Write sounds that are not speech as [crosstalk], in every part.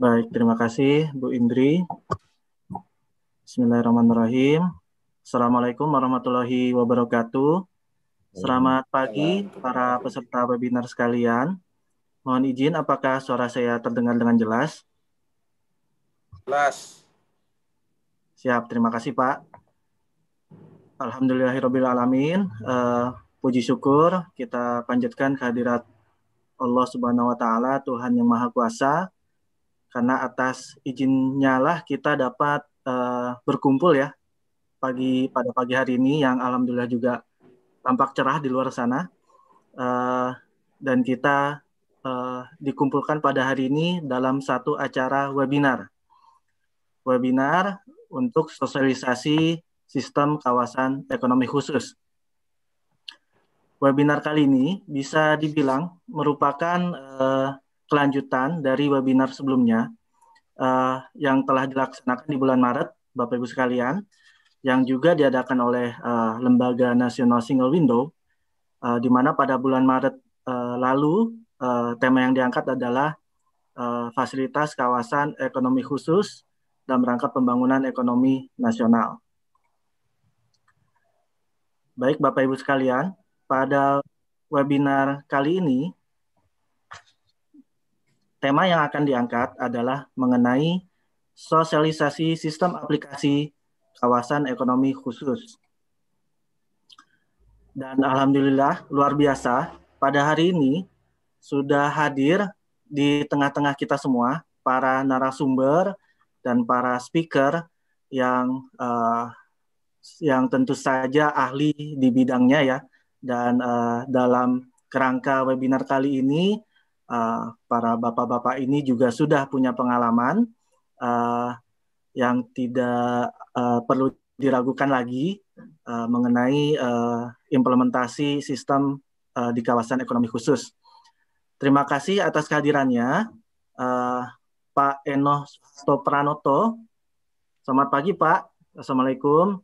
Baik, terima kasih Bu Indri. Bismillahirrahmanirrahim. Assalamualaikum warahmatullahi wabarakatuh. Selamat pagi para peserta webinar sekalian. Mohon izin apakah suara saya terdengar dengan jelas? Jelas. Siap, terima kasih Pak. Alhamdulillahirrahmanirrahim. Uh, eh, puji syukur kita panjatkan kehadirat Allah Subhanahu wa taala Tuhan yang Maha Kuasa karena atas izinnya lah kita dapat uh, berkumpul ya pagi pada pagi hari ini yang alhamdulillah juga tampak cerah di luar sana uh, dan kita uh, dikumpulkan pada hari ini dalam satu acara webinar webinar untuk sosialisasi sistem kawasan ekonomi khusus webinar kali ini bisa dibilang merupakan uh, kelanjutan dari webinar sebelumnya uh, yang telah dilaksanakan di bulan Maret, Bapak Ibu sekalian, yang juga diadakan oleh uh, Lembaga Nasional Single Window, uh, di mana pada bulan Maret uh, lalu uh, tema yang diangkat adalah uh, fasilitas kawasan ekonomi khusus dalam rangka pembangunan ekonomi nasional. Baik Bapak Ibu sekalian, pada webinar kali ini tema yang akan diangkat adalah mengenai sosialisasi sistem aplikasi kawasan ekonomi khusus. Dan alhamdulillah luar biasa pada hari ini sudah hadir di tengah-tengah kita semua para narasumber dan para speaker yang uh, yang tentu saja ahli di bidangnya ya dan uh, dalam kerangka webinar kali ini uh, para bapak-bapak ini juga sudah punya pengalaman uh, yang tidak uh, perlu diragukan lagi uh, mengenai uh, implementasi sistem uh, di kawasan ekonomi khusus. Terima kasih atas kehadirannya, uh, Pak Eno Sopranoto. Selamat pagi, Pak. Assalamualaikum.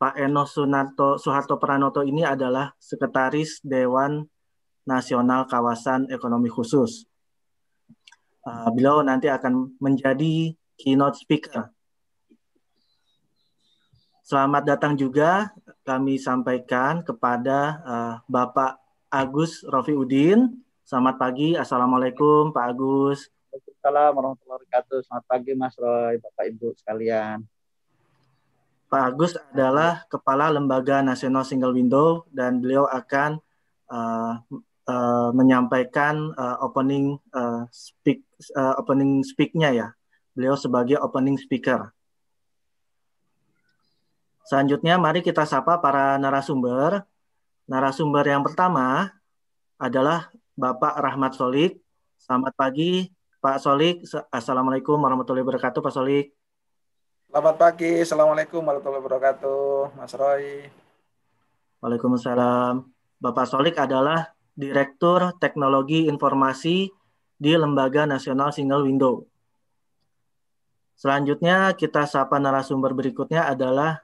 Pak Eno Sunarto Soeharto Pranoto ini adalah Sekretaris Dewan Nasional Kawasan Ekonomi Khusus. Uh, beliau nanti akan menjadi keynote speaker. Selamat datang juga kami sampaikan kepada uh, Bapak Agus Rofi Udin. Selamat pagi, Assalamualaikum Pak Agus. Waalaikumsalam warahmatullahi wabarakatuh. Selamat pagi Mas Roy, Bapak Ibu sekalian. Pak Agus adalah Kepala Lembaga Nasional Single Window dan beliau akan uh, uh, menyampaikan uh, opening uh, speak uh, opening speaknya ya. Beliau sebagai opening speaker. Selanjutnya mari kita sapa para narasumber. Narasumber yang pertama adalah Bapak Rahmat Solik. Selamat pagi Pak Solik. Assalamualaikum warahmatullahi wabarakatuh Pak Solik. Selamat pagi. Assalamualaikum warahmatullahi wabarakatuh Mas Roy. Waalaikumsalam. Bapak Solik adalah Direktur Teknologi Informasi di Lembaga Nasional Single Window. Selanjutnya kita sapa narasumber berikutnya adalah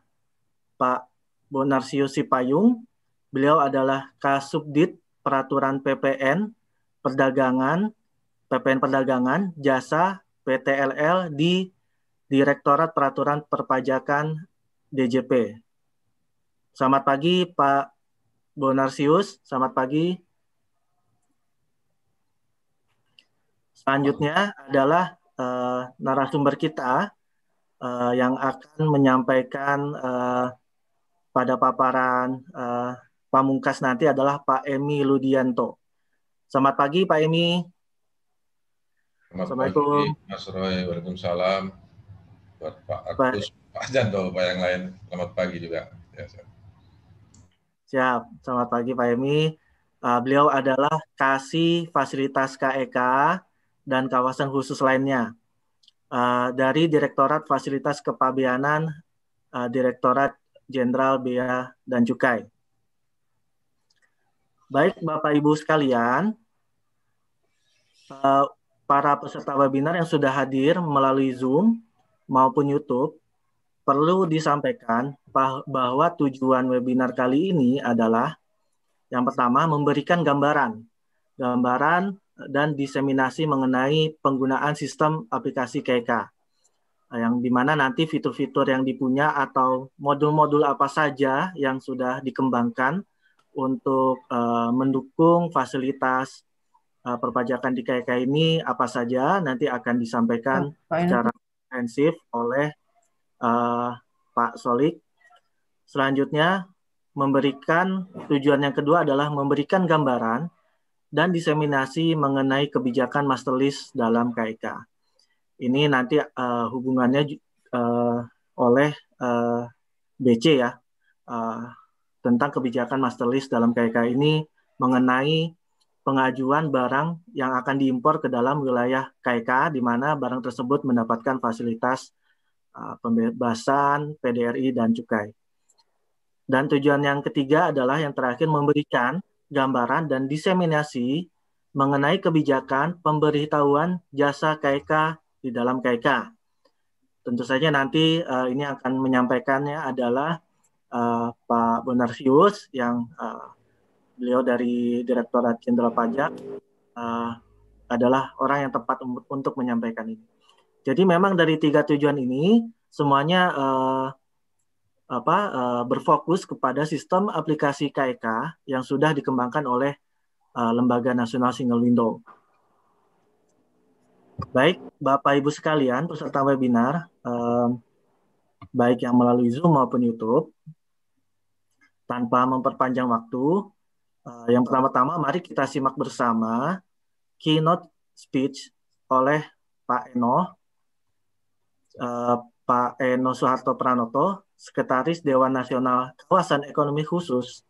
Pak Bonarsius Sipayung. Beliau adalah Kasubdit Peraturan PPN Perdagangan PPN Perdagangan Jasa PTLL di Direktorat Peraturan Perpajakan DJP. Selamat pagi Pak Bonarsius, selamat pagi. Selanjutnya adalah uh, narasumber kita uh, yang akan menyampaikan uh, pada paparan uh, pamungkas nanti adalah Pak Emi Ludianto. Selamat pagi Pak Emi. Selamat pagi Mas Roy, Waalaikumsalam. Buat Pak Agus, Pak Janto, Pak yang lain, selamat pagi juga. Ya, siap. siap, selamat pagi Pak Emi. Uh, beliau adalah kasih fasilitas KEK e dan kawasan khusus lainnya. Uh, dari Direktorat Fasilitas Kepabianan, uh, Direktorat Jenderal Bea dan Cukai. Baik Bapak Ibu sekalian, uh, para peserta webinar yang sudah hadir melalui Zoom maupun YouTube, perlu disampaikan bahwa tujuan webinar kali ini adalah yang pertama memberikan gambaran, gambaran dan diseminasi mengenai penggunaan sistem aplikasi KK e yang dimana nanti fitur-fitur yang dipunya atau modul-modul apa saja yang sudah dikembangkan untuk uh, mendukung fasilitas uh, perpajakan di KK e ini apa saja nanti akan disampaikan oh, secara intensif oleh uh, Pak Solik. Selanjutnya memberikan tujuan yang kedua adalah memberikan gambaran dan diseminasi mengenai kebijakan master list dalam KIK. Ini nanti uh, hubungannya uh, oleh uh, eh, BC ya uh, tentang kebijakan master list dalam KIK ini mengenai pengajuan barang yang akan diimpor ke dalam wilayah KIK di mana barang tersebut mendapatkan fasilitas uh, pembebasan PDRI dan cukai. Dan tujuan yang ketiga adalah yang terakhir memberikan gambaran dan diseminasi mengenai kebijakan pemberitahuan jasa KIK di dalam KIK. Tentu saja nanti uh, ini akan menyampaikannya adalah uh, Pak Bonarsius yang uh, beliau dari Direktorat Jenderal Pajak uh, adalah orang yang tepat untuk menyampaikan ini. Jadi memang dari tiga tujuan ini semuanya uh, apa eh, berfokus kepada sistem aplikasi KEK e yang sudah dikembangkan oleh eh, Lembaga Nasional Single Window. Baik, Bapak Ibu sekalian peserta webinar, eh, baik yang melalui Zoom maupun YouTube, tanpa memperpanjang waktu, yang pertama-tama mari kita simak bersama keynote speech oleh Pak Eno, Pak Eno Soeharto Pranoto, Sekretaris Dewan Nasional Kawasan Ekonomi Khusus.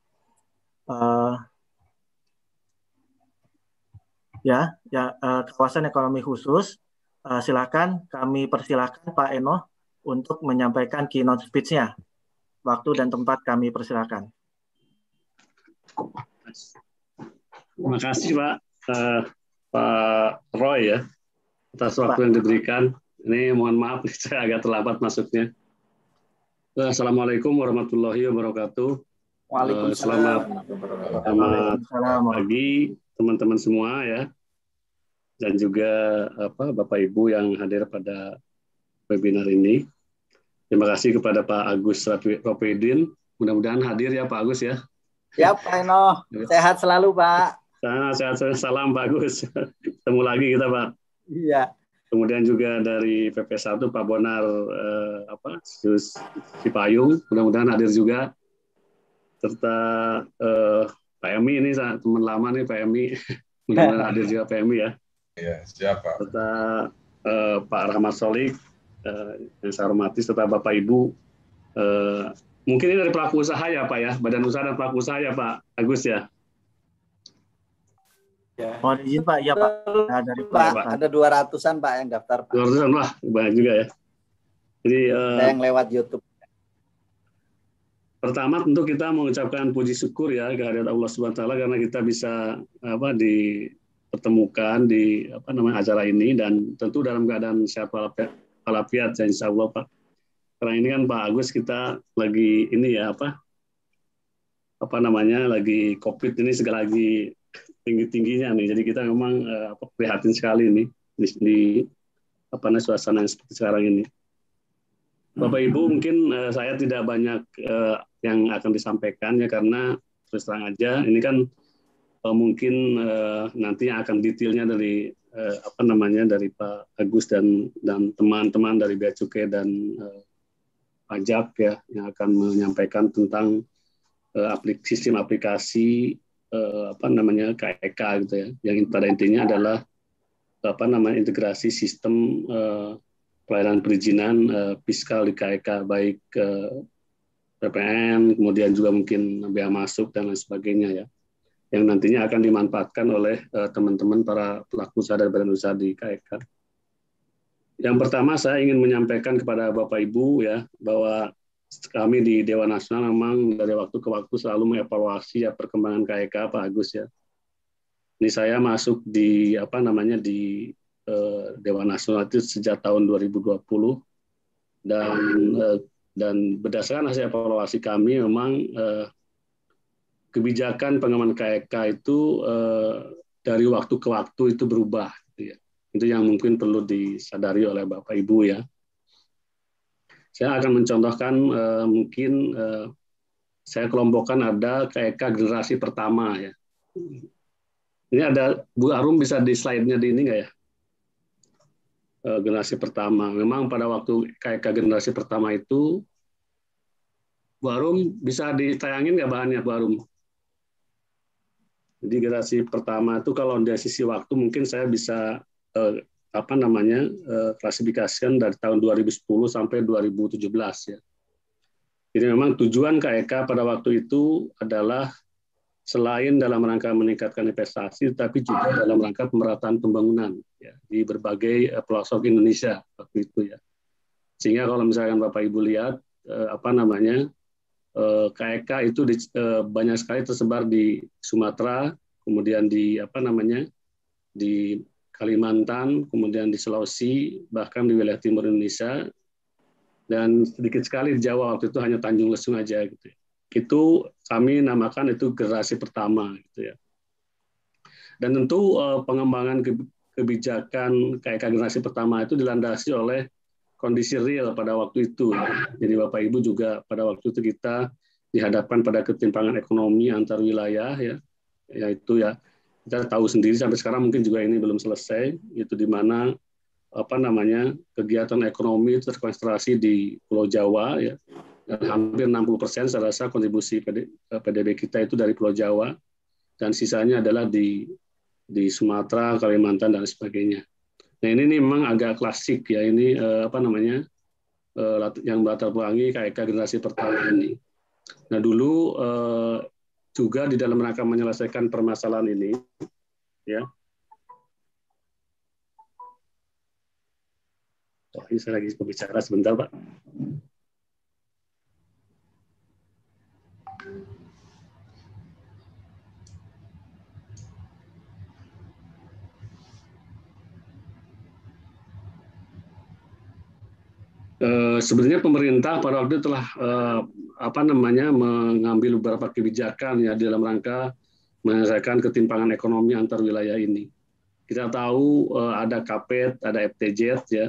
Uh, ya, ya uh, kawasan ekonomi khusus. Uh, silakan kami persilakan Pak Eno untuk menyampaikan keynote speech-nya. Waktu dan tempat kami persilakan. Terima kasih Pak uh, Pak Roy ya atas waktu Pak. yang diberikan. Ini mohon maaf [laughs] saya agak terlambat masuknya. Eh, Assalamualaikum warahmatullahi wabarakatuh. Eh, Waalaikumsalam. Selamat, selamat pagi teman-teman semua ya. Dan juga apa Bapak Ibu yang hadir pada webinar ini. Terima kasih kepada Pak Agus Ropedin. Mudah-mudahan hadir ya Pak Agus ya. Ya Pak Eno, ya. sehat selalu Pak. Nah, sehat, sehat, salam Pak Agus. [laughs] Ketemu lagi kita Pak. Iya kemudian juga dari PP1 Pak Bonar eh, apa Cipayung mudah-mudahan hadir juga serta eh, Pak Emi ini teman lama nih Pak Emi [laughs] mudah-mudahan [laughs] hadir juga Pak Emi ya Iya siapa serta eh, Pak Rahmat Solik eh, yang saya hormati serta Bapak Ibu eh, mungkin ini dari pelaku usaha ya Pak ya badan usaha dan pelaku usaha ya Pak Agus ya Ya. Mohon izin Pak, ya Pak. Nah, dari Pak, Pak. ada dua ratusan Pak yang daftar Pak. Dua ratusan lah banyak juga ya. Jadi uh, yang lewat YouTube. Pertama tentu kita mengucapkan puji syukur ya kehadirat Allah Subhanahu wa taala karena kita bisa apa dipertemukan di apa namanya acara ini dan tentu dalam keadaan sehat walafiat ya insya Allah Pak. Karena ini kan Pak Agus kita lagi ini ya apa apa namanya lagi COVID ini segala lagi tinggi tingginya nih. Jadi kita memang uh, prihatin sekali nih di, di apa namanya suasana yang seperti sekarang ini. Bapak Ibu hmm. mungkin uh, saya tidak banyak uh, yang akan disampaikan ya karena terus terang aja ini kan uh, mungkin uh, nantinya akan detailnya dari uh, apa namanya dari Pak Agus dan dan teman-teman dari Bea Cukai dan uh, pajak ya yang akan menyampaikan tentang uh, aplik, sistem aplikasi eh, apa namanya KEK e gitu ya. Yang pada intinya adalah apa namanya integrasi sistem eh, pelayanan perizinan eh, fiskal di KEK e baik eh, PPN, kemudian juga mungkin bea masuk dan lain sebagainya ya. Yang nantinya akan dimanfaatkan oleh eh, teman-teman eh, para pelaku usaha dan badan usaha di KEK. E Yang pertama saya ingin menyampaikan kepada Bapak Ibu ya bahwa kami di Dewan Nasional memang dari waktu ke waktu selalu mengevaluasi ya perkembangan KEK e Pak Agus ya. Ini saya masuk di apa namanya di eh, Dewan Nasional itu sejak tahun 2020 dan eh, dan berdasarkan hasil evaluasi kami memang eh, kebijakan pengaman KEK itu dari waktu ke waktu itu berubah gitu ya. Itu yang mungkin perlu disadari oleh Bapak Ibu ya saya akan mencontohkan uh, mungkin uh, saya kelompokkan ada KEK generasi pertama ya. Ini ada Bu Arum bisa di slide-nya di ini nggak ya? Uh, generasi pertama. Memang pada waktu KEK generasi pertama itu Bu Arum bisa ditayangin nggak bahannya Bu Arum? Jadi generasi pertama itu kalau dari sisi waktu mungkin saya bisa uh, apa namanya klasifikasi eh, klasifikasikan dari tahun 2010 sampai 2017 ya. Jadi memang tujuan KEK e pada waktu itu adalah selain dalam rangka meningkatkan investasi, tapi juga dalam rangka pemerataan pembangunan ya, di berbagai eh, pelosok Indonesia waktu itu ya. Sehingga kalau misalkan Bapak Ibu lihat eh, apa namanya KEK e itu banyak sekali tersebar di Sumatera, kemudian di apa namanya di Kalimantan, kemudian di Sulawesi, bahkan di wilayah timur Indonesia, dan sedikit sekali di Jawa waktu itu hanya Tanjung Lesung aja gitu. Ya. Itu kami namakan itu generasi pertama gitu ya. Dan tentu eh, pengembangan kebijakan kayak generasi pertama itu dilandasi oleh kondisi real pada waktu itu. Ya. Jadi Bapak Ibu juga pada waktu itu kita dihadapkan pada ketimpangan ekonomi antar wilayah ya, yaitu ya kita tahu sendiri sampai sekarang mungkin juga ini belum selesai itu di mana apa namanya kegiatan ekonomi terkonsentrasi di Pulau Jawa ya dan hampir 60 persen saya rasa kontribusi PDB eh, kita itu dari Pulau Jawa dan sisanya adalah di di Sumatera, Kalimantan dan sebagainya. Nah ini nih memang agak klasik ya ini eh, apa namanya eh, yang latar belakangi KEK generasi pertama ini. Nah dulu juga di dalam rangka menyelesaikan permasalahan ini ya oh, ini saya lagi berbicara sebentar pak Eh, sebenarnya pemerintah pada waktu itu telah eh, apa namanya mengambil beberapa kebijakan ya dalam rangka menyelesaikan ketimpangan ekonomi antar wilayah ini. Kita tahu eh, ada KPET, ada FTJ ya.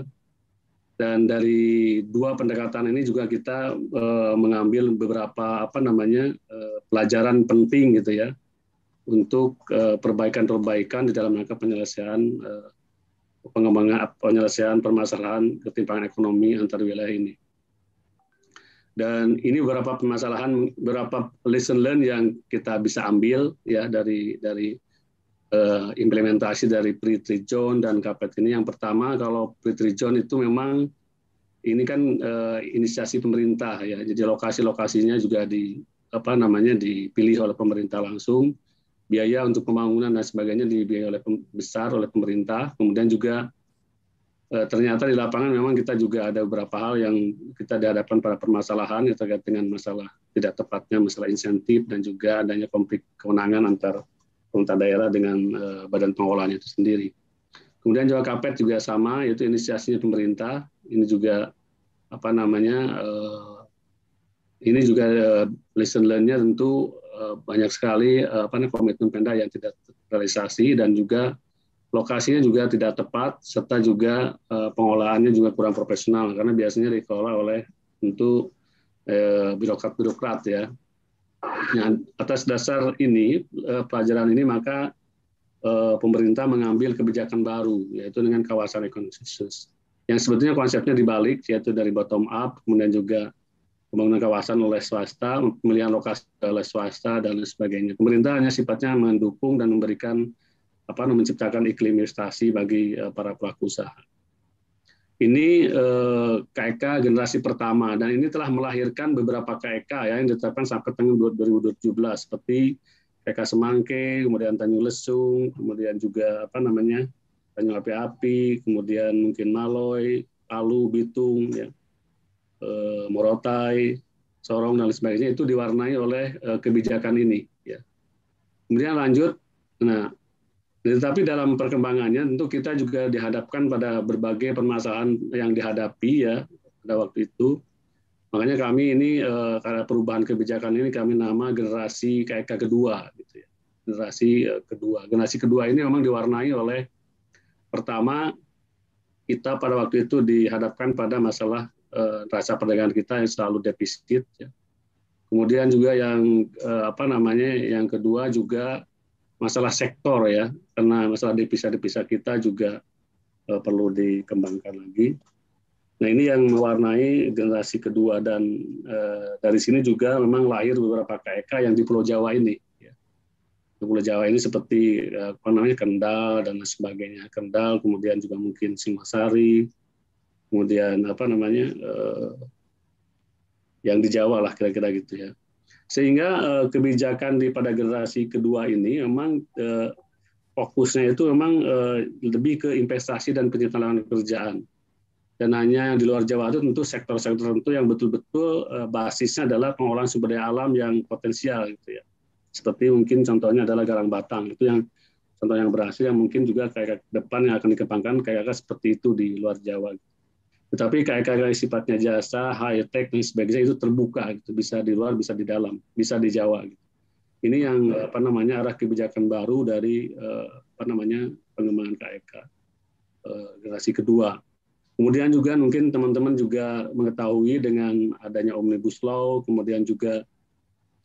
Dan dari dua pendekatan ini juga kita mengambil beberapa apa namanya pelajaran penting gitu ya untuk perbaikan-perbaikan di dalam rangka penyelesaian pengembangan penyelesaian permasalahan ketimpangan ekonomi antar wilayah ini. Dan ini beberapa permasalahan, beberapa lesson learn yang kita bisa ambil ya dari dari uh, implementasi dari Pretty Zone dan KPT ini. Yang pertama, kalau Pretty Zone itu memang ini kan uh, inisiasi pemerintah ya, jadi lokasi-lokasinya juga di apa namanya dipilih oleh pemerintah langsung biaya untuk pembangunan dan sebagainya dibiayai oleh besar oleh pemerintah. Kemudian juga eh, ternyata di lapangan memang kita juga ada beberapa hal yang kita dihadapkan pada permasalahan yang terkait dengan masalah tidak tepatnya masalah insentif dan juga adanya konflik kewenangan antar pemerintah daerah dengan eh, badan pengelolaannya itu sendiri. Kemudian juga KPET juga sama, yaitu inisiasinya pemerintah. Ini juga apa namanya? Eh, ini juga lesson learn-nya tentu Eh, banyak sekali eh, apa namanya komitmen Pemda yang tidak terrealisasi dan juga lokasinya juga tidak tepat serta juga eh, pengolahannya juga kurang profesional karena biasanya dikelola oleh untuk birokrat-birokrat ya. Nah, atas dasar ini pelajaran ini maka pemerintah mengambil kebijakan baru yaitu dengan kawasan ekonomi khusus yang sebetulnya konsepnya dibalik yaitu dari bottom up kemudian juga pembangunan kawasan oleh swasta, pemilihan lokasi oleh swasta dan lain sebagainya. Pemerintah hanya sifatnya mendukung dan memberikan apa menciptakan iklim investasi bagi eh, para pelaku usaha. Ini eh, KEK e generasi pertama dan ini telah melahirkan beberapa KEK e ya yang ditetapkan sampai tahun 2017 seperti KEK e Semangke, kemudian Tanjung Lesung, kemudian juga apa namanya Tanjung Api-Api, kemudian mungkin Maloi, Palu, Bitung ya Eh, morotai, Sorong dan sebagainya itu diwarnai oleh eh, kebijakan ini. Ya. Kemudian lanjut, nah tetapi dalam perkembangannya tentu kita juga dihadapkan pada berbagai permasalahan yang dihadapi ya pada waktu itu. Makanya kami ini eh, karena perubahan kebijakan ini kami nama generasi KK kedua gitu ya. Generasi kedua. Generasi kedua ini memang diwarnai oleh pertama kita pada waktu itu dihadapkan pada masalah Eh, Raca perdagangan kita yang selalu defisit. Ya. Kemudian juga yang eh, apa namanya yang kedua juga masalah sektor ya karena masalah devisa-devisa kita juga eh, perlu dikembangkan lagi. Nah ini yang mewarnai generasi kedua dan dari sini juga memang lahir beberapa KEK yang di Pulau Jawa ini. Ya. Di Pulau Jawa ini seperti apa namanya Kendal dan sebagainya. Kendal kemudian juga mungkin Singosari, kemudian apa namanya eh, yang di Jawa lah kira-kira gitu ya. Sehingga eh, kebijakan di pada generasi kedua ini memang eh, fokusnya itu memang lebih ke investasi dan penciptaan lapangan pekerjaan. Dan hanya yang di luar Jawa itu tentu sektor-sektor tertentu yang betul-betul basisnya adalah pengolahan sumber daya alam yang potensial gitu ya. Seperti mungkin contohnya adalah Galang Batang itu yang contoh yang berhasil yang mungkin juga kayak depan yang akan dikembangkan kayak seperti itu di luar Jawa. Gitu. Tetapi karya-karya sifatnya jasa, high tech, dan sebagainya itu terbuka, itu bisa di luar, bisa di dalam, bisa di Jawa. Gitu. Ini yang hmm. apa namanya arah kebijakan baru dari eh, apa namanya pengembangan KEK e eh, generasi kedua. Kemudian juga mungkin teman-teman juga mengetahui dengan adanya omnibus law, kemudian juga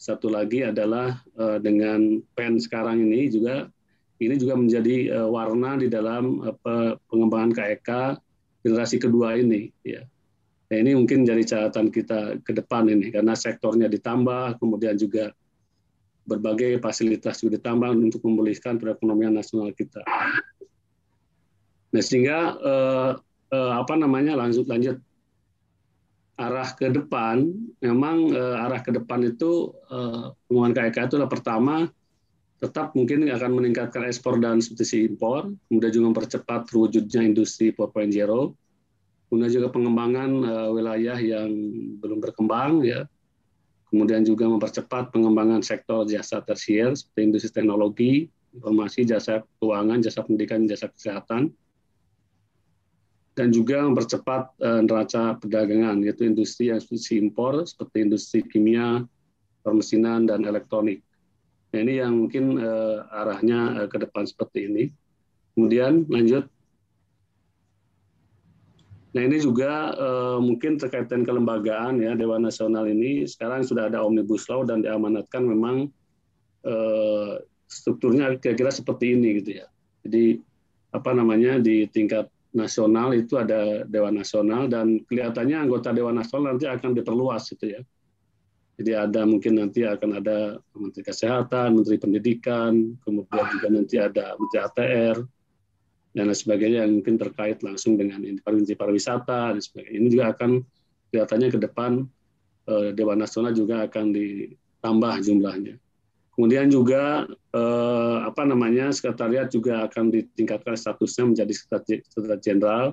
satu lagi adalah eh, dengan pen sekarang ini juga ini juga menjadi warna di dalam pengembangan KEK e generasi kedua ini ya nah, ini mungkin jadi catatan kita ke depan ini karena sektornya ditambah kemudian juga berbagai fasilitas juga ditambah untuk memulihkan perekonomian nasional kita nah sehingga eh, eh, apa namanya lanjut lanjut arah ke depan memang eh, arah ke depan itu eh, pengumuman KIK e itu adalah pertama tetap mungkin akan meningkatkan ekspor dan substitusi impor, kemudian juga mempercepat terwujudnya industri 4.0, kemudian juga pengembangan eh, wilayah yang belum berkembang, ya, kemudian juga mempercepat pengembangan sektor jasa tersier seperti industri teknologi, informasi, jasa keuangan, jasa pendidikan, jasa kesehatan, dan juga mempercepat eh, neraca perdagangan, yaitu industri yang substitusi impor seperti industri kimia, permesinan, dan elektronik Nah, ini yang mungkin uh, arahnya uh, ke depan seperti ini. Kemudian lanjut. Nah ini juga uh, mungkin terkait dengan kelembagaan ya Dewan Nasional ini sekarang sudah ada omnibus law dan diamanatkan memang uh, strukturnya kira-kira seperti ini gitu ya. Jadi apa namanya di tingkat nasional itu ada Dewan Nasional dan kelihatannya anggota Dewan Nasional nanti akan diperluas gitu ya jadi ada mungkin nanti akan ada Menteri Kesehatan, Menteri Pendidikan, kemudian juga nanti ada Menteri ATR dan lain sebagainya yang mungkin terkait langsung dengan Menteri Pariwisata dan sebagainya. Ini juga akan kelihatannya ke depan eh, Dewan Nasional juga akan ditambah jumlahnya. Kemudian juga eh, apa namanya sekretariat juga akan ditingkatkan statusnya menjadi sekretariat jenderal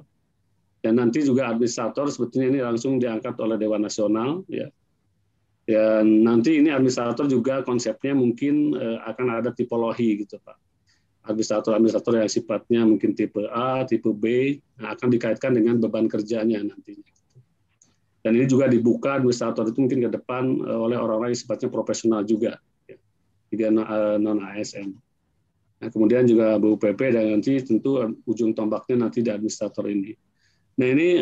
dan nanti juga administrator sebetulnya ini langsung diangkat oleh Dewan Nasional ya Ya, nanti ini administrator juga konsepnya mungkin eh, akan ada tipologi gitu Pak. Administrator-administrator yang sifatnya mungkin tipe A, tipe B, nah, akan dikaitkan dengan beban kerjanya nantinya. Gitu. Dan ini juga dibuka administrator itu mungkin ke depan eh, oleh orang-orang yang sifatnya profesional juga, ya. tidak eh, non-ASN. Nah, kemudian juga BUPP dan nanti tentu ujung tombaknya nanti di administrator ini. Nah ini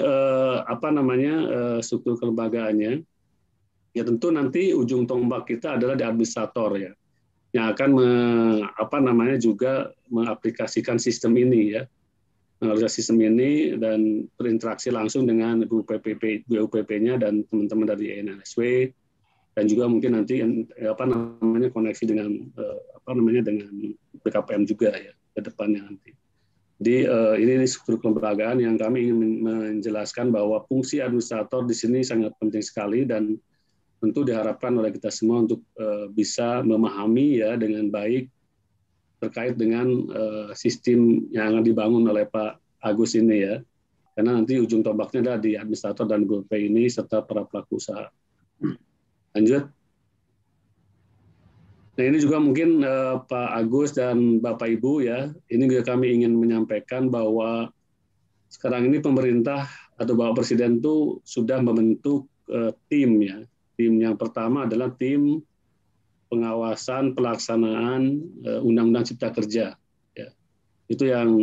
apa namanya struktur kelembagaannya ya tentu nanti ujung tombak kita adalah di administrator ya yang akan me, apa namanya juga mengaplikasikan sistem ini ya mengaplikasikan sistem ini dan berinteraksi langsung dengan BUPP BUPP-nya dan teman-teman dari NSW dan juga mungkin nanti apa namanya koneksi dengan eh, apa namanya dengan BKPM juga ya ke depannya nanti. di eh, ini struktur kelembagaan yang kami ingin menjelaskan bahwa fungsi administrator di sini sangat penting sekali dan tentu diharapkan oleh kita semua untuk eh, bisa memahami ya dengan baik terkait dengan eh, sistem yang akan dibangun oleh Pak Agus ini ya. Karena nanti ujung tombaknya ada di administrator dan GoPay ini serta para pelaku usaha. Lanjut. Nah ini juga mungkin eh, Pak Agus dan Bapak Ibu ya, ini juga kami ingin menyampaikan bahwa sekarang ini pemerintah atau Bapak Presiden tuh sudah membentuk tim ya, Tim yang pertama adalah tim pengawasan pelaksanaan eh, Undang-Undang Cipta Kerja. Ya. Itu yang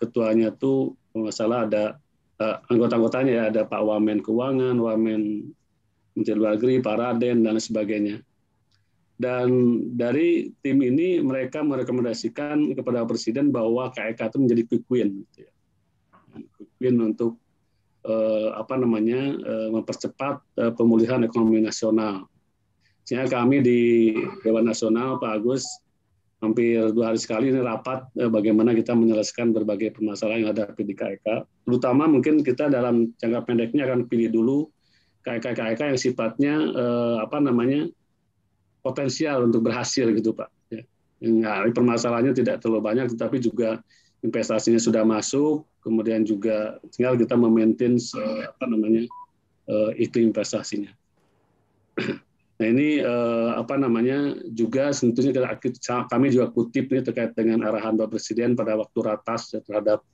ketuanya tuh masalah ada eh, anggota-anggotanya ya ada Pak Wamen Keuangan, Wamen Menteri Luar Negeri, Pak Raden dan sebagainya. Dan dari tim ini mereka merekomendasikan kepada Presiden bahwa KEK e itu menjadi quick win. Gitu ya. Quick win untuk eh, apa namanya eh, mempercepat eh, pemulihan ekonomi nasional. Sehingga kami di Dewan Nasional Pak Agus hampir dua hari sekali ini rapat eh, bagaimana kita menyelesaikan berbagai permasalahan yang ada di KEK. E Terutama mungkin kita dalam jangka pendeknya akan pilih dulu KEK-KEK e e yang sifatnya eh, apa namanya potensial untuk berhasil gitu Pak. Ya. Nah, permasalahannya tidak terlalu banyak, tetapi juga investasinya sudah masuk, kemudian juga tinggal kita memaintain itu apa namanya e, iklim investasinya. [clears throat] Nah ini e, apa namanya juga tentunya kami juga kutip ini terkait dengan arahan Bapak Presiden pada waktu ratas terhadap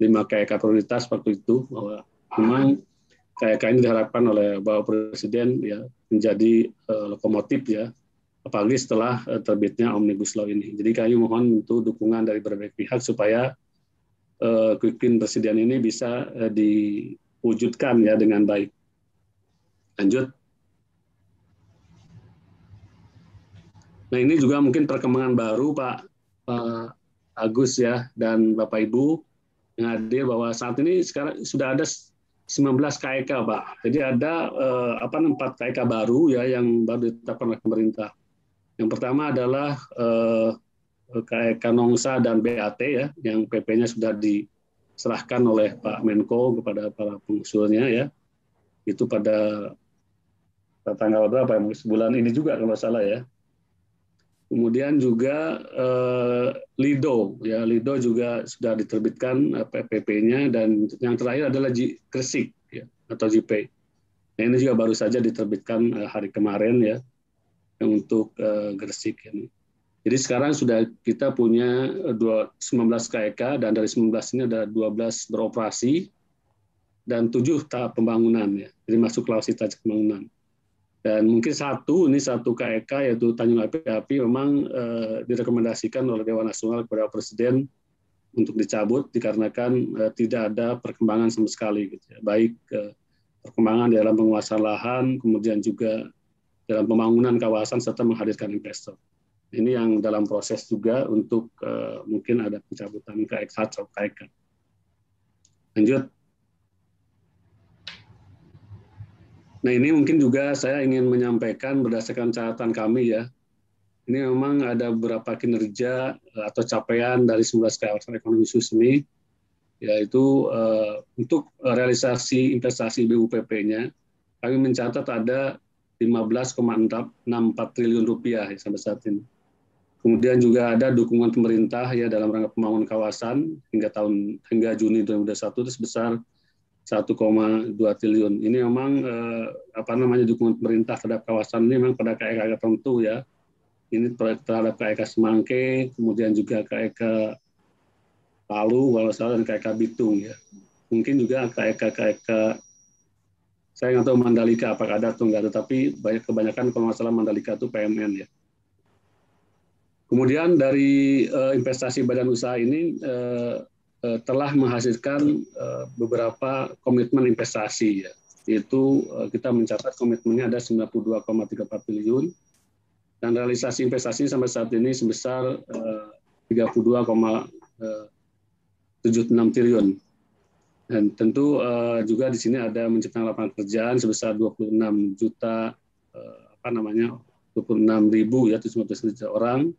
lima KEK prioritas waktu itu bahwa memang KEK ini diharapkan oleh Bapak Presiden ya menjadi e, lokomotif ya apalagi setelah eh, terbitnya Omnibus Law ini. Jadi kami mohon untuk dukungan dari berbagai pihak supaya quick eh, win presiden ini bisa eh, diwujudkan ya dengan baik. Lanjut. Nah ini juga mungkin perkembangan baru Pak Agus ya dan Bapak Ibu yang hadir bahwa saat ini sekarang sudah ada 19 KEK Pak. Jadi ada eh, apa 4 KEK baru ya yang baru ditetapkan oleh pemerintah. Yang pertama adalah eh, KEK dan BAT ya, yang PP-nya sudah diserahkan oleh Pak Menko kepada para pengusulnya ya. Itu pada tanggal berapa? Ya? Bulan ini juga kalau salah ya. Kemudian juga eh, Lido ya, Lido juga sudah diterbitkan eh, PP-nya dan yang terakhir adalah Gresik Kresik ya, atau JP. Nah, ini juga baru saja diterbitkan eh, hari kemarin ya untuk uh, Gresik ini. Ya, Jadi sekarang sudah kita punya 19 eh, KEK dan dari 19 ini ada 12 beroperasi dan tujuh tahap pembangunan ya. Jadi masuk klausi tahap pembangunan. Dan mungkin satu ini satu KEK e yaitu Tanjung Api Api memang eh, direkomendasikan oleh Dewan Nasional kepada Presiden untuk dicabut dikarenakan eh, tidak ada perkembangan sama sekali gitu ya. Baik eh, perkembangan dalam penguasaan lahan kemudian juga dalam pembangunan kawasan serta menghadirkan investor. Ini yang dalam proses juga untuk uh, mungkin ada pencabutan KX atau X1. Lanjut. Nah ini mungkin juga saya ingin menyampaikan berdasarkan catatan kami ya. Ini memang ada beberapa kinerja eh, atau capaian dari 11 kawasan ekonomi khusus ini, yaitu uh, untuk realisasi investasi BUPP-nya, kami mencatat ada 15,64 triliun rupiah ya, sampai saat ini. Kemudian juga ada dukungan pemerintah ya dalam rangka pembangunan kawasan hingga tahun hingga Juni 2021 itu sebesar 1,2 triliun. Ini memang eh, apa namanya dukungan pemerintah terhadap kawasan ini memang pada KEK tertentu ya. Ini terhadap KEK Semangke, kemudian juga KEK Palu, Walau salah dan KEK Bitung ya. Mungkin juga KEK KEK saya nggak tahu Mandalika apakah ada atau nggak ada, tapi banyak kebanyakan kalau nggak salah Mandalika itu PMN ya. Kemudian dari uh, investasi badan usaha ini uh, uh, telah menghasilkan uh, beberapa komitmen investasi ya, yaitu uh, kita mencatat komitmennya ada 92,34 triliun dan realisasi investasi sampai saat ini sebesar uh, 32,76 triliun dan tentu uh, juga di sini ada menciptakan lapangan pekerjaan sebesar 26 juta uh, apa namanya 26 ribu ya 700 juta orang.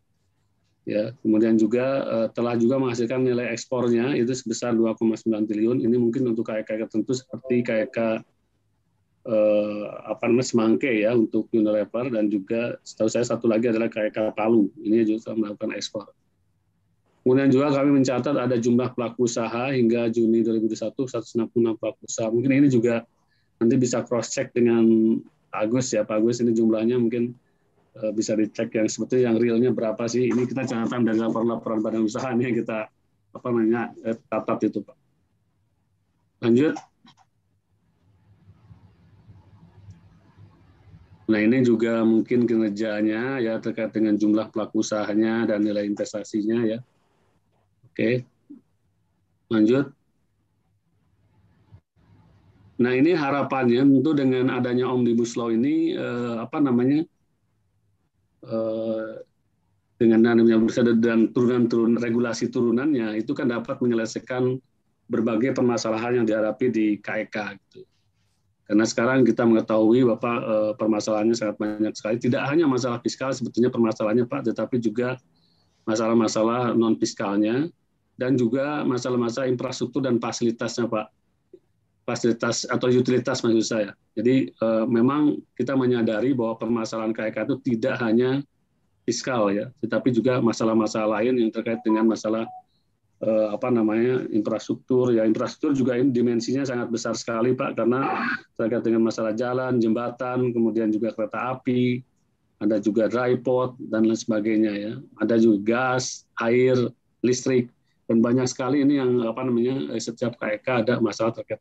Ya, kemudian juga uh, telah juga menghasilkan nilai ekspornya itu sebesar 2,9 triliun. Ini mungkin untuk KKK tertentu seperti KKK eh, apa namanya semangke ya untuk Unilever dan juga setahu saya satu lagi adalah KKK Palu. Ini juga melakukan ekspor. Kemudian juga kami mencatat ada jumlah pelaku usaha hingga Juni 2021 166 pelaku usaha. Mungkin ini juga nanti bisa cross check dengan Agus ya Pak Agus ini jumlahnya mungkin eh, bisa dicek yang seperti yang realnya berapa sih. Ini kita catatan dari laporan-laporan badan usaha ini yang kita apa namanya eh, tatap itu Pak. Lanjut. Nah ini juga mungkin kinerjanya ya terkait dengan jumlah pelaku usahanya dan nilai investasinya ya. Oke, lanjut. Nah ini harapannya tentu dengan adanya omnibus law ini eh, apa namanya eh, dengan adanya dan turunan-turun regulasi turunannya itu kan dapat menyelesaikan berbagai permasalahan yang dihadapi di KEK e gitu. Karena sekarang kita mengetahui Bapak eh, permasalahannya sangat banyak sekali. Tidak hanya masalah fiskal sebetulnya permasalahannya Pak, tetapi juga masalah-masalah non fiskalnya dan juga masalah-masalah infrastruktur dan fasilitasnya Pak. Fasilitas atau utilitas maksud saya. Jadi eh, memang kita menyadari bahwa permasalahan KEK e itu tidak hanya fiskal ya, tetapi juga masalah-masalah lain yang terkait dengan masalah eh, apa namanya infrastruktur ya infrastruktur juga ini dimensinya sangat besar sekali Pak karena terkait dengan masalah jalan, jembatan, kemudian juga kereta api, ada juga dry pot dan lain sebagainya ya. Ada juga gas, air, listrik dan banyak sekali ini yang apa namanya eh, setiap KEK e ada masalah terkait.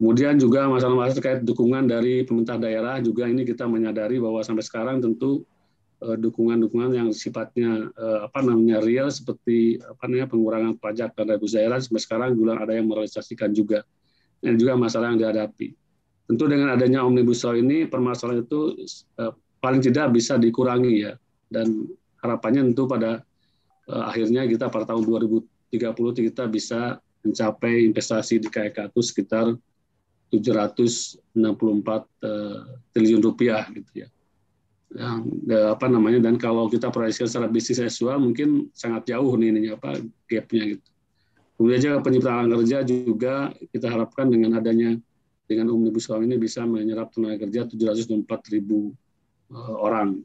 Kemudian juga masalah-masalah terkait dukungan dari pemerintah daerah juga ini kita menyadari bahwa sampai sekarang tentu eh, dukungan-dukungan yang sifatnya eh, apa namanya real seperti apa namanya pengurangan pajak dan rebu daerah sampai sekarang juga ada yang merealisasikan juga dan juga masalah yang dihadapi. Tentu dengan adanya omnibus law ini permasalahan itu paling tidak bisa dikurangi ya dan harapannya tentu pada Eh, akhirnya kita pada tahun 2030 kita bisa mencapai investasi di KEK e itu sekitar 764 eh, triliun rupiah gitu ya. Yang, eh, apa namanya dan kalau kita proyeksikan secara bisnis as mungkin sangat jauh nih ini apa gapnya gitu. Kemudian juga penciptaan kerja juga kita harapkan dengan adanya dengan omnibus law ini bisa menyerap tenaga kerja 704 ribu orang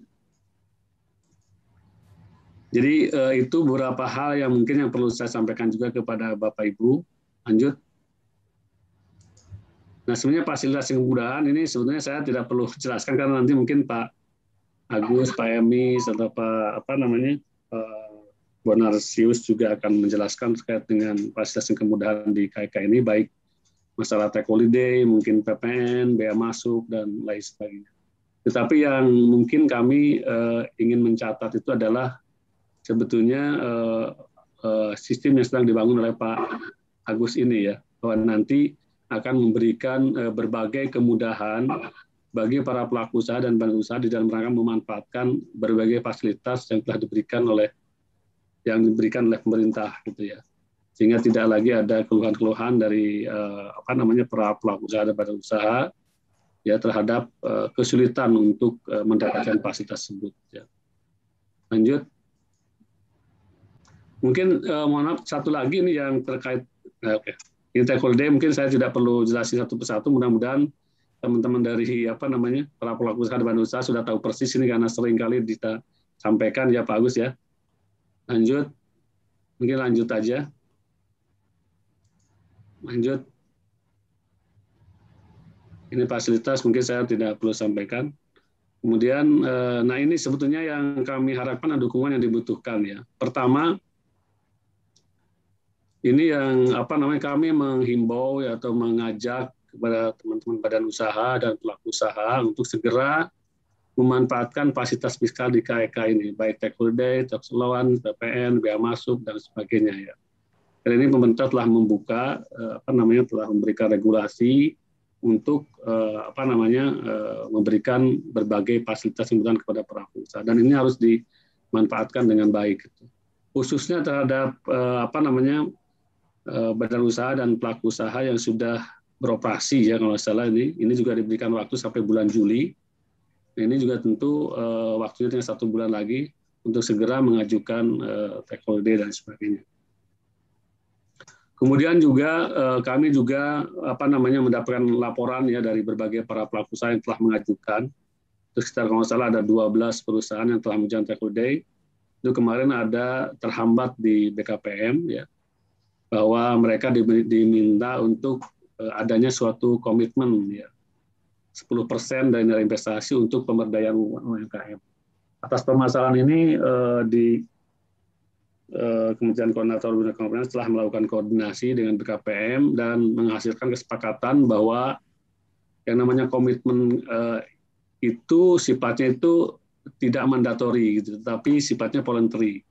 jadi uh, itu beberapa hal yang mungkin yang perlu saya sampaikan juga kepada Bapak Ibu. Lanjut. Nah sebenarnya fasilitas kemudahan ini sebenarnya saya tidak perlu [laughs] jelaskan karena nanti mungkin Pak Agus, Pak Yemi, atau Pak apa namanya Pak eh, Bonarsius juga akan menjelaskan terkait dengan fasilitas kemudahan di KIK ini baik masalah tech holiday, mungkin PPN, bea masuk dan lain sebagainya. Tetapi yang mungkin kami uh, ingin mencatat itu adalah sebetulnya uh, uh, sistem yang sedang dibangun oleh Pak Agus ini ya bahwa nanti akan memberikan uh, berbagai kemudahan bagi para pelaku usaha dan badan usaha di dalam rangka memanfaatkan berbagai fasilitas yang telah diberikan oleh yang diberikan oleh pemerintah gitu ya sehingga tidak lagi ada keluhan-keluhan dari uh, apa namanya para pelaku usaha dan badan usaha ya terhadap uh, kesulitan untuk uh, mendapatkan fasilitas tersebut ya. lanjut Mungkin eh, mohon maaf satu lagi nih yang terkait eh, okay. day mungkin saya tidak perlu jelasin satu persatu. Mudah-mudahan teman-teman dari apa namanya para pelaku usaha di Bandung Usaha sudah tahu persis ini karena sering kali kita sampaikan ya Pak Agus ya. Lanjut, mungkin lanjut aja. Lanjut. Ini fasilitas mungkin saya tidak perlu sampaikan. Kemudian, eh, nah ini sebetulnya yang kami harapkan dukungan yang dibutuhkan ya. Pertama, ini yang apa namanya kami menghimbau ya, atau mengajak kepada teman-teman badan usaha dan pelaku usaha untuk segera memanfaatkan fasilitas fiskal di KEK e ini, baik tax holiday, tax allowance, PPN, Biaya masuk dan sebagainya ya. Dan ini pemerintah telah membuka eh, apa namanya telah memberikan regulasi untuk eh, apa namanya eh, memberikan berbagai fasilitas kemudian kepada pelaku usaha dan ini harus dimanfaatkan dengan baik gitu. khususnya terhadap apa namanya Eh, badan usaha dan pelaku usaha yang sudah beroperasi ya kalau salah ini ini juga diberikan waktu sampai bulan Juli. Nah, ini juga tentu uh, waktunya satu bulan lagi untuk segera mengajukan uh, holiday dan sebagainya. Kemudian juga uh, kami juga apa namanya mendapatkan laporan ya dari berbagai para pelaku usaha yang telah mengajukan. Terus sekitar kalau salah ada 12 perusahaan yang telah mengajukan take day. Itu kemarin ada terhambat di BKPM ya bahwa mereka diminta untuk eh, adanya suatu komitmen ya 10% dari nilai investasi untuk pemberdayaan UMKM. Atas permasalahan ini eh, di eh, Kementerian Koordinator Bina Kompetensi telah melakukan koordinasi dengan BKPM dan menghasilkan kesepakatan bahwa yang namanya komitmen itu sifatnya itu tidak mandatori gitu, tetapi sifatnya voluntary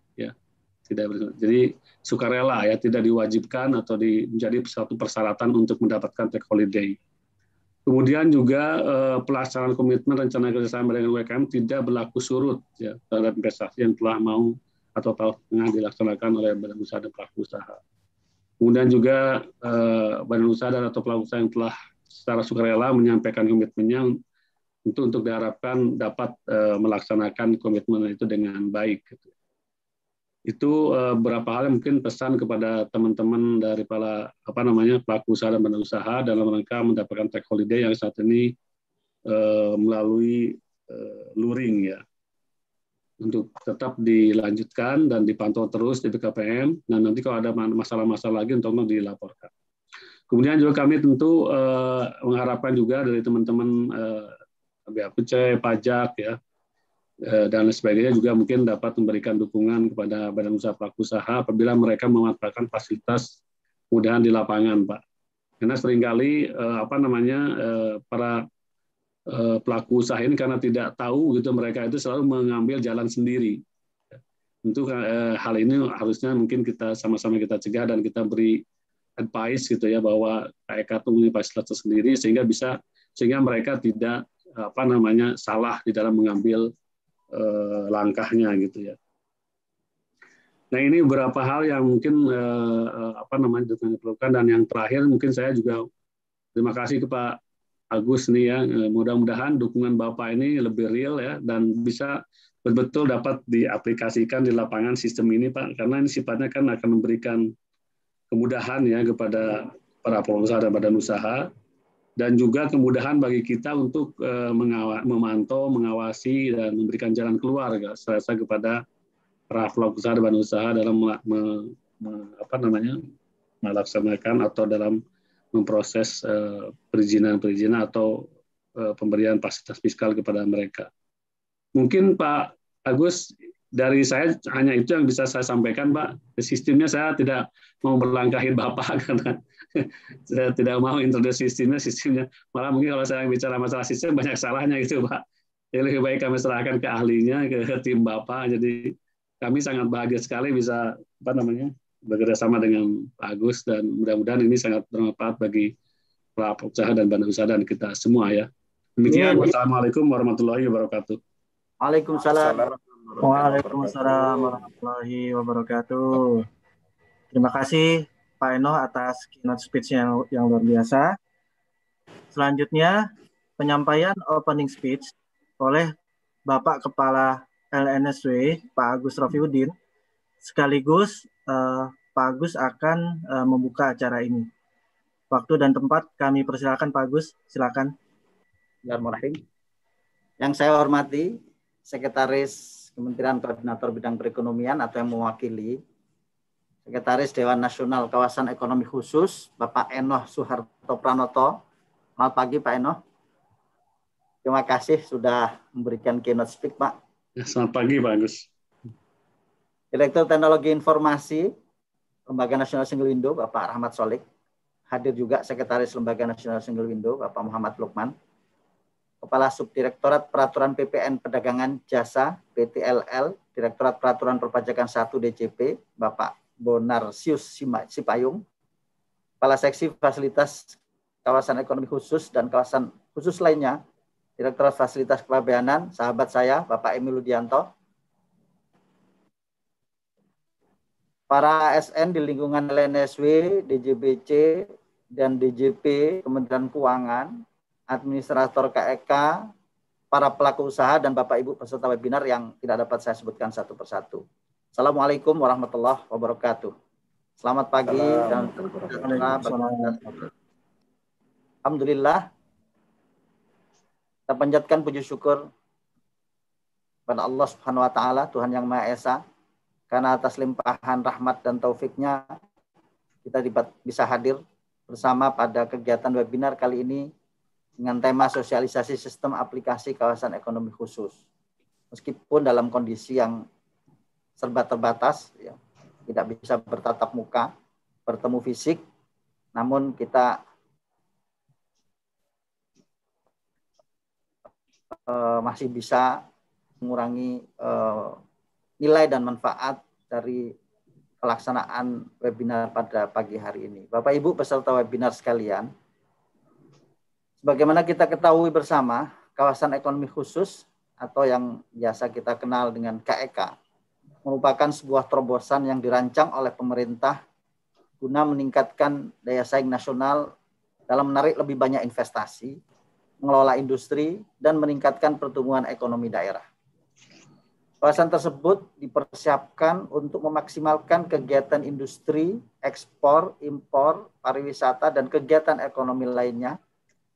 tidak jadi sukarela ya tidak diwajibkan atau di, menjadi satu persyaratan untuk mendapatkan take holiday. Kemudian juga eh, pelaksanaan komitmen rencana kerjasama dengan WKM tidak berlaku surut ya, terhadap investasi yang telah mau atau tahu tengah dilaksanakan oleh badan usaha dan pelaku usaha. Kemudian juga eh, badan usaha dan atau pelaku usaha yang telah secara sukarela menyampaikan komitmennya untuk untuk diharapkan dapat eh, melaksanakan komitmen itu dengan baik. Gitu itu beberapa eh, hal yang mungkin pesan kepada teman-teman dari para apa namanya pelaku usaha dan badan usaha dalam rangka mendapatkan tax holiday yang saat ini eh, melalui eh, luring ya untuk tetap dilanjutkan dan dipantau terus di BKPM dan nanti kalau ada masalah-masalah lagi untuk dilaporkan. Kemudian juga kami tentu eh, mengharapkan juga dari teman-teman eh, BAPC, pajak ya Eh, dan lain sebagainya juga mungkin dapat memberikan dukungan kepada badan usaha pelaku usaha apabila mereka memanfaatkan fasilitas mudahan di lapangan, Pak. Karena seringkali eh, apa namanya eh, para pelaku usaha ini karena tidak tahu gitu mereka itu selalu mengambil jalan sendiri. Tentu hal ini harusnya mungkin kita sama-sama kita cegah dan kita beri advice gitu ya bahwa mereka tunggu fasilitas sendiri sehingga bisa sehingga mereka tidak apa namanya salah di dalam mengambil eh, langkahnya gitu ya. Nah ini beberapa hal yang mungkin eh, eh apa namanya diperlukan dan yang terakhir mungkin saya juga terima kasih ke Pak Agus nih ya eh, mudah-mudahan dukungan Bapak ini lebih real ya dan bisa betul-betul dapat diaplikasikan di lapangan sistem ini Pak karena ini sifatnya kan akan memberikan kemudahan ya kepada para pengusaha dan badan usaha dan juga kemudahan bagi kita untuk eh, mengawal, memantau, mengawasi, dan memberikan jalan keluar serasa kepada para pelaku usaha dan usaha dalam me, me, apa namanya melaksanakan atau dalam memproses eh, perizinan-perizinan atau eh, pemberian fasilitas fiskal kepada mereka. Mungkin Pak Agus dari saya hanya itu yang bisa saya sampaikan, Pak. Sistemnya saya tidak mau berlangkahin Bapak [laughs] karena saya tidak mau introduce sistemnya, sistemnya. Malah mungkin kalau saya bicara masalah sistem banyak salahnya gitu, Pak. Jadi ya, lebih baik kami serahkan ke ahlinya, ke tim Bapak. Jadi kami sangat bahagia sekali bisa apa namanya bekerja sama dengan Pak Agus dan mudah-mudahan ini sangat bermanfaat bagi para usaha dan badan usaha dan kita semua ya. Demikian. Wassalamualaikum warahmatullahi wabarakatuh. Waalaikumsalam. Waalaikumsalam warahmatullahi wabarakatuh. Terima kasih Pak Eno atas keynote speech yang, yang luar biasa. Selanjutnya, penyampaian opening speech oleh Bapak Kepala LNSW, Pak Agus Rofiuddin, Sekaligus eh, Pak Agus akan eh, membuka acara ini. Waktu dan tempat kami persilakan Pak Agus, silakan. Yang saya hormati Sekretaris Kementerian Koordinator Bidang Perekonomian atau yang mewakili, Sekretaris Dewan Nasional Kawasan Ekonomi Khusus, Bapak Enoh Suharto Pranoto. Selamat pagi Pak Enoh. Terima kasih sudah memberikan keynote speak Pak. Ya, selamat pagi Pak Agus. Direktur Teknologi Informasi Lembaga Nasional Single Window, Bapak Rahmat Solik. Hadir juga Sekretaris Lembaga Nasional Single Window, Bapak Muhammad Lukman. Kepala Subdirektorat Peraturan PPN Perdagangan Jasa PTLL, Direktorat Peraturan Perpajakan 1 DJP, Bapak Bonarsius Sipayung, Kepala Seksi Fasilitas Kawasan Ekonomi Khusus dan Kawasan Khusus lainnya, Direktorat Fasilitas Kepabeanan, sahabat saya, Bapak Emil Ludianto, para ASN di lingkungan LNSW, DJBC, dan DJP Kementerian Keuangan, administrator KEK, e para pelaku usaha dan Bapak Ibu peserta webinar yang tidak dapat saya sebutkan satu persatu. Assalamualaikum warahmatullahi wabarakatuh. Selamat pagi dan selamat Alhamdulillah kita panjatkan puji syukur kepada Allah Subhanahu wa taala Tuhan yang Maha Esa karena atas limpahan rahmat dan taufiknya kita bisa hadir bersama pada kegiatan webinar kali ini dengan tema sosialisasi sistem aplikasi kawasan ekonomi khusus. Meskipun dalam kondisi yang serba terbatas, ya, tidak bisa bertatap muka, bertemu fisik, namun kita uh, masih bisa mengurangi uh, nilai dan manfaat dari pelaksanaan webinar pada pagi hari ini. Bapak Ibu peserta webinar sekalian, Sebagaimana kita ketahui bersama, kawasan ekonomi khusus atau yang biasa kita kenal dengan KEK e merupakan sebuah terobosan yang dirancang oleh pemerintah guna meningkatkan daya saing nasional dalam menarik lebih banyak investasi, mengelola industri, dan meningkatkan pertumbuhan ekonomi daerah. Kawasan tersebut dipersiapkan untuk memaksimalkan kegiatan industri, ekspor, impor, pariwisata, dan kegiatan ekonomi lainnya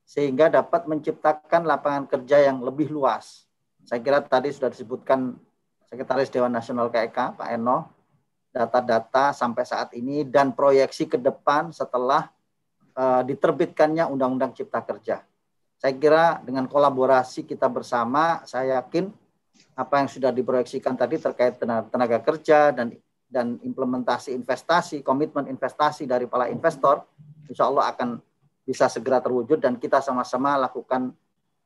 sehingga dapat menciptakan lapangan kerja yang lebih luas. Saya kira tadi sudah disebutkan Sekretaris Dewan Nasional KEK e Pak Eno data-data sampai saat ini dan proyeksi ke depan setelah uh, diterbitkannya Undang-Undang Cipta Kerja. Saya kira dengan kolaborasi kita bersama, saya yakin apa yang sudah diproyeksikan tadi terkait tenaga, tenaga kerja dan dan implementasi investasi, komitmen investasi dari para investor, insya Allah akan bisa segera terwujud dan kita sama-sama lakukan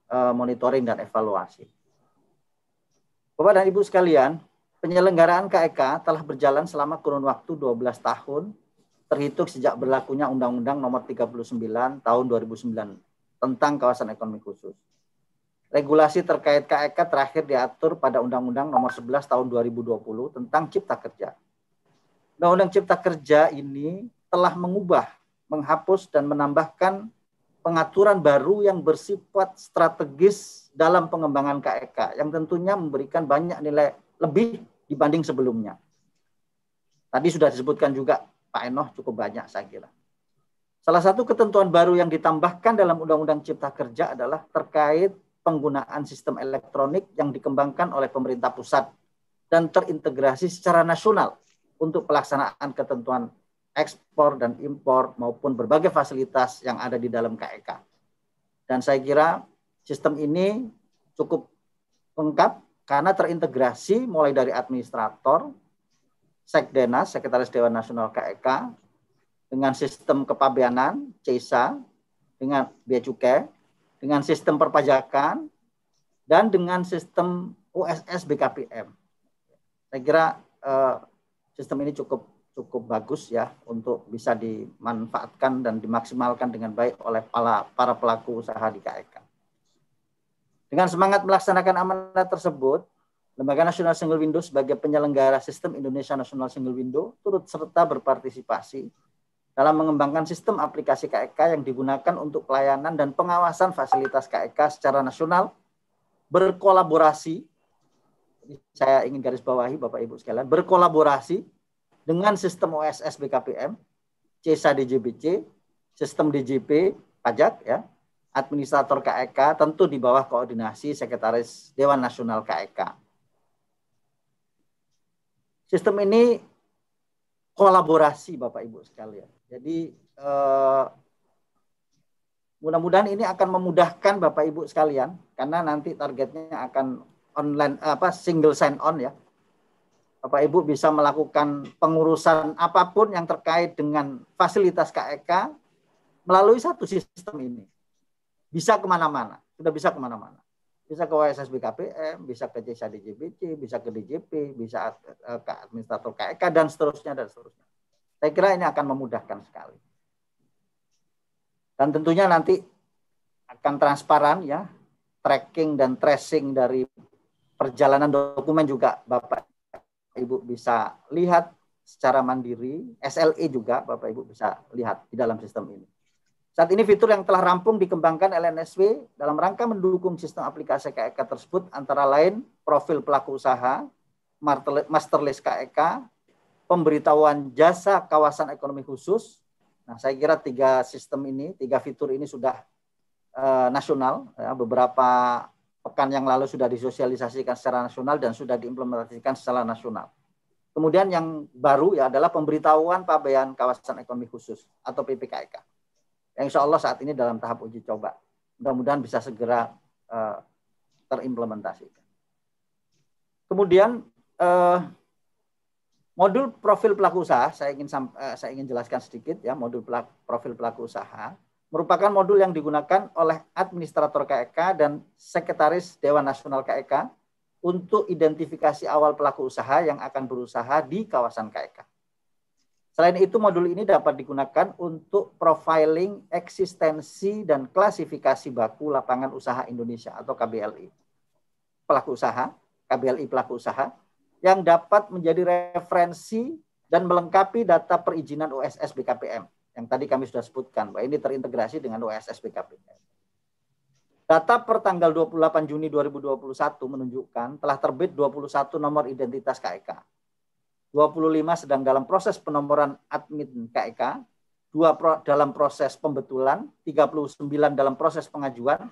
uh, monitoring dan evaluasi. Bapak dan Ibu sekalian, penyelenggaraan KEK e telah berjalan selama kurun waktu 12 tahun terhitung sejak berlakunya Undang-Undang Nomor 39 Tahun 2009 tentang Kawasan Ekonomi Khusus. Regulasi terkait KEK e terakhir diatur pada Undang-Undang Nomor 11 Tahun 2020 tentang Cipta Kerja. Undang-Undang Cipta Kerja ini telah mengubah menghapus dan menambahkan pengaturan baru yang bersifat strategis dalam pengembangan KEK e yang tentunya memberikan banyak nilai lebih dibanding sebelumnya. Tadi sudah disebutkan juga Pak Enoh cukup banyak saya kira. Salah satu ketentuan baru yang ditambahkan dalam Undang-Undang Cipta Kerja adalah terkait penggunaan sistem elektronik yang dikembangkan oleh pemerintah pusat dan terintegrasi secara nasional untuk pelaksanaan ketentuan ekspor dan impor maupun berbagai fasilitas yang ada di dalam KEK. E dan saya kira sistem ini cukup lengkap karena terintegrasi mulai dari administrator, Sekdenas, Sekretaris Dewan Nasional KEK, e dengan sistem kepabeanan, CESA, dengan Bea Cukai, dengan sistem perpajakan, dan dengan sistem USS BKPM. Saya kira eh, sistem ini cukup cukup bagus ya untuk bisa dimanfaatkan dan dimaksimalkan dengan baik oleh para, para pelaku usaha di KEK. E dengan semangat melaksanakan amanat tersebut, Lembaga Nasional Single Window sebagai penyelenggara sistem Indonesia nasional Single Window turut serta berpartisipasi dalam mengembangkan sistem aplikasi KEK e yang digunakan untuk pelayanan dan pengawasan fasilitas KEK e secara nasional, berkolaborasi, saya ingin garis bawahi Bapak Ibu sekalian, berkolaborasi dengan sistem OSS BKPM, Cesa, DJBC, sistem DJP pajak ya, administrator KEK e tentu di bawah koordinasi sekretaris Dewan Nasional KEK. E sistem ini kolaborasi Bapak Ibu sekalian. Jadi eh, mudah-mudahan ini akan memudahkan Bapak Ibu sekalian karena nanti targetnya akan online apa single sign on ya Bapak Ibu bisa melakukan pengurusan apapun yang terkait dengan fasilitas KEK e melalui satu sistem ini. Bisa kemana-mana, sudah bisa kemana-mana. Bisa ke WSS BKPM, bisa ke CSA DJBC, bisa ke DJP, bisa e, ke administrator KEK, e dan seterusnya, dan seterusnya. Saya kira ini akan memudahkan sekali. Dan tentunya nanti akan transparan ya, tracking dan tracing dari perjalanan dokumen juga Bapak Ibu bisa lihat secara mandiri, SLE juga Bapak Ibu bisa lihat di dalam sistem ini. Saat ini fitur yang telah rampung dikembangkan LNSW dalam rangka mendukung sistem aplikasi KEK e tersebut antara lain profil pelaku usaha, master list KEK, pemberitahuan jasa kawasan ekonomi khusus. Nah, saya kira tiga sistem ini, tiga fitur ini sudah uh, nasional. Ya, beberapa pekan yang lalu sudah disosialisasikan secara nasional dan sudah diimplementasikan secara nasional. Kemudian yang baru ya adalah pemberitahuan pabean kawasan ekonomi khusus atau PPKK. Yang insya Allah saat ini dalam tahap uji coba. Mudah-mudahan bisa segera uh, terimplementasikan. Kemudian uh, modul profil pelaku usaha saya ingin uh, saya ingin jelaskan sedikit ya modul pelaku, profil pelaku usaha merupakan modul yang digunakan oleh administrator KEK e dan sekretaris Dewan Nasional KEK e untuk identifikasi awal pelaku usaha yang akan berusaha di kawasan KEK. E Selain itu, modul ini dapat digunakan untuk profiling eksistensi dan klasifikasi baku lapangan usaha Indonesia atau KBLI. Pelaku usaha, KBLI pelaku usaha, yang dapat menjadi referensi dan melengkapi data perizinan USS BKPM yang tadi kami sudah sebutkan bahwa ini terintegrasi dengan OSS BKPM. Data per tanggal 28 Juni 2021 menunjukkan telah terbit 21 nomor identitas KEK. 25 e sedang dalam proses penomoran admin KEK, 2 e dalam proses pembetulan, 39 dalam proses pengajuan,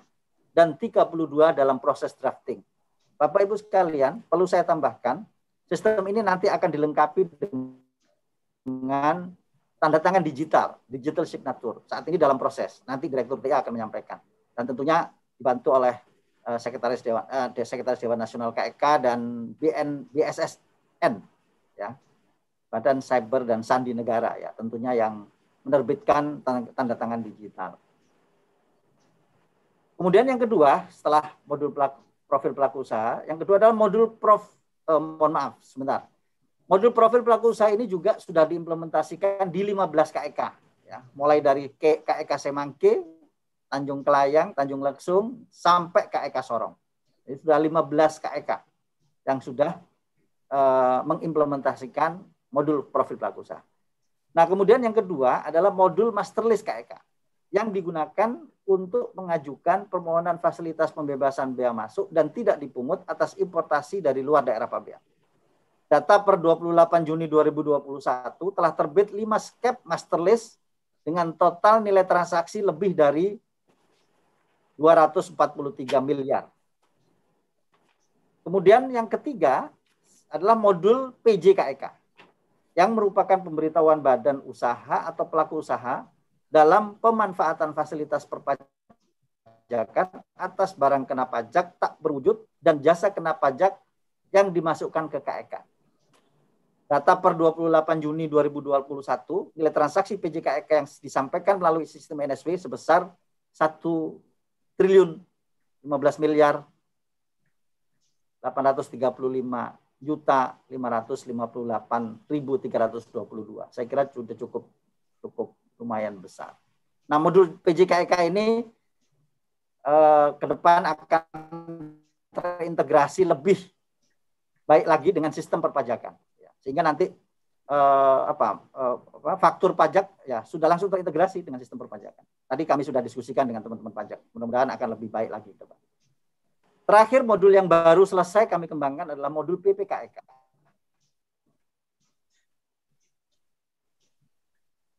dan 32 dalam proses drafting. Bapak Ibu sekalian, perlu saya tambahkan, sistem ini nanti akan dilengkapi dengan tanda tangan digital, digital signature. Saat ini dalam proses. Nanti Direktur TA akan menyampaikan. Dan tentunya dibantu oleh uh, Sekretaris Dewan uh, Sekretaris Dewan Nasional KEK e dan BN BSSN ya. Badan Cyber dan Sandi Negara ya, tentunya yang menerbitkan tanda tangan digital. Kemudian yang kedua, setelah modul pelaku, profil pelaku usaha, yang kedua adalah modul prof eh, mohon maaf sebentar. Modul profil pelaku usaha ini juga sudah diimplementasikan di 15 KEK. Ya, mulai dari KEK Semangke, Tanjung Kelayang, Tanjung Leksung, sampai KEK e Sorong. Jadi sudah 15 KEK yang sudah uh, mengimplementasikan modul profil pelaku usaha. Nah, kemudian yang kedua adalah modul master list KEK e yang digunakan untuk mengajukan permohonan fasilitas pembebasan bea masuk dan tidak dipungut atas importasi dari luar daerah pabean. Data per 28 Juni 2021 telah terbit 5 skep master list dengan total nilai transaksi lebih dari 243 miliar. Kemudian yang ketiga adalah modul PJKEK e yang merupakan pemberitahuan badan usaha atau pelaku usaha dalam pemanfaatan fasilitas perpajakan atas barang kena pajak tak berwujud dan jasa kena pajak yang dimasukkan ke KEK. E Data per 28 Juni 2021, nilai transaksi PJKK e yang disampaikan melalui sistem NSW sebesar 1 triliun 15 miliar 835 juta 558.322. Saya kira sudah cukup cukup lumayan besar. Nah, modul PJKK e ini eh, ke depan akan terintegrasi lebih baik lagi dengan sistem perpajakan sehingga nanti uh, apa, eh, apa faktur pajak ya sudah langsung terintegrasi dengan sistem perpajakan. Tadi kami sudah diskusikan dengan teman-teman pajak. Mudah-mudahan akan lebih baik lagi Terakhir modul yang baru selesai kami kembangkan adalah modul PPKEK. E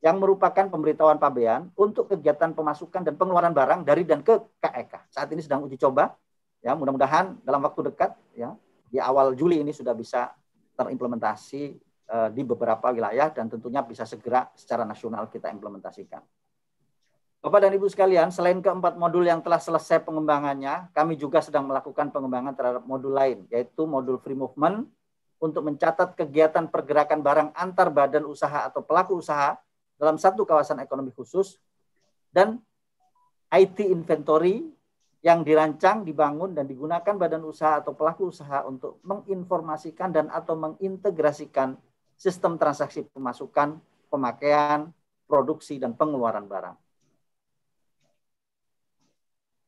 yang merupakan pemberitahuan pabean untuk kegiatan pemasukan dan pengeluaran barang dari dan ke KEK. E Saat ini sedang uji coba. Ya, mudah-mudahan dalam waktu dekat ya, di awal Juli ini sudah bisa terimplementasi eh, di beberapa wilayah dan tentunya bisa segera secara nasional kita implementasikan. Bapak dan Ibu sekalian, selain keempat modul yang telah selesai pengembangannya, kami juga sedang melakukan pengembangan terhadap modul lain, yaitu modul free movement untuk mencatat kegiatan pergerakan barang antar badan usaha atau pelaku usaha dalam satu kawasan ekonomi khusus dan IT inventory yang dirancang, dibangun, dan digunakan badan usaha atau pelaku usaha untuk menginformasikan dan atau mengintegrasikan sistem transaksi pemasukan, pemakaian, produksi, dan pengeluaran barang.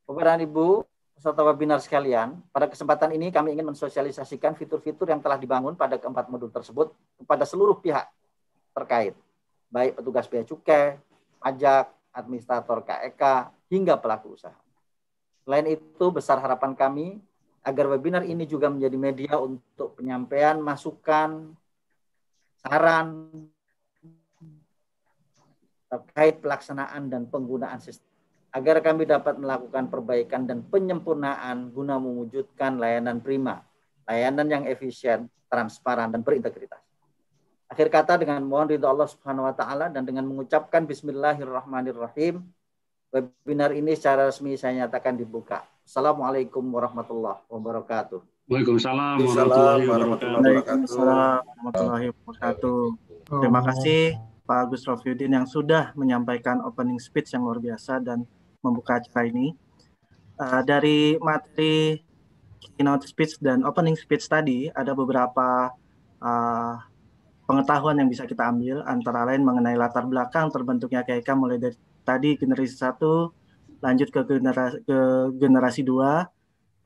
Bapak dan Ibu, peserta webinar sekalian, pada kesempatan ini kami ingin mensosialisasikan fitur-fitur yang telah dibangun pada keempat modul tersebut kepada seluruh pihak terkait, baik petugas bea cukai, pajak, administrator KEK, e hingga pelaku usaha. Selain itu, besar harapan kami agar webinar ini juga menjadi media untuk penyampaian masukan, saran terkait pelaksanaan dan penggunaan sistem agar kami dapat melakukan perbaikan dan penyempurnaan guna mewujudkan layanan prima, layanan yang efisien, transparan, dan berintegritas. Akhir kata dengan mohon ridho Allah Subhanahu wa taala dan dengan mengucapkan bismillahirrahmanirrahim. Webinar ini secara resmi saya nyatakan dibuka. Assalamualaikum warahmatullahi wabarakatuh. Waalaikumsalam warahmatullahi wabarakatuh. Terima kasih Pak Agus Rofiuddin yang sudah menyampaikan opening speech yang luar biasa dan membuka acara ini. Uh, dari materi keynote speech dan opening speech tadi ada beberapa uh, pengetahuan yang bisa kita ambil antara lain mengenai latar belakang terbentuknya KIK mulai dari tadi generasi satu lanjut ke generasi ke generasi dua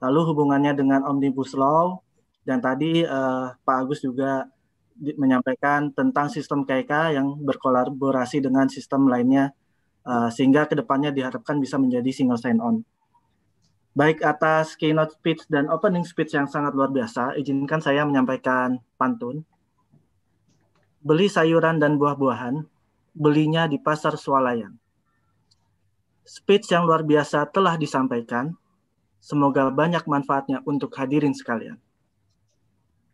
lalu hubungannya dengan omnibus law dan tadi uh, Pak Agus juga menyampaikan tentang sistem KK yang berkolaborasi dengan sistem lainnya uh, sehingga kedepannya diharapkan bisa menjadi single sign on. Baik atas keynote speech dan opening speech yang sangat luar biasa, izinkan saya menyampaikan pantun. Beli sayuran dan buah-buahan, belinya di pasar swalayan. Speech yang luar biasa telah disampaikan. Semoga banyak manfaatnya untuk hadirin sekalian.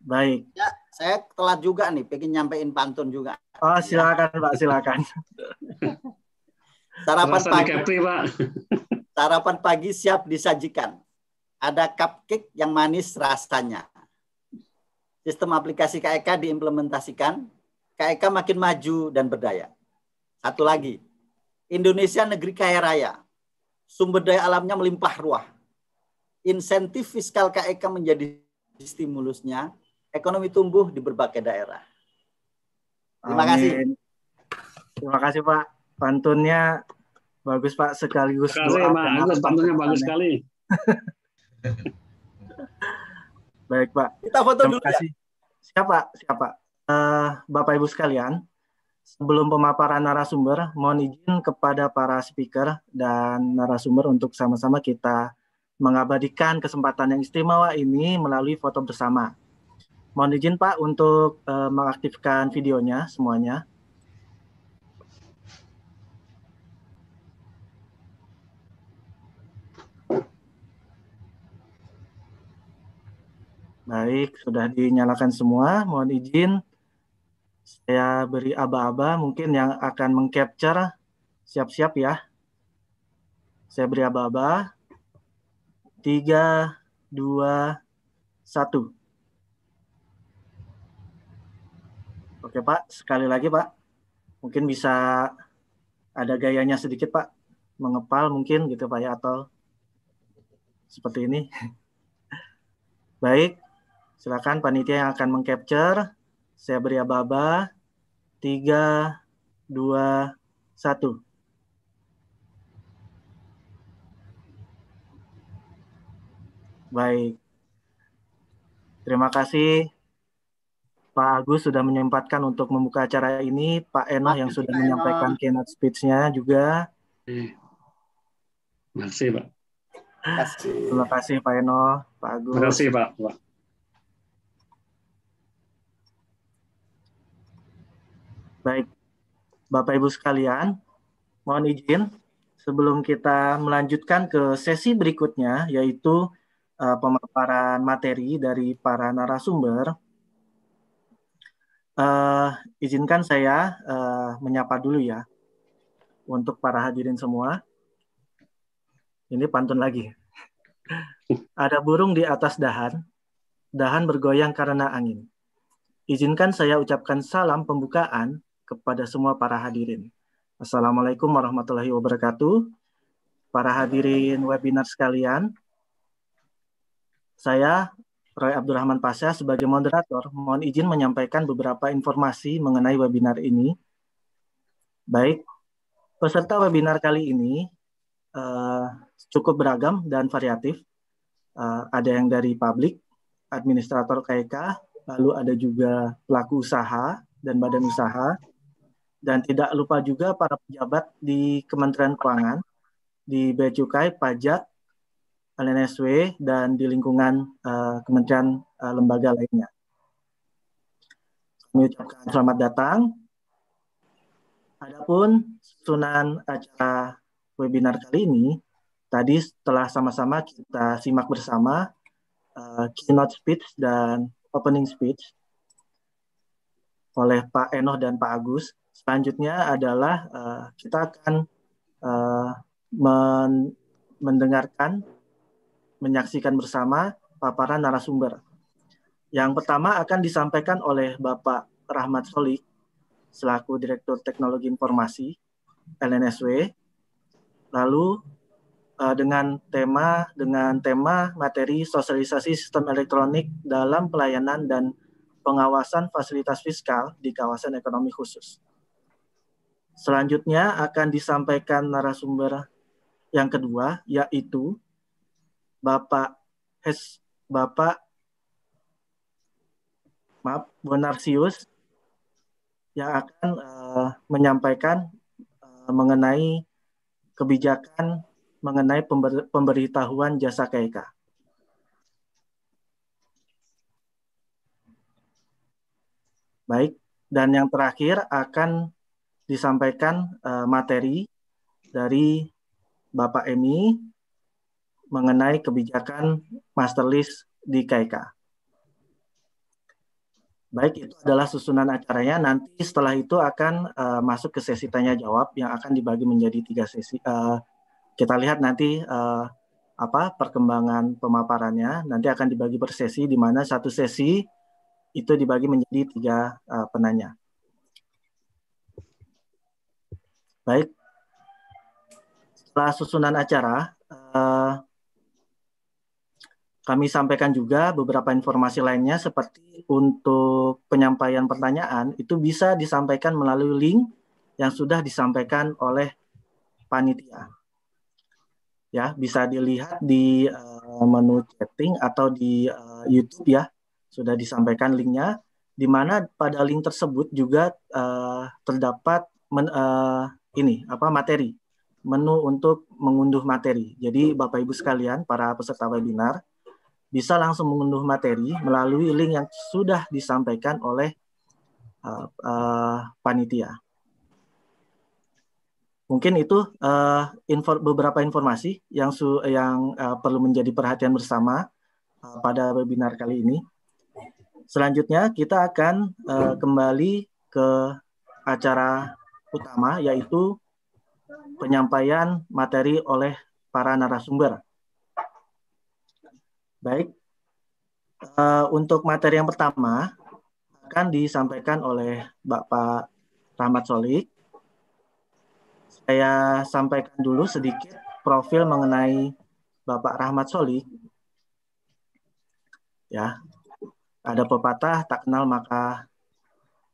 Baik. Ya, saya telat juga nih, pengen nyampein pantun juga. Oh, silakan ya. Pak, silakan. sarapan pagi, Pak. sarapan pagi siap disajikan. Ada cupcake yang manis rasanya. Sistem aplikasi KEK diimplementasikan. KEK makin maju dan berdaya. Satu lagi, Indonesia negeri kaya raya. Sumber daya alamnya melimpah ruah. Insentif fiskal KEK e menjadi stimulusnya. Ekonomi tumbuh di berbagai daerah. Terima Amin. kasih. Terima kasih Pak. Pantunnya bagus Pak sekaligus. Terima ya. Sekali, bagus, [laughs] pantunnya bagus sekali. Baik Pak. Kita foto Terima dulu ya. kasih. ya. Siapa? Siapa? Uh, Bapak Ibu sekalian, sebelum pemaparan narasumber, mohon izin kepada para speaker dan narasumber untuk sama-sama kita mengabadikan kesempatan yang istimewa ini melalui foto bersama. Mohon izin Pak untuk uh, mengaktifkan videonya semuanya. Baik, sudah dinyalakan semua. Mohon izin saya beri aba-aba mungkin yang akan mengcapture siap-siap ya. Saya beri aba-aba. tiga dua satu. Oke Pak, sekali lagi Pak. Mungkin bisa ada gayanya sedikit Pak. Mengepal mungkin gitu Pak ya atau seperti ini. [laughs] Baik, silakan panitia yang akan mengcapture. Saya beri aba-aba tiga, dua, satu. Baik. Terima kasih Pak Agus sudah menyempatkan untuk membuka acara ini, Pak Eno yang sudah menyampaikan keynote speech-nya juga. Terima kasih, Pak. Terima kasih. Pak Eno, Pak Agus. Terima kasih Pak. Baik, Bapak Ibu sekalian, mohon izin sebelum kita melanjutkan ke sesi berikutnya, yaitu uh, pemaparan materi dari para narasumber. Uh, izinkan saya uh, menyapa dulu ya untuk para hadirin semua. Ini pantun lagi. Ada burung di atas dahan, dahan bergoyang karena angin. Izinkan saya ucapkan salam pembukaan kepada semua para hadirin. Assalamualaikum warahmatullahi wabarakatuh. Para hadirin webinar sekalian, saya Roy Abdurrahman Pasha sebagai moderator mohon izin menyampaikan beberapa informasi mengenai webinar ini. Baik, peserta webinar kali ini uh, cukup beragam dan variatif. Uh, ada yang dari publik, administrator KIK, e lalu ada juga pelaku usaha dan badan usaha, dan tidak lupa juga para pejabat di Kementerian Keuangan, di Bea Pajak, LNSW, dan di lingkungan uh, kementerian uh, lembaga lainnya. Kami ucapkan selamat datang. Adapun susunan acara webinar kali ini, tadi setelah sama-sama kita simak bersama uh, keynote speech dan opening speech oleh Pak Enoh dan Pak Agus. Selanjutnya adalah uh, kita akan uh, men mendengarkan, menyaksikan bersama paparan narasumber. Yang pertama akan disampaikan oleh Bapak Rahmat Solik selaku Direktur Teknologi Informasi LNSW. Lalu eh, dengan tema dengan tema materi sosialisasi sistem elektronik dalam pelayanan dan pengawasan fasilitas fiskal di kawasan ekonomi khusus. Selanjutnya akan disampaikan narasumber yang kedua yaitu Bapak Hes Bapak maaf Bonarsius yang akan uh, menyampaikan uh, mengenai kebijakan mengenai pember pemberitahuan jasa KIK. E Baik, dan yang terakhir akan disampaikan uh, materi dari Bapak Emi mengenai kebijakan master list di KIK. Baik, itu adalah susunan acaranya. Nanti setelah itu akan uh, masuk ke sesi tanya jawab yang akan dibagi menjadi tiga sesi. Uh, kita lihat nanti uh, apa perkembangan pemaparannya. Nanti akan dibagi per sesi, di mana satu sesi itu dibagi menjadi tiga uh, penanya. Baik. Setelah susunan acara, uh, kami sampaikan juga beberapa informasi lainnya seperti untuk penyampaian pertanyaan itu bisa disampaikan melalui link yang sudah disampaikan oleh panitia. Ya, bisa dilihat di uh, menu chatting atau di uh, YouTube ya. Sudah disampaikan linknya di mana pada link tersebut juga uh, terdapat men, uh, ini apa materi, menu untuk mengunduh materi. Jadi Bapak Ibu sekalian, para peserta webinar bisa langsung mengunduh materi melalui link yang sudah disampaikan oleh uh, uh, panitia. Mungkin itu uh, info, beberapa informasi yang su, yang uh, perlu menjadi perhatian bersama uh, pada webinar kali ini. Selanjutnya kita akan uh, kembali ke acara utama yaitu penyampaian materi oleh para narasumber. Baik, eh, untuk materi yang pertama akan disampaikan oleh Bapak Rahmat Solik. Saya sampaikan dulu sedikit profil mengenai Bapak Rahmat Solik. Ya, ada pepatah tak kenal maka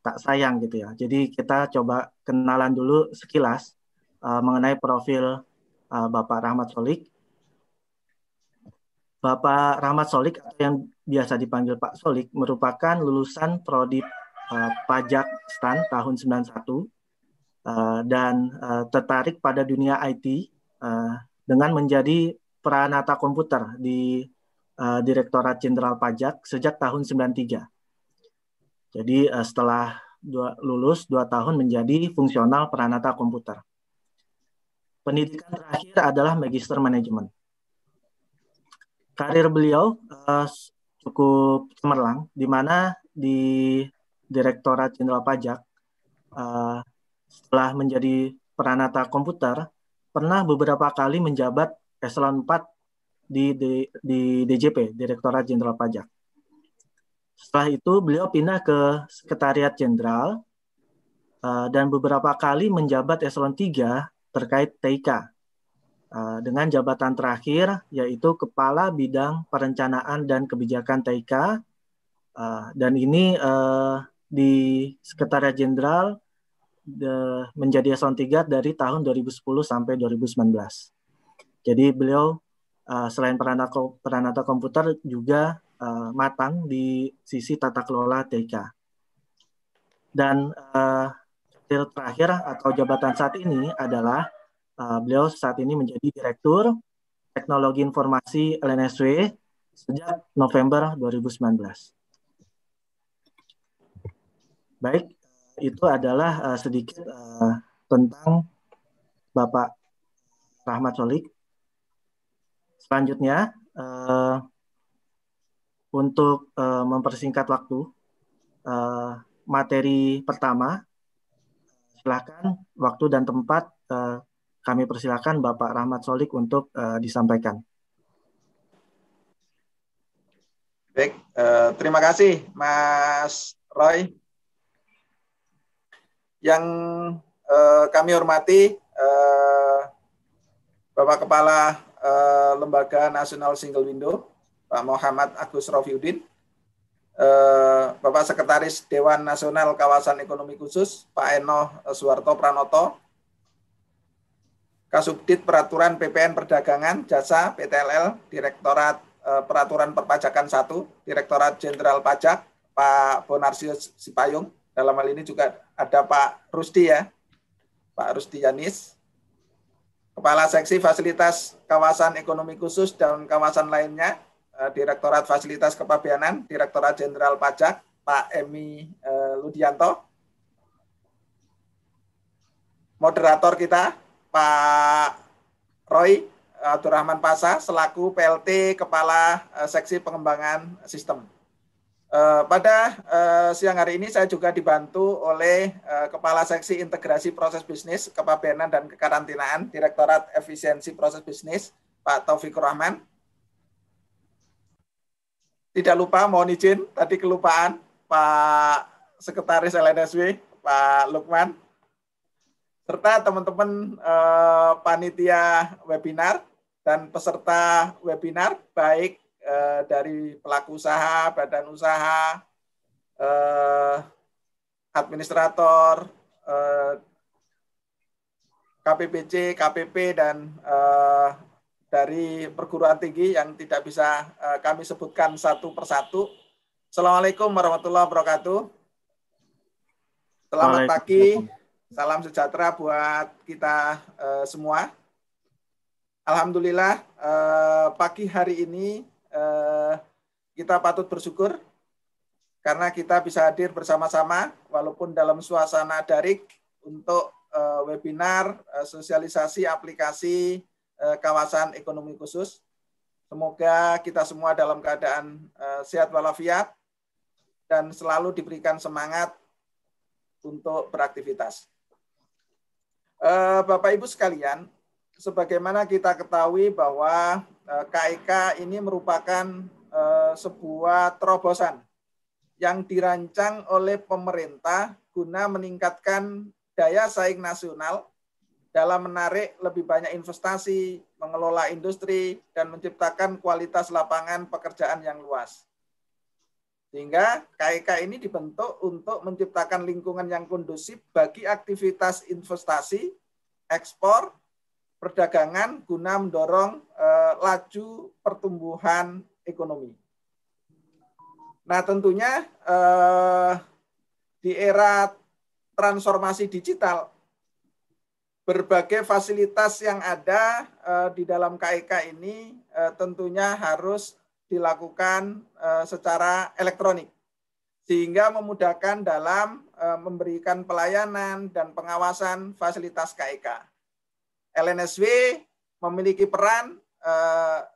tak sayang gitu ya. Jadi kita coba kenalan dulu sekilas uh, mengenai profil uh, Bapak Rahmat Solik. Bapak Rahmat Solik atau yang biasa dipanggil Pak Solik merupakan lulusan prodi uh, pajak STAN tahun 91 uh, dan uh, tertarik pada dunia IT uh, dengan menjadi peranata komputer di uh, Direktorat Jenderal Pajak sejak tahun 93 jadi uh, setelah dua, lulus dua tahun menjadi fungsional peranata komputer. Pendidikan terakhir adalah magister manajemen. Karir beliau uh, cukup cemerlang, di mana di Direktorat Jenderal Pajak uh, setelah menjadi peranata komputer pernah beberapa kali menjabat eselon 4 di, di, di DJP Direktorat Jenderal Pajak setelah itu beliau pindah ke Sekretariat Jenderal uh, dan beberapa kali menjabat eselon 3 terkait TIK uh, eh, dengan jabatan terakhir yaitu Kepala Bidang Perencanaan dan Kebijakan TIK uh, eh, dan ini uh, di Sekretariat Jenderal de, menjadi eselon 3 dari tahun 2010 sampai 2019. Jadi beliau uh, selain peranata, peranata komputer juga uh, matang di sisi tata kelola TK. Dan uh, terakhir atau jabatan saat ini adalah uh, beliau saat ini menjadi Direktur Teknologi Informasi LNSW sejak November 2019. Baik, itu adalah uh, sedikit uh, tentang Bapak Rahmat Solik. Selanjutnya, untuk uh, mempersingkat waktu uh, materi pertama silakan waktu dan tempat uh, kami persilakan Bapak Rahmat Solik untuk uh, disampaikan. Baik, uh, terima kasih Mas Roy. Yang uh, kami hormati uh, Bapak Kepala uh, Lembaga Nasional Single Window, Pak Muhammad Agus Rofiuddin, eh, Bapak Sekretaris Dewan Nasional Kawasan Ekonomi Khusus, Pak Eno Suwarto Pranoto, Kasubdit Peraturan PPN Perdagangan Jasa PTLL, Direktorat eh, Peraturan Perpajakan 1, Direktorat Jenderal Pajak, Pak Bonarsius Sipayung, dalam hal ini juga ada Pak Rusti ya, Pak Rusti Yanis, Kepala Seksi Fasilitas Kawasan Ekonomi Khusus dan kawasan lainnya, Eh, Direktorat Fasilitas Kepabeanan, Direktorat Jenderal Pajak, Pak Emi eh, Ludianto. Moderator kita, Pak Roy eh, Abdurrahman Pasa, selaku PLT Kepala Seksi Pengembangan Sistem. Pada siang hari ini saya juga dibantu oleh Kepala Seksi Integrasi Proses Bisnis, Kepabeanan dan Kekarantinaan, Direktorat Efisiensi Proses Bisnis, Pak Taufik Rahman tidak lupa mohon izin tadi kelupaan Pak Sekretaris LNSW Pak Lukman serta teman-teman eh, panitia webinar dan peserta webinar baik eh, dari pelaku usaha, badan usaha, eh, administrator, eh, KPPC, KPP dan eh, dari perguruan tinggi yang tidak bisa eh, kami sebutkan satu persatu. Assalamualaikum warahmatullahi wabarakatuh. Selamat pagi, salam sejahtera buat kita eh, semua. Alhamdulillah eh, pagi hari ini kita patut bersyukur karena kita bisa hadir bersama-sama walaupun dalam suasana daring untuk webinar sosialisasi aplikasi Eh, kawasan ekonomi khusus. Semoga kita semua dalam keadaan eh, sehat walafiat dan selalu diberikan semangat untuk beraktivitas. Eh, Bapak Ibu sekalian, sebagaimana kita ketahui bahwa KIK e ini merupakan sebuah terobosan yang dirancang oleh pemerintah guna meningkatkan daya saing nasional dalam menarik lebih banyak investasi, mengelola industri, dan menciptakan kualitas lapangan pekerjaan yang luas. Sehingga KIK ini dibentuk untuk menciptakan lingkungan yang kondusif bagi aktivitas investasi, ekspor, perdagangan guna mendorong eh, laju pertumbuhan ekonomi. Nah tentunya eh, di era transformasi digital berbagai fasilitas yang ada eh, di dalam KIK ini eh, tentunya harus dilakukan eh, secara elektronik sehingga memudahkan dalam memberikan pelayanan dan pengawasan fasilitas KIK. LNSW memiliki peran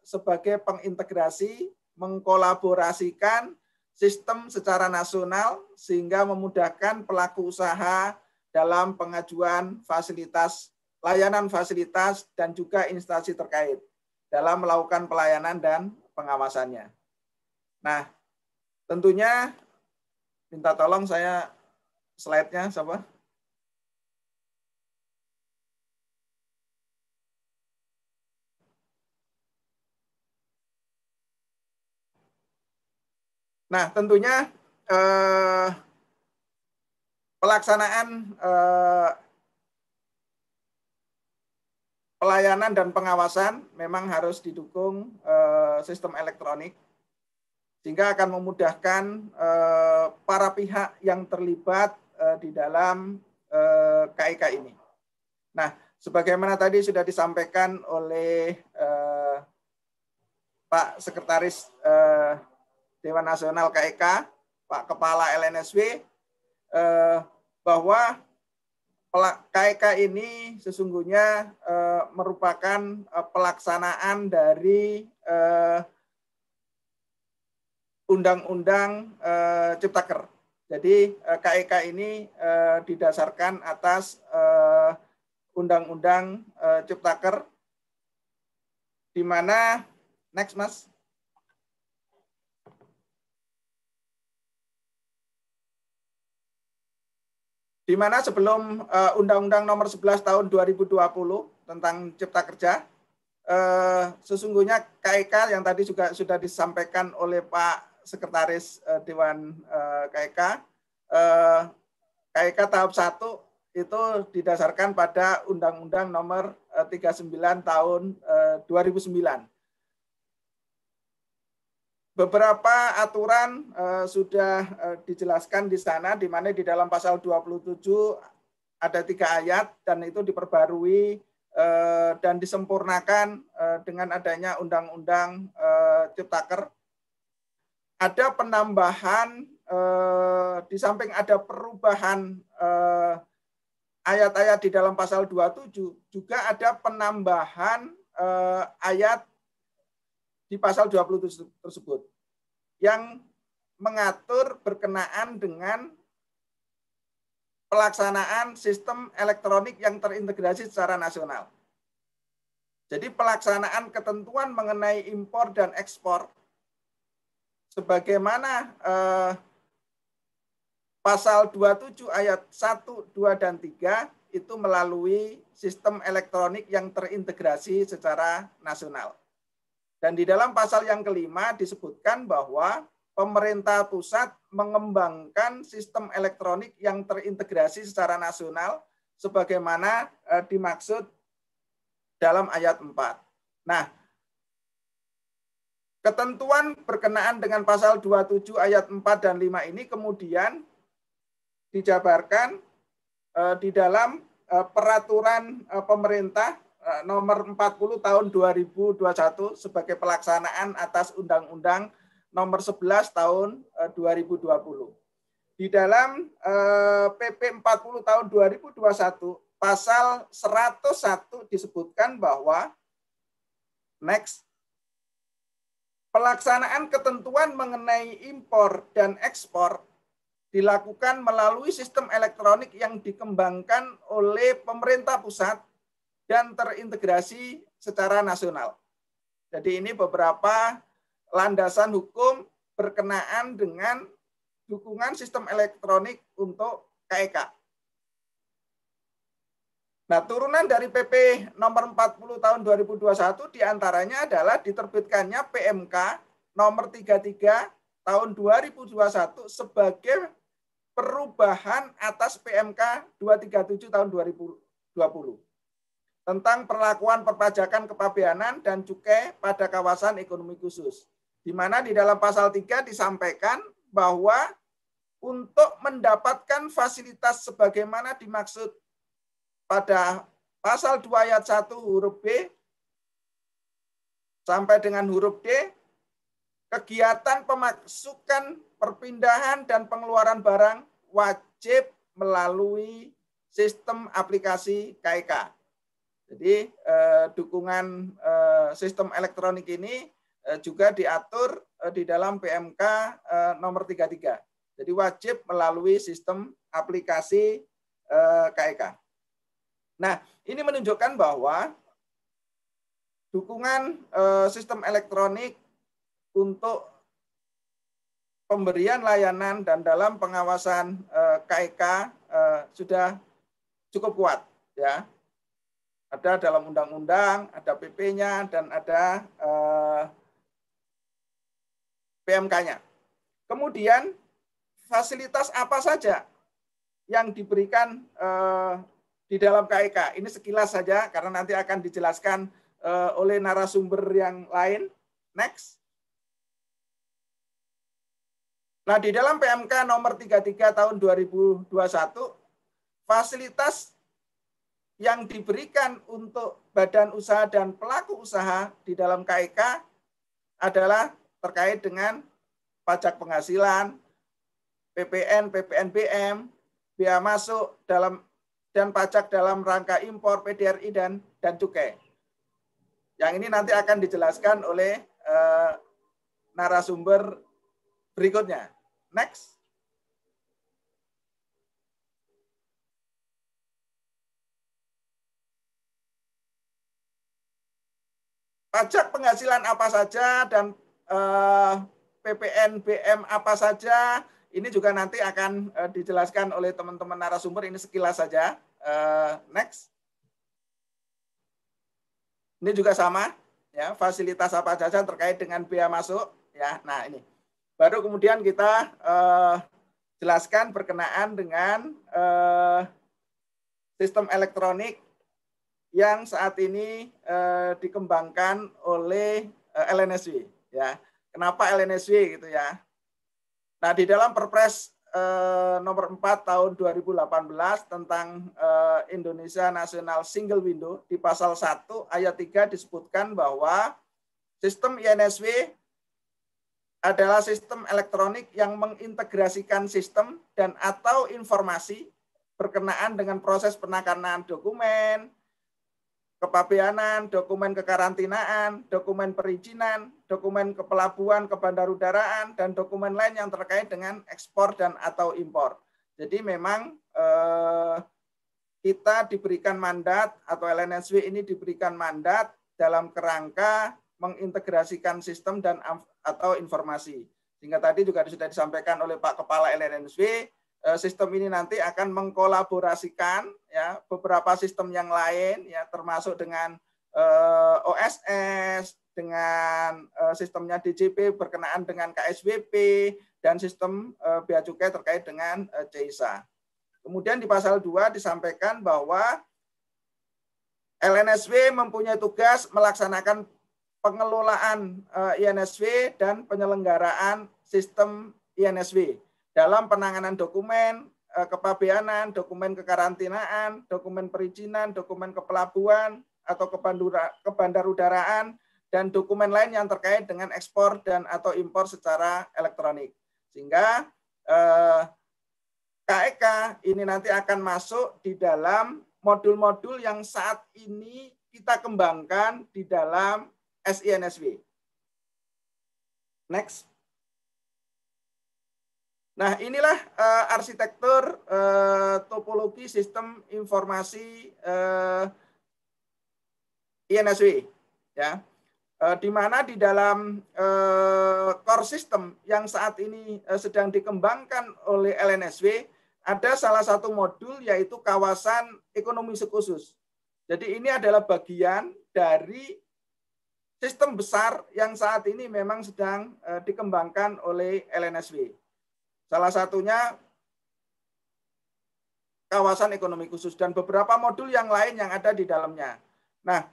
sebagai pengintegrasi, mengkolaborasikan sistem secara nasional sehingga memudahkan pelaku usaha dalam pengajuan fasilitas layanan fasilitas dan juga instansi terkait dalam melakukan pelayanan dan pengawasannya. Nah, tentunya minta tolong saya slide-nya siapa? Nah, tentunya eh, pelaksanaan eh, pelayanan dan pengawasan memang harus didukung eh, sistem elektronik sehingga akan memudahkan eh, para pihak yang terlibat eh, di dalam eh, KIK ini. Nah, sebagaimana tadi sudah disampaikan oleh eh, Pak Sekretaris eh, Dewan Nasional KIK, Pak Kepala LNSW, eh, bahwa KEK ini sesungguhnya eh, merupakan eh, pelaksanaan dari eh, Undang-Undang eh, Ciptaker. Jadi eh, KEK ini eh, didasarkan atas eh, Undang-Undang eh, Ciptaker, di mana next mas di mana sebelum eh, Undang-Undang Nomor 11 Tahun 2020 tentang Cipta Kerja eh, sesungguhnya KEK yang tadi juga sudah disampaikan oleh Pak Sekretaris eh, Dewan KEK KEK tahap 1 itu didasarkan pada Undang-Undang Nomor 39 Tahun 2009 Beberapa aturan uh, sudah uh, dijelaskan di sana, di mana di dalam pasal 27 ada tiga ayat dan itu diperbarui uh, dan disempurnakan uh, dengan adanya undang-undang uh, Ciptaker. Ada penambahan eh, di samping ada perubahan eh, ayat-ayat di dalam pasal 27 juga ada penambahan eh, ayat di pasal 27 tersebut yang mengatur berkenaan dengan pelaksanaan sistem elektronik yang terintegrasi secara nasional. Jadi pelaksanaan ketentuan mengenai impor dan ekspor sebagaimana eh, pasal 27 ayat 1, 2 dan 3 itu melalui sistem elektronik yang terintegrasi secara nasional. Dan di dalam pasal yang kelima disebutkan bahwa pemerintah pusat mengembangkan sistem elektronik yang terintegrasi secara nasional sebagaimana eh, dimaksud dalam ayat 4. Nah, ketentuan berkenaan dengan pasal 27 ayat 4 dan 5 ini kemudian dijabarkan eh, di dalam eh, peraturan pemerintah Eh, nomor 40 tahun 2021 sebagai pelaksanaan atas Undang-Undang nomor 11 tahun 2020. Eh, Di dalam PP eh, 40 tahun 2021 pasal 101 disebutkan bahwa next pelaksanaan ketentuan mengenai impor dan ekspor dilakukan melalui sistem elektronik yang dikembangkan oleh pemerintah pusat dan terintegrasi secara nasional. Jadi ini beberapa landasan hukum berkenaan dengan dukungan sistem elektronik untuk KEK. E nah, turunan dari PP nomor 40 tahun 2021 diantaranya adalah diterbitkannya PMK nomor 33 tahun 2021 sebagai perubahan atas PMK 237 tahun 2020 tentang perlakuan perpajakan kepabeanan dan cukai pada kawasan ekonomi khusus. Di mana di dalam pasal 3 disampaikan bahwa untuk mendapatkan fasilitas sebagaimana dimaksud pada pasal 2 ayat 1 huruf B sampai dengan huruf D kegiatan pemasukan, perpindahan, dan pengeluaran barang wajib melalui sistem aplikasi KIK. Jadi eh, dukungan eh, sistem elektronik ini eh, juga diatur eh, di dalam PMK eh, nomor 33. Jadi wajib melalui sistem aplikasi eh, KEK. E nah, ini menunjukkan bahwa dukungan eh, sistem elektronik untuk pemberian layanan dan dalam pengawasan eh, KEK e eh, sudah cukup kuat ya ada dalam undang-undang, ada PP-nya, dan ada eh, PMK-nya. Kemudian fasilitas apa saja yang diberikan eh, di dalam KEK. E Ini sekilas saja karena nanti akan dijelaskan eh, oleh narasumber yang lain. Next. Nah, di dalam PMK nomor 33 tahun 2021, fasilitas yang diberikan untuk badan usaha dan pelaku usaha di dalam KIK adalah terkait dengan pajak penghasilan, PPN, PPNBM, biaya masuk dalam dan pajak dalam rangka impor PDRI dan dan cukai. Yang ini nanti akan dijelaskan oleh eh, narasumber berikutnya. Next. pajak penghasilan apa saja dan eh, PPNBM apa saja ini juga nanti akan eh, dijelaskan oleh teman-teman narasumber ini sekilas saja eh, next ini juga sama ya fasilitas apa saja terkait dengan biaya masuk ya nah ini baru kemudian kita eh, jelaskan berkenaan dengan sistem elektronik yang saat ini eh, dikembangkan oleh eh, LNSW ya. Kenapa LNSW gitu ya? Nah, di dalam Perpres eh, nomor 4 tahun 2018 tentang eh, Indonesia National Single Window di pasal 1 ayat 3 disebutkan bahwa sistem INSW adalah sistem elektronik yang mengintegrasikan sistem dan atau informasi berkenaan dengan proses penanganan dokumen, kepabeanan, dokumen kekarantinaan, dokumen perizinan, dokumen kepelabuhan, kebandarudaraan, dan dokumen lain yang terkait dengan ekspor dan atau impor. Jadi memang eh, kita diberikan mandat atau LNSW ini diberikan mandat dalam kerangka mengintegrasikan sistem dan atau informasi. Sehingga tadi juga sudah disampaikan oleh Pak Kepala LNSW, Eh, sistem ini nanti akan mengkolaborasikan ya beberapa sistem yang lain ya termasuk dengan eh, OSS dengan eh, sistemnya DJP berkenaan dengan KSWP dan sistem eh, bea cukai terkait dengan eh, CISA. Kemudian di pasal 2 disampaikan bahwa LNSW mempunyai tugas melaksanakan pengelolaan eh, INSW dan penyelenggaraan sistem INSW dalam penanganan dokumen eh, kepabeanan, dokumen kekarantinaan, dokumen perizinan, dokumen kepelabuhan atau kebandar udaraan, dan dokumen lain yang terkait dengan ekspor dan atau impor secara elektronik. Sehingga eh, KEK e ini nanti akan masuk di dalam modul-modul yang saat ini kita kembangkan di dalam SINSW. Next. Nah, inilah uh, arsitektur uh, topologi sistem informasi uh, eh, INSW ya. Uh, di mana di dalam uh, core system yang saat ini uh, sedang dikembangkan oleh LNSW ada salah satu modul yaitu kawasan ekonomi khusus. Jadi ini adalah bagian dari sistem besar yang saat ini memang sedang dikembangkan oleh LNSW. Salah satunya kawasan ekonomi khusus dan beberapa modul yang lain yang ada di dalamnya. Nah,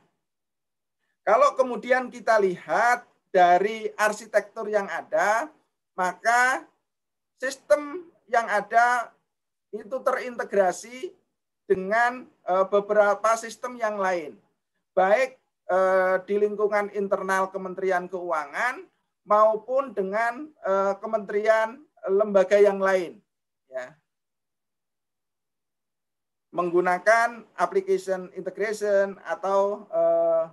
kalau kemudian kita lihat dari arsitektur yang ada, maka sistem yang ada itu terintegrasi dengan eh, beberapa sistem yang lain, baik eh, di lingkungan internal Kementerian Keuangan maupun dengan eh, Kementerian lembaga yang lain ya menggunakan application integration atau uh,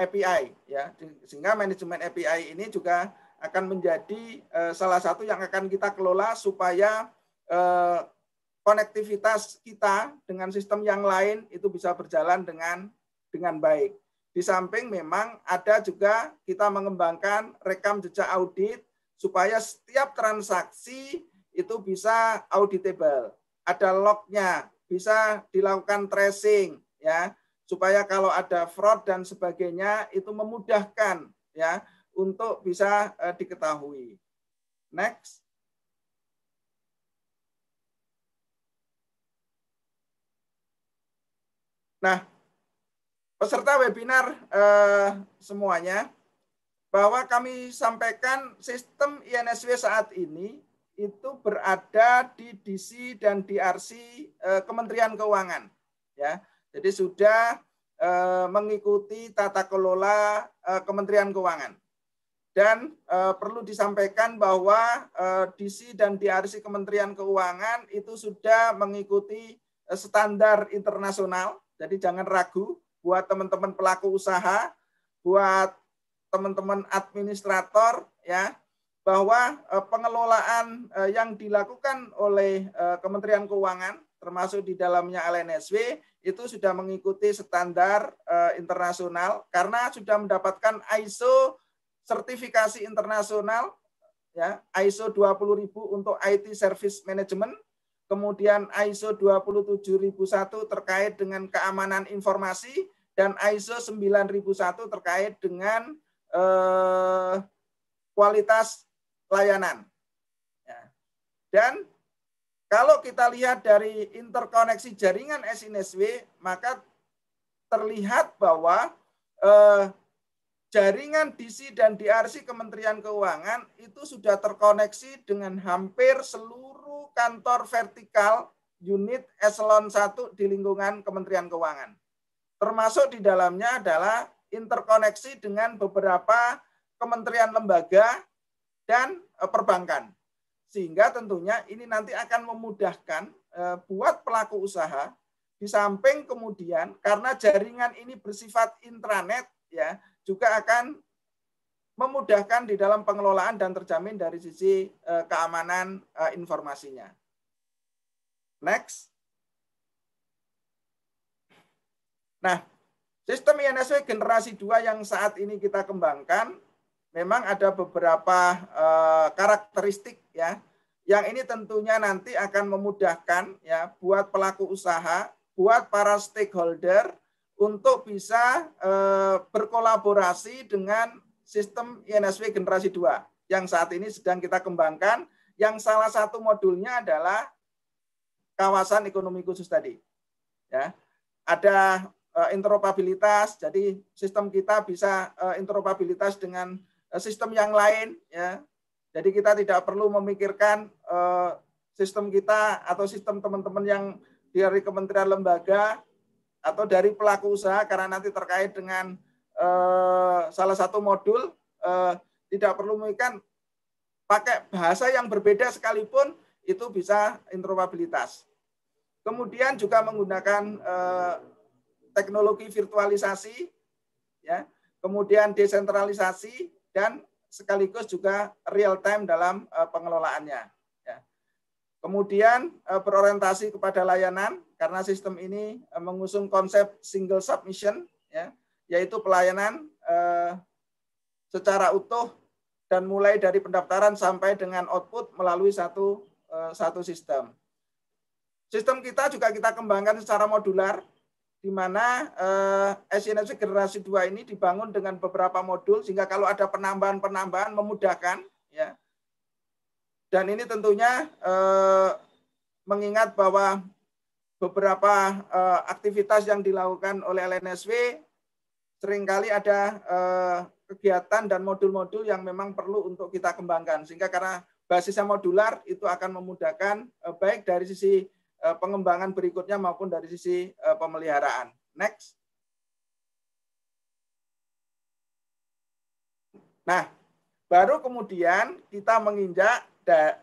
eh, API ya sehingga manajemen API ini juga akan menjadi uh, salah satu yang akan kita kelola supaya uh, konektivitas kita dengan sistem yang lain itu bisa berjalan dengan dengan baik. Di samping memang ada juga kita mengembangkan rekam jejak audit supaya setiap transaksi itu bisa auditable. Ada lognya, bisa dilakukan tracing ya supaya kalau ada fraud dan sebagainya itu memudahkan ya untuk bisa uh, diketahui. Next. Nah, peserta webinar eh, semuanya bahwa kami sampaikan sistem INSW saat ini itu berada di DC dan DRC eh, Kementerian Keuangan ya. Jadi sudah eh, mengikuti tata kelola eh, Kementerian Keuangan. Dan perlu disampaikan bahwa DC dan DRC Kementerian Keuangan itu sudah mengikuti standar internasional. Jadi jangan ragu buat teman-teman pelaku usaha, buat teman-teman administrator ya bahwa eh, pengelolaan eh, yang dilakukan oleh eh, Kementerian Keuangan termasuk di dalamnya LNSW itu sudah mengikuti standar internasional karena sudah mendapatkan ISO sertifikasi internasional ya ISO 20000 untuk IT Service Management kemudian ISO 27001 terkait dengan keamanan informasi dan ISO 9001 terkait dengan eh, kualitas layanan. Ya. Dan kalau kita lihat dari interkoneksi jaringan SNSW, maka terlihat bahwa eh, jaringan DC dan DRC Kementerian Keuangan itu sudah terkoneksi dengan hampir seluruh kantor vertikal unit eselon 1 di lingkungan Kementerian Keuangan. Termasuk di dalamnya adalah interkoneksi dengan beberapa kementerian lembaga dan eh, perbankan. Sehingga tentunya ini nanti akan memudahkan eh, buat pelaku usaha di samping kemudian karena jaringan ini bersifat intranet ya juga akan memudahkan di dalam pengelolaan dan terjamin dari sisi eh, keamanan informasinya. Next. Nah, Sistem INSW generasi 2 yang saat ini kita kembangkan memang ada beberapa eh, karakteristik ya yang ini tentunya nanti akan memudahkan ya buat pelaku usaha, buat para stakeholder untuk bisa eh, berkolaborasi dengan sistem INSW generasi 2 yang saat ini sedang kita kembangkan yang salah satu modulnya adalah kawasan ekonomi khusus tadi. Ya. Ada Eh, interoperabilitas. Jadi sistem kita bisa eh, interoperabilitas dengan eh, sistem yang lain ya. Jadi kita tidak perlu memikirkan sistem kita atau sistem teman-teman yang dari kementerian lembaga atau dari pelaku usaha karena nanti terkait dengan salah satu modul tidak perlu memikirkan pakai bahasa yang berbeda sekalipun itu bisa interoperabilitas. Kemudian juga menggunakan teknologi virtualisasi, ya, kemudian desentralisasi dan sekaligus juga real time dalam eh, pengelolaannya. Ya. Kemudian eh, berorientasi kepada layanan karena sistem ini eh, mengusung konsep single submission, ya, yaitu pelayanan secara utuh dan mulai dari pendaftaran sampai dengan output melalui satu satu sistem. Sistem kita juga kita kembangkan secara modular di mana eh, SNS generasi 2 ini dibangun dengan beberapa modul sehingga kalau ada penambahan-penambahan memudahkan ya. Dan ini tentunya eh, mengingat bahwa beberapa eh, aktivitas yang dilakukan oleh LNSW seringkali ada eh, kegiatan dan modul-modul yang memang perlu untuk kita kembangkan sehingga karena basisnya modular itu akan memudahkan eh, baik dari sisi Eh, pengembangan berikutnya maupun dari sisi eh, pemeliharaan. Next. Nah, baru kemudian kita menginjak eh,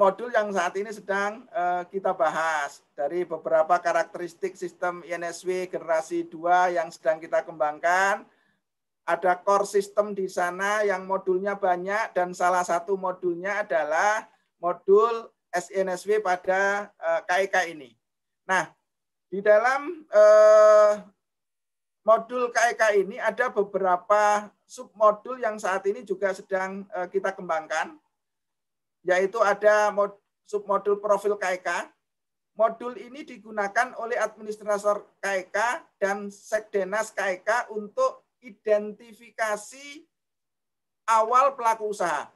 modul yang saat ini sedang kita bahas dari beberapa karakteristik sistem INSW generasi 2 yang sedang kita kembangkan. Ada core system di sana yang modulnya banyak dan salah satu modulnya adalah modul SNSW pada uh, eh, KEK ini. Nah, di dalam uh, modul KIK e ini ada beberapa submodul yang saat ini juga sedang uh, kita kembangkan, yaitu ada mod, submodul profil KIK. E modul ini digunakan oleh administrator KIK e dan sekdenas KIK untuk identifikasi awal pelaku usaha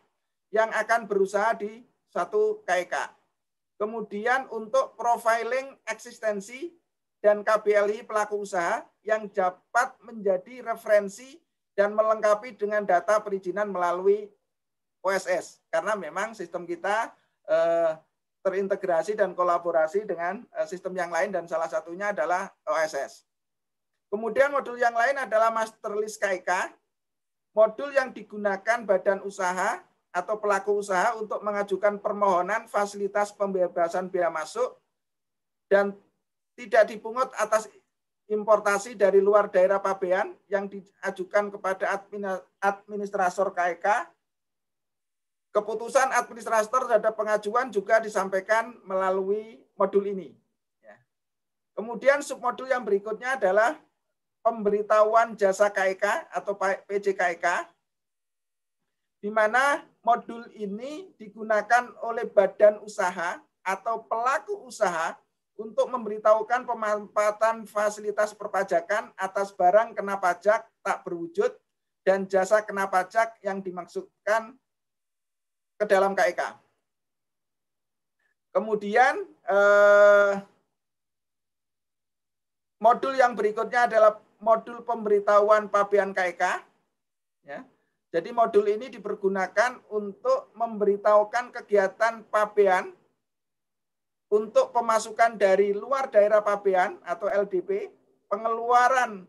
yang akan berusaha di satu KEK. Kemudian untuk profiling eksistensi dan KBLI pelaku usaha yang dapat menjadi referensi dan melengkapi dengan data perizinan melalui OSS. Karena memang sistem kita eh, terintegrasi dan kolaborasi dengan eh, sistem yang lain dan salah satunya adalah OSS. Kemudian modul yang lain adalah master list KIK, modul yang digunakan badan usaha atau pelaku usaha untuk mengajukan permohonan fasilitas pembebasan biaya masuk dan tidak dipungut atas importasi dari luar daerah pabean yang diajukan kepada administrator KEK. Keputusan administrator terhadap pengajuan juga disampaikan melalui modul ini. Ya. Kemudian submodul yang berikutnya adalah pemberitahuan jasa KEK e atau PJKEK, e di mana modul ini digunakan oleh badan usaha atau pelaku usaha untuk memberitahukan pemanfaatan fasilitas perpajakan atas barang kena pajak tak berwujud dan jasa kena pajak yang dimaksudkan ke dalam KEK. E Kemudian eh, modul yang berikutnya adalah modul pemberitahuan pabean KEK. E ya jadi modul ini dipergunakan untuk memberitahukan kegiatan pabean untuk pemasukan dari luar daerah pabean atau LDP, pengeluaran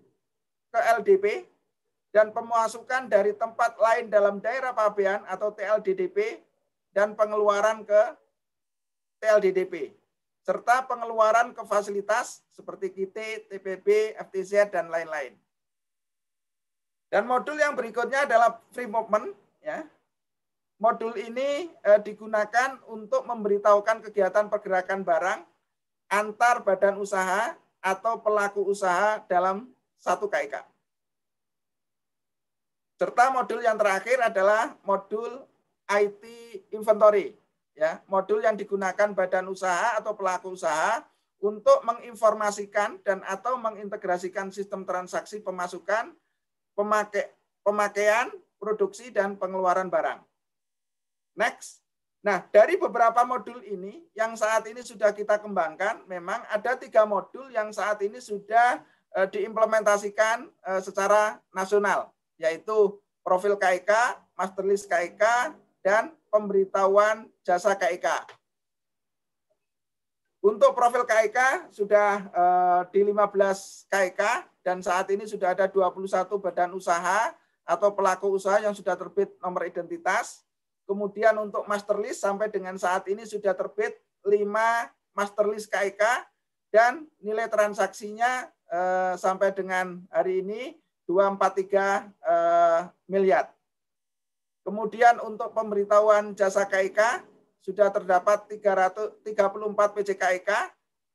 ke LDP, dan pemasukan dari tempat lain dalam daerah pabean atau TLDDP dan pengeluaran ke TLDDP serta pengeluaran ke fasilitas seperti KIT, TPB, FTZ, dan lain-lain. Dan modul yang berikutnya adalah free movement. Ya. Modul ini eh, digunakan untuk memberitahukan kegiatan pergerakan barang antar badan usaha atau pelaku usaha dalam satu KIK. Serta modul yang terakhir adalah modul IT inventory, ya, modul yang digunakan badan usaha atau pelaku usaha untuk menginformasikan dan atau mengintegrasikan sistem transaksi pemasukan pemakai, pemakaian, produksi, dan pengeluaran barang. Next. Nah, dari beberapa modul ini yang saat ini sudah kita kembangkan, memang ada tiga modul yang saat ini sudah eh, diimplementasikan eh, secara nasional, yaitu profil KIK, master list KIK, dan pemberitahuan jasa KIK. Untuk profil KIK sudah eh, di 15 KIK dan saat ini sudah ada 21 badan usaha atau pelaku usaha yang sudah terbit nomor identitas. Kemudian untuk master list sampai dengan saat ini sudah terbit 5 master list KIK dan nilai transaksinya eh, sampai dengan hari ini 243 eh, miliar. Kemudian untuk pemberitahuan jasa KIK sudah terdapat 334 PJKIK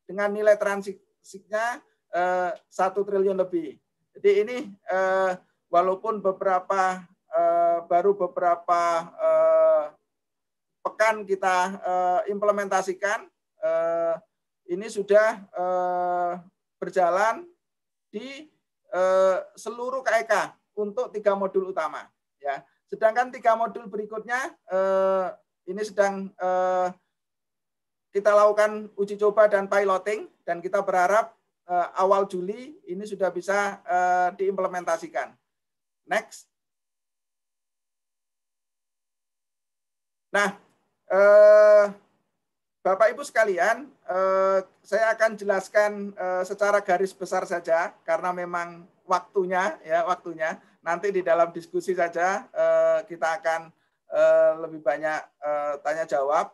dengan nilai transaksinya Eh, satu triliun lebih. Jadi ini eh, walaupun beberapa eh, baru beberapa pekan kita implementasikan, ini sudah berjalan di seluruh KEK e untuk tiga modul utama. Ya, sedangkan tiga modul berikutnya ini sedang kita lakukan uji coba dan piloting dan kita berharap Eh, awal Juli ini sudah bisa eh, diimplementasikan. Next. Nah, eh, Bapak Ibu sekalian, eh, saya akan jelaskan eh, secara garis besar saja karena memang waktunya ya waktunya. Nanti di dalam diskusi saja eh, kita akan eh, lebih banyak eh, tanya jawab.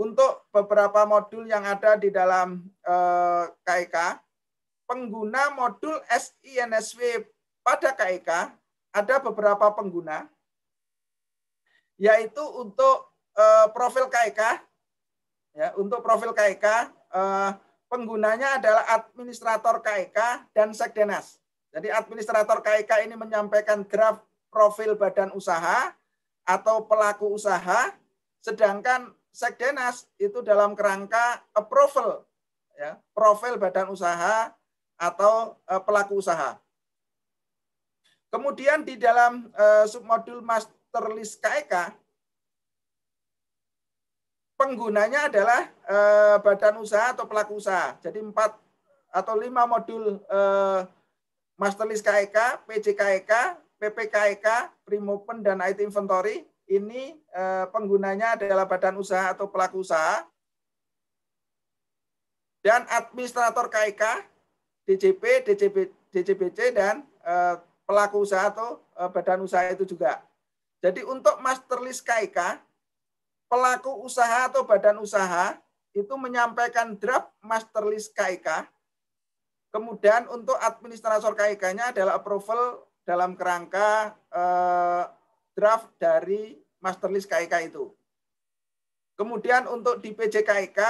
Untuk beberapa modul yang ada di dalam eh, KIK, e pengguna modul SINSW pada KIK ada beberapa pengguna yaitu untuk uh, profil KIK ya untuk profil KIK uh, eh, penggunanya adalah administrator KIK dan sekdenas. Jadi administrator KIK ini menyampaikan draft profil badan usaha atau pelaku usaha, sedangkan sekdenas itu dalam kerangka approval ya, profil badan usaha atau eh, pelaku usaha. Kemudian di dalam eh, submodul master list KEK, e penggunanya adalah eh, badan usaha atau pelaku usaha. Jadi empat atau lima modul master list KEK, PJKEK, PPKEK, Primopen, dan IT Inventory, ini penggunanya adalah badan usaha atau pelaku usaha. Dan administrator KEK e dcp dcb dcbc dan eh, pelaku usaha atau eh, badan usaha itu juga. Jadi untuk master list KIK, pelaku usaha atau badan usaha itu menyampaikan draft master list KIK. Kemudian untuk administrator KIK-nya adalah approval dalam kerangka eh, draft dari master list KIK itu. Kemudian untuk di PJKIK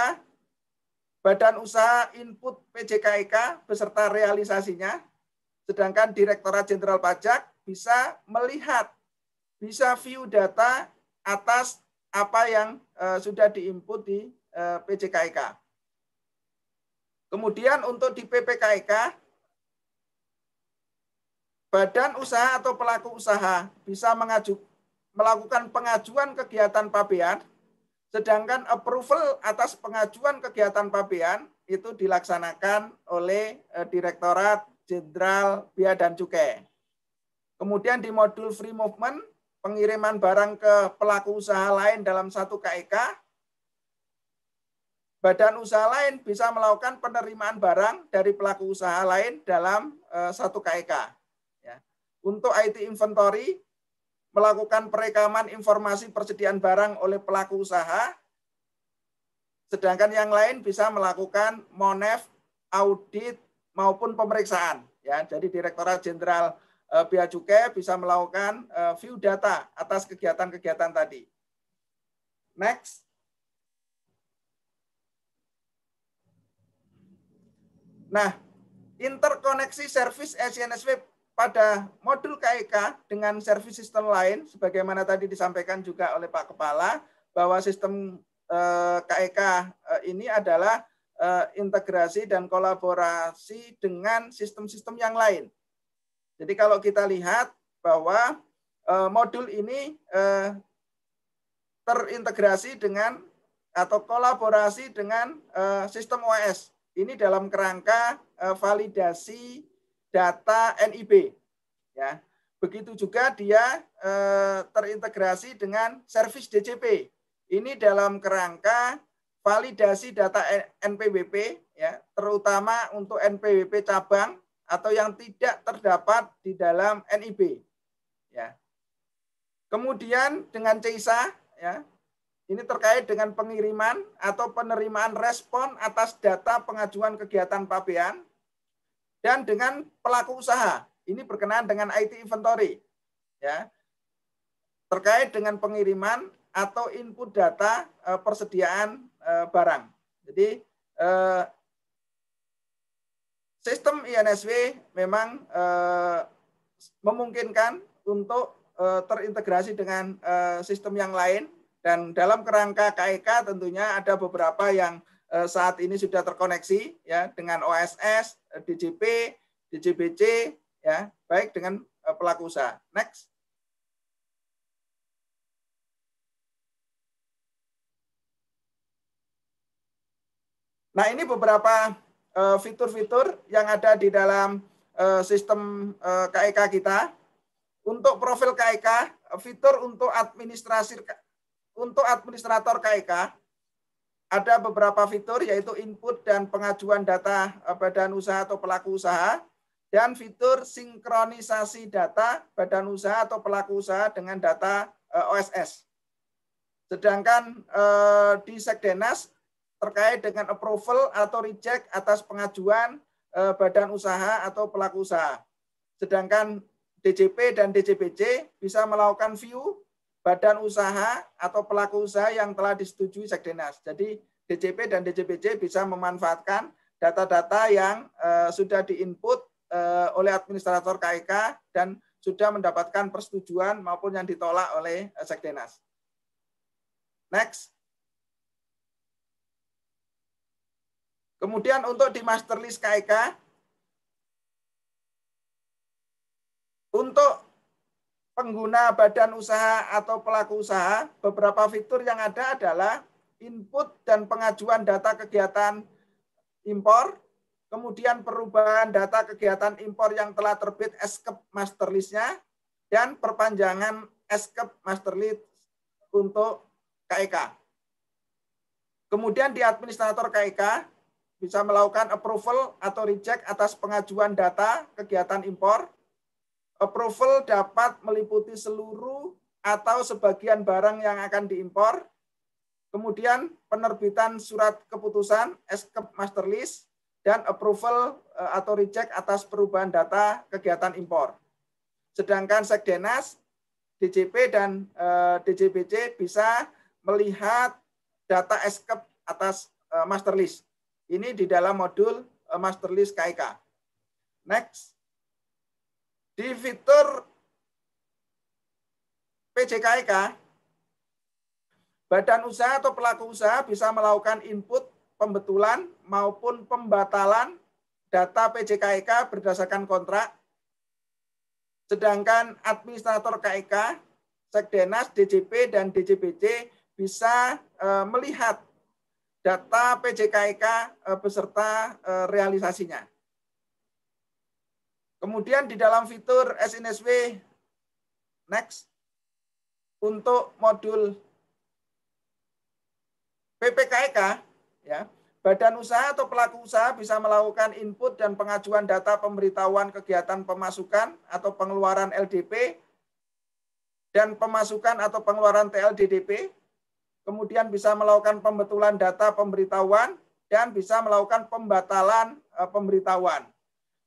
Badan Usaha Input PJKIK e beserta realisasinya, sedangkan Direktorat Jenderal Pajak bisa melihat, bisa view data atas apa yang uh, sudah diinput di uh, eh, PJKIK. E Kemudian untuk di PPKIK, e badan usaha atau pelaku usaha bisa mengaju, melakukan pengajuan kegiatan pabean Sedangkan approval atas pengajuan kegiatan pabean itu dilaksanakan oleh eh, Direktorat Jenderal Bea dan Cukai. Kemudian di modul free movement, pengiriman barang ke pelaku usaha lain dalam satu KEK, e badan usaha lain bisa melakukan penerimaan barang dari pelaku usaha lain dalam eh, satu KEK. E ya. Untuk IT inventory, melakukan perekaman informasi persediaan barang oleh pelaku usaha, sedangkan yang lain bisa melakukan monef, audit maupun pemeriksaan. Ya, jadi Direktorat Jenderal eh, Bea Cukai bisa melakukan eh, view data atas kegiatan-kegiatan tadi. Next. Nah, interkoneksi service SNSW pada modul KEK e dengan service sistem lain, sebagaimana tadi disampaikan juga oleh Pak Kepala, bahwa sistem KEK eh, e eh, ini adalah eh, integrasi dan kolaborasi dengan sistem-sistem yang lain. Jadi kalau kita lihat bahwa modul ini terintegrasi dengan atau kolaborasi dengan sistem OS. Ini dalam kerangka validasi data NIB. Ya. Begitu juga dia eh, terintegrasi dengan servis DCP. Ini dalam kerangka validasi data NPWP, ya, terutama untuk NPWP cabang atau yang tidak terdapat di dalam NIB. Ya. Kemudian dengan CISA, ya, ini terkait dengan pengiriman atau penerimaan respon atas data pengajuan kegiatan pabean dan dengan pelaku usaha. Ini berkenaan dengan IT inventory. Ya. Terkait dengan pengiriman atau input data eh, persediaan eh, barang. Jadi eh, sistem INSW memang memungkinkan untuk terintegrasi dengan sistem yang lain dan dalam kerangka KIK e tentunya ada beberapa yang saat ini sudah terkoneksi ya dengan OSS Eh, DJP, DJBC, ya baik dengan eh, pelaku usaha. Next. Nah ini beberapa eh, fitur-fitur yang ada di dalam sistem KEK e kita. Untuk profil KEK, e fitur untuk administrasi untuk administrator KEK e ada beberapa fitur yaitu input dan pengajuan data eh, badan usaha atau pelaku usaha dan fitur sinkronisasi data badan usaha atau pelaku usaha dengan data eh, OSS. Sedangkan eh, di Sekdenas terkait dengan approval atau reject atas pengajuan badan usaha atau pelaku usaha. Sedangkan DJP dan DJBC bisa melakukan view badan usaha atau pelaku usaha yang telah disetujui Sekdenas. Jadi DCP dan DJPJ bisa memanfaatkan data-data yang eh, sudah diinput eh, oleh administrator KIK dan sudah mendapatkan persetujuan maupun yang ditolak oleh eh, Sekdenas. Next. Kemudian untuk di master list KIK, untuk pengguna badan usaha atau pelaku usaha, beberapa fitur yang ada adalah input dan pengajuan data kegiatan impor, kemudian perubahan data kegiatan impor yang telah terbit eskep master listnya, dan perpanjangan eskep master list untuk KEK. E kemudian di administrator KEK e bisa melakukan approval atau reject atas pengajuan data kegiatan impor, Approval dapat meliputi seluruh atau sebagian barang yang akan diimpor. Kemudian penerbitan surat keputusan SKEP Master List dan approval eh, atau reject atas perubahan data kegiatan impor. Sedangkan Sekdenas, DJP dan eh, DJBC bisa melihat data SKEP atas eh, master list. Ini di dalam modul master list KIK. Next. Di fitur PJKIK, badan usaha atau pelaku usaha bisa melakukan input pembetulan maupun pembatalan data PJKIK berdasarkan kontrak. Sedangkan administrator KIK, Sekdenas, DJP, dan DJBC bisa e, melihat data PJKIK e, beserta e, realisasinya. Kemudian di dalam fitur SNSW next untuk modul PPKEK e ya, badan usaha atau pelaku usaha bisa melakukan input dan pengajuan data pemberitahuan kegiatan pemasukan atau pengeluaran LDP dan pemasukan atau pengeluaran TLDDP, kemudian bisa melakukan pembetulan data pemberitahuan dan bisa melakukan pembatalan eh, pemberitahuan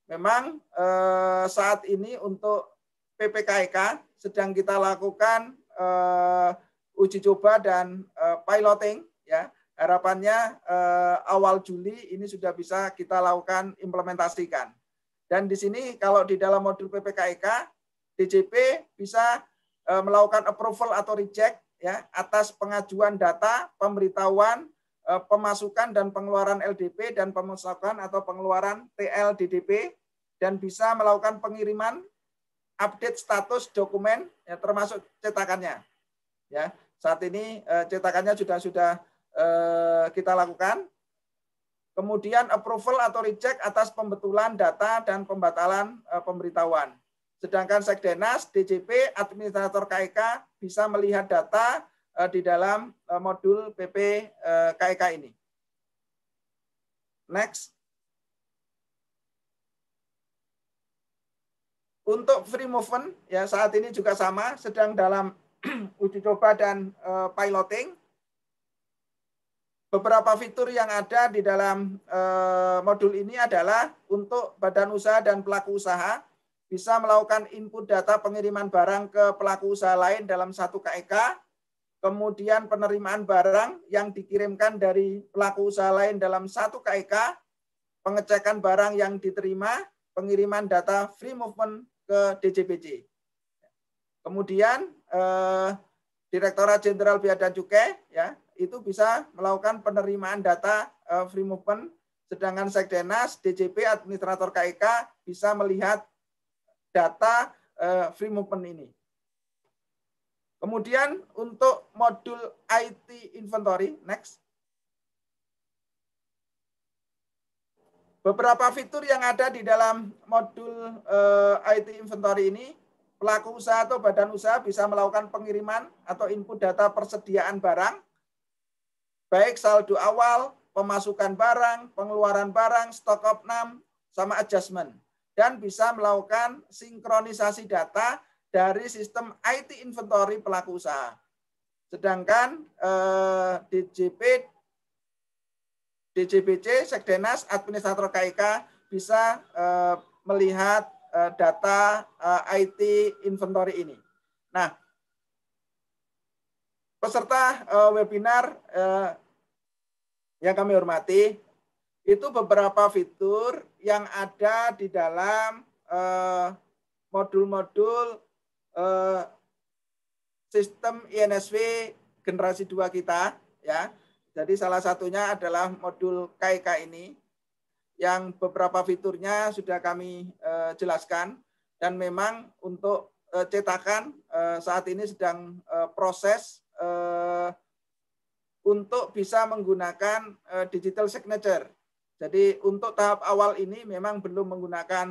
memang eh, saat ini untuk PPKK sedang kita lakukan eh, uji coba dan eh, piloting ya. Harapannya eh, awal Juli ini sudah bisa kita lakukan implementasikan. Dan di sini kalau di dalam modul PPKK DJP bisa eh, melakukan approval atau reject ya atas pengajuan data, pemberitahuan Eh, pemasukan dan pengeluaran LDP dan pemasukan atau pengeluaran TL DDP dan bisa melakukan pengiriman update status dokumen ya, termasuk cetakannya. Ya, saat ini eh, cetakannya sudah sudah eh, kita lakukan. Kemudian approval atau reject atas pembetulan data dan pembatalan pemberitahuan. Sedangkan Sekdenas, DJP, administrator KIK e bisa melihat data Eh, di dalam eh, modul PP KEK eh, e ini. Next. Untuk free movement ya saat ini juga sama sedang dalam [clears throat] uji coba dan piloting. Beberapa fitur yang ada di dalam modul ini adalah untuk badan usaha dan pelaku usaha bisa melakukan input data pengiriman barang ke pelaku usaha lain dalam satu KEK e kemudian penerimaan barang yang dikirimkan dari pelaku usaha lain dalam satu KIK, e pengecekan barang yang diterima, pengiriman data free movement ke DJBC. Kemudian eh, Direktorat Jenderal Bea dan Cukai ya itu bisa melakukan penerimaan data eh, free movement, sedangkan Sekdenas DJP Administrator KIK e bisa melihat data eh, free movement ini. Kemudian untuk modul IT inventory, next. Beberapa fitur yang ada di dalam modul uh, eh, IT inventory ini, pelaku usaha atau badan usaha bisa melakukan pengiriman atau input data persediaan barang, baik saldo awal, pemasukan barang, pengeluaran barang, stok opnam, sama adjustment. Dan bisa melakukan sinkronisasi data dari sistem IT inventory pelaku usaha. Sedangkan eh, DJP, DJBC, Sekdenas, Administrator KIK bisa eh, melihat eh, data eh, IT inventory ini. Nah, peserta eh, webinar eh, yang kami hormati, itu beberapa fitur yang ada di dalam eh, modul-modul modul -modul Eh, sistem INSW generasi 2 kita ya. Jadi salah satunya adalah modul KIK ini yang beberapa fiturnya sudah kami eh, jelaskan dan memang untuk eh, cetakan saat ini sedang proses untuk bisa menggunakan digital signature. Jadi untuk tahap awal ini memang belum menggunakan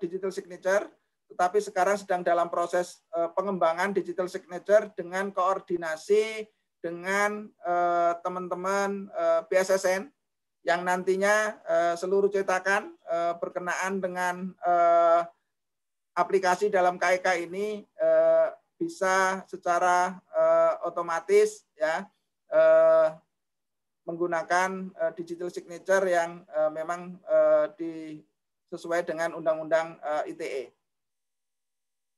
digital signature, tetapi sekarang sedang dalam proses eh, pengembangan digital signature dengan koordinasi dengan eh, teman-teman PSSN eh, yang nantinya seluruh cetakan berkenaan dengan aplikasi dalam KIK ini bisa secara otomatis ya menggunakan digital signature yang memang di sesuai dengan undang-undang ITE.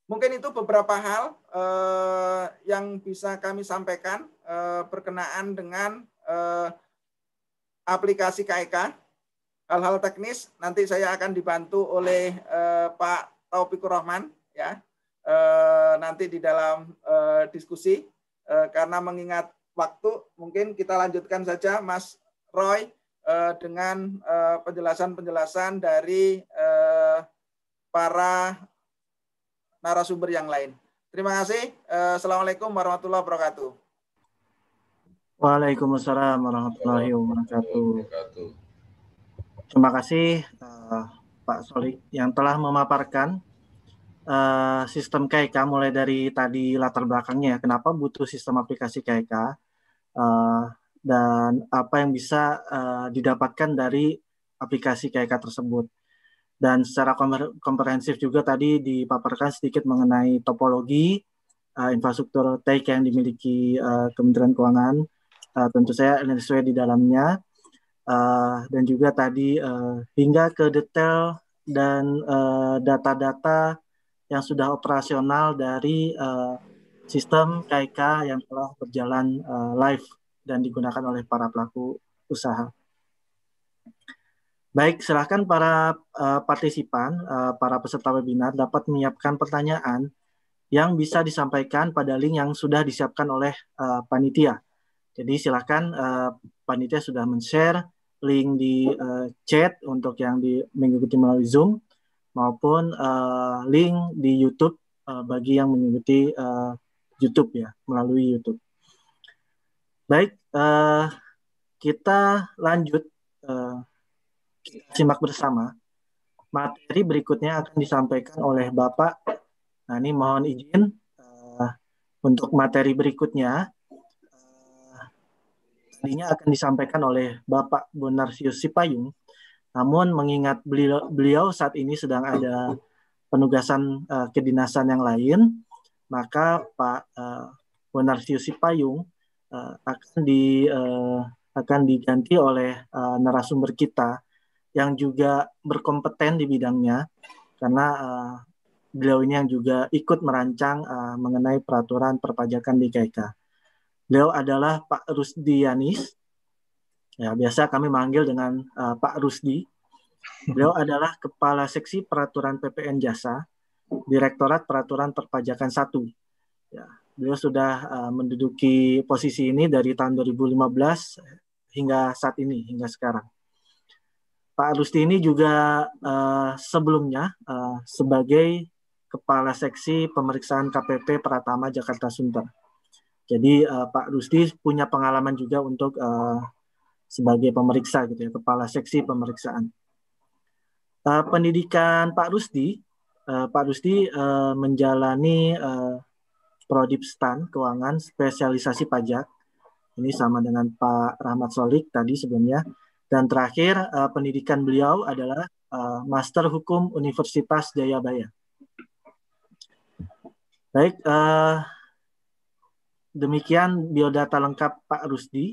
Mungkin itu beberapa hal eh, yang bisa kami sampaikan eh, berkenaan dengan eh, aplikasi KEK. Hal-hal teknis nanti saya akan dibantu oleh eh, Pak Taufikur Rahman ya eh, nanti di dalam eh, diskusi eh, karena mengingat waktu mungkin kita lanjutkan saja Mas Roy eh, dengan eh, penjelasan-penjelasan eh, dari eh, para narasumber yang lain. Terima kasih. Eh, Assalamualaikum warahmatullahi wabarakatuh. Waalaikumsalam warahmatullahi wabarakatuh. Terima kasih uh, Pak Solik yang telah memaparkan uh, sistem KIK mulai dari tadi latar belakangnya, kenapa butuh sistem aplikasi KIK uh, dan apa yang bisa uh, didapatkan dari aplikasi KIK tersebut dan secara komprehensif juga tadi dipaparkan sedikit mengenai topologi uh, infrastruktur take yang dimiliki uh, Kementerian Keuangan uh, tentu saya NSW di dalamnya uh, dan juga tadi uh, hingga ke detail dan data-data uh, yang sudah operasional dari uh, sistem KIK yang telah berjalan uh, live dan digunakan oleh para pelaku usaha. Baik, silahkan para uh, partisipan, uh, para peserta webinar dapat menyiapkan pertanyaan yang bisa disampaikan pada link yang sudah disiapkan oleh uh, panitia. Jadi silakan uh, panitia sudah men-share link di uh, chat untuk yang di, mengikuti melalui Zoom maupun uh, link di YouTube uh, bagi yang mengikuti uh, YouTube ya melalui YouTube. Baik, uh, kita lanjut uh, simak bersama. Materi berikutnya akan disampaikan oleh Bapak. Nah, ini mohon izin uh, untuk materi berikutnya. Uh, akan disampaikan oleh Bapak Bonarsius Sipayung. Namun mengingat beliau, beliau saat ini sedang ada penugasan uh, kedinasan yang lain, maka Pak uh, Bonarsius Sipayung uh, akan di uh, akan diganti oleh uh, narasumber kita yang juga berkompeten di bidangnya karena uh, beliau ini yang juga ikut merancang uh, mengenai peraturan perpajakan di KIK. Beliau adalah Pak Rusdi Yanis. Ya, biasa kami manggil dengan uh, Pak Rusdi. Beliau adalah Kepala Seksi Peraturan PPN Jasa, Direktorat Peraturan Perpajakan 1. Ya, beliau sudah uh, menduduki posisi ini dari tahun 2015 hingga saat ini, hingga sekarang. Pak Rusti ini juga uh, sebelumnya uh, sebagai Kepala Seksi Pemeriksaan KPP Pratama Jakarta Sunter. Jadi uh, Pak Rusti punya pengalaman juga untuk uh, sebagai pemeriksa gitu ya, Kepala Seksi Pemeriksaan. Uh, pendidikan Pak Rusti, uh, Pak Rusti uh, menjalani uh, Prodip Stan Keuangan Spesialisasi Pajak. Ini sama dengan Pak Rahmat Solik tadi sebelumnya dan terakhir, uh, pendidikan beliau adalah uh, Master Hukum Universitas Jayabaya. Baik, uh, demikian biodata lengkap Pak Rusdi.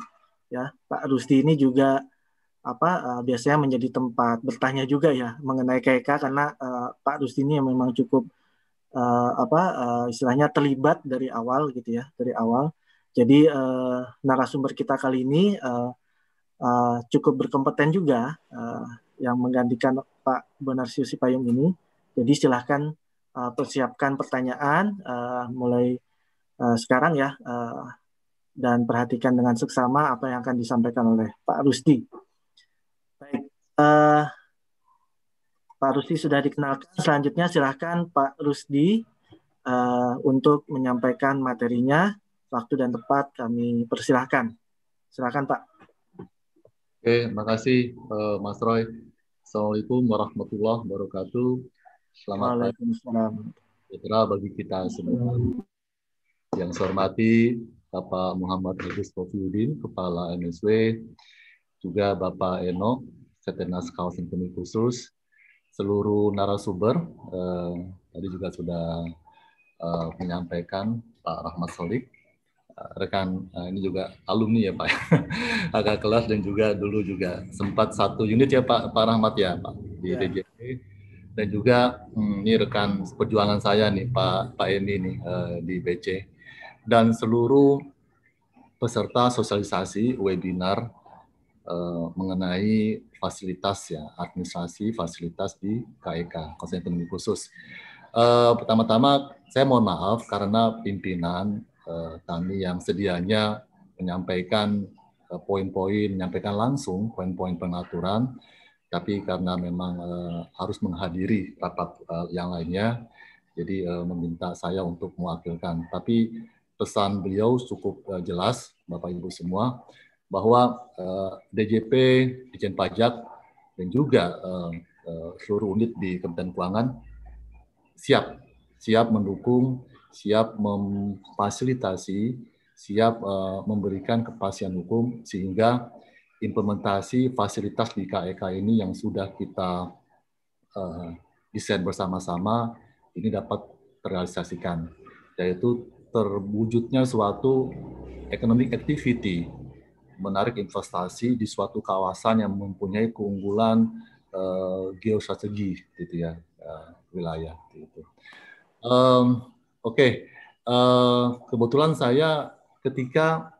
Ya, Pak Rusdi ini juga apa uh, biasanya menjadi tempat bertanya juga ya mengenai KEK karena uh, Pak Rusdi ini yang memang cukup uh, apa uh, istilahnya terlibat dari awal gitu ya dari awal. Jadi uh, narasumber kita kali ini uh, uh, cukup berkompeten juga uh, yang menggantikan Pak Bonarsius Payung ini. Jadi silahkan uh, persiapkan pertanyaan uh, mulai uh, sekarang ya uh, dan perhatikan dengan seksama apa yang akan disampaikan oleh Pak Rusdi. Baik, uh, Pak Rusdi sudah dikenalkan. Selanjutnya silahkan Pak Rusdi uh, untuk menyampaikan materinya. Waktu dan tepat kami persilahkan. Silahkan Pak. Oke, kasih uh, eh, Mas Roy. Assalamualaikum warahmatullahi wabarakatuh. Selamat Waalaikumsalam. bagi kita semua. Yang saya hormati Bapak Muhammad Agus Kofiuddin, Kepala MSW, juga Bapak Eno, Setenas Kawasan Pemilih Khusus, seluruh narasumber, eh, tadi juga sudah eh, menyampaikan Pak Rahmat Solik, Eh, rekan eh, ini juga alumni ya Pak, agak [laughs] kelas dan juga dulu juga sempat satu unit ya Pak, Pak Rahmat ya Pak di ya. DJP dan juga hmm, ini rekan perjuangan saya nih Pak Pak Eni nih uh, di BC dan seluruh peserta sosialisasi webinar uh, mengenai fasilitas ya administrasi fasilitas di KEK konsentrasi khusus. Uh, pertama-tama saya mohon maaf karena pimpinan Eh, kami yang sedianya menyampaikan eh, poin-poin, menyampaikan langsung poin-poin pengaturan, tapi karena memang eh, harus menghadiri rapat yang lainnya, jadi meminta saya untuk mewakilkan. Tapi pesan beliau cukup jelas, Bapak Ibu semua, bahwa DJP, Dijen Pajak, dan juga seluruh unit di Kementerian Keuangan siap siap mendukung siap memfasilitasi, siap uh, memberikan kepastian hukum sehingga implementasi fasilitas di KEK e ini yang sudah kita uh, desain bersama-sama ini dapat terrealisasikan yaitu terwujudnya suatu economic activity menarik investasi di suatu kawasan yang mempunyai keunggulan uh, geostrategi gitu ya uh, wilayah gitu. Um, Oke, uh, kebetulan saya ketika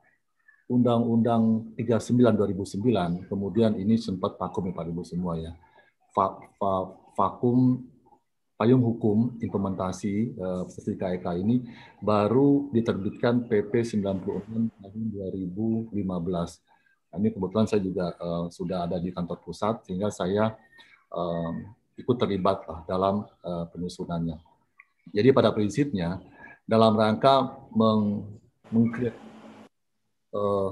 Undang-Undang 39 2009, kemudian ini sempat vakum ya Pak Ibu semua ya. Va va vakum payung hukum implementasi eh, uh, KEK ini baru diterbitkan PP 96 tahun 2015. Nah, ini kebetulan saya juga uh, sudah ada di kantor pusat sehingga saya uh, ikut terlibat lah dalam penyusunannya. Jadi pada prinsipnya dalam rangka meng, meng uh, eh,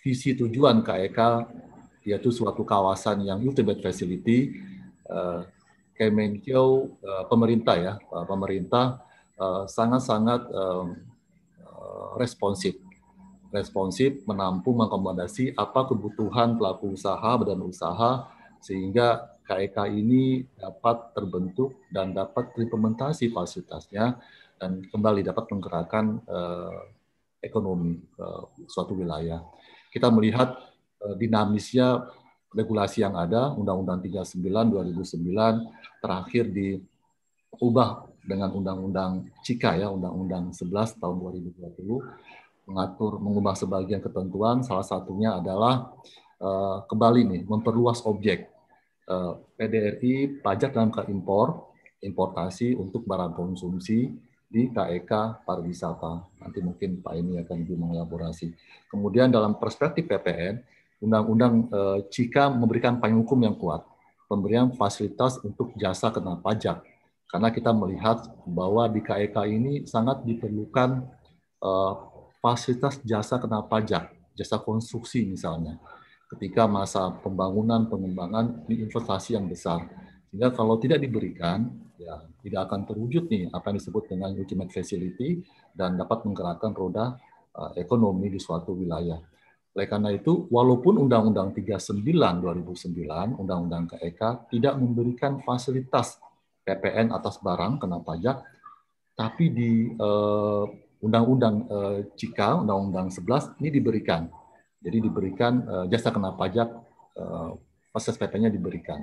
visi tujuan KEK yaitu suatu kawasan yang ultimate facility uh, Kemenkeu uh, pemerintah ya uh, pemerintah sangat-sangat uh, uh, responsif responsif menampung mengakomodasi apa kebutuhan pelaku usaha badan usaha sehingga KEK e ini dapat terbentuk dan dapat terimplementasi fasilitasnya dan kembali dapat menggerakkan uh, ekonomi uh, suatu wilayah. Kita melihat uh, dinamisnya regulasi yang ada, Undang-Undang 39 2009 terakhir diubah dengan Undang-Undang Cika ya, Undang-Undang 11 tahun 2020 mengatur mengubah sebagian ketentuan salah satunya adalah uh, kembali nih memperluas objek Eh, PDRI pajak dalam ke impor, importasi untuk barang konsumsi di KEK e pariwisata. Nanti mungkin Pak ini akan lebih mengelaborasi. Kemudian dalam perspektif PPN, undang-undang eh, memberikan payung hukum yang kuat, pemberian fasilitas untuk jasa kena pajak. Karena kita melihat bahwa di KEK e ini sangat diperlukan eh, fasilitas jasa kena pajak, jasa konstruksi misalnya ketika masa pembangunan pengembangan di investasi yang besar. Sehingga kalau tidak diberikan, ya tidak akan terwujud nih apa yang disebut dengan ultimate facility dan dapat menggerakkan roda uh, ekonomi di suatu wilayah. Oleh karena itu, walaupun Undang-Undang 39 2009, Undang-Undang KEK e tidak memberikan fasilitas PPN atas barang kena pajak, tapi di eh, Undang-Undang eh, Cika, Undang-Undang 11 ini diberikan jadi diberikan uh, jasa kena pajak uh, proses PP-nya diberikan.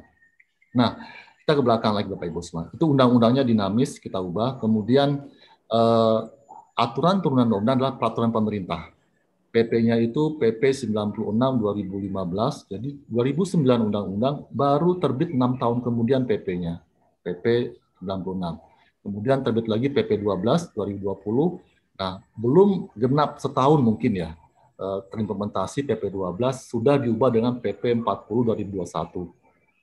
Nah, kita ke belakang lagi Bapak Ibu semua. Itu undang-undangnya dinamis kita ubah. Kemudian uh, aturan turunan undang undang adalah peraturan pemerintah. PP-nya itu PP 96 2015. Jadi 2009 undang-undang baru terbit 6 tahun kemudian PP-nya. PP 96. Kemudian terbit lagi PP 12 2020. Nah, belum genap setahun mungkin ya Eh, terimplementasi PP12 sudah diubah dengan PP40 2021.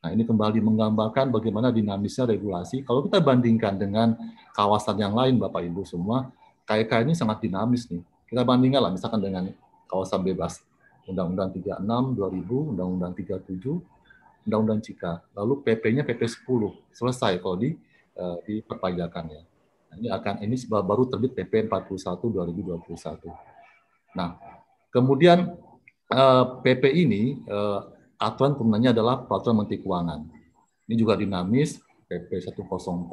Nah, ini kembali menggambarkan bagaimana dinamisnya regulasi. Kalau kita bandingkan dengan kawasan yang lain, Bapak Ibu semua, KEK ini sangat dinamis nih. Kita bandingkan lah misalkan dengan kawasan bebas Undang-Undang 36 2000, Undang-Undang 37, Undang-Undang Cika. Lalu PP-nya PP 10 selesai kalau di uh, eh, di perpajakannya. Nah, ini akan ini baru terbit PP 41 2021. Nah, Kemudian eh, PP ini eh, aturan turunannya adalah peraturan menteri keuangan. Ini juga dinamis PP 104 2016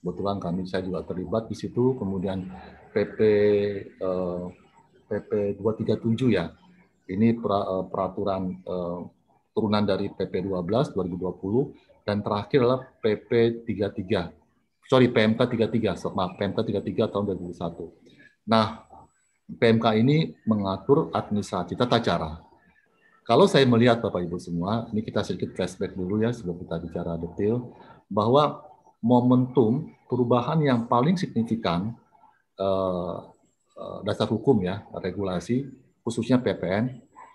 kebetulan kami saya juga terlibat di situ kemudian PP eh, PP 237 ya. Ini pra, eh, peraturan eh, turunan dari PP 12 2020 dan terakhir adalah PP 33. Sorry PMK 33, maaf PMK 33 tahun 2021. Nah, PMK ini mengatur administrasi tata cara. Kalau saya melihat Bapak Ibu semua, ini kita sedikit flashback dulu ya sebelum kita bicara detail bahwa momentum perubahan yang paling signifikan eh, eh, dasar hukum ya regulasi khususnya PPN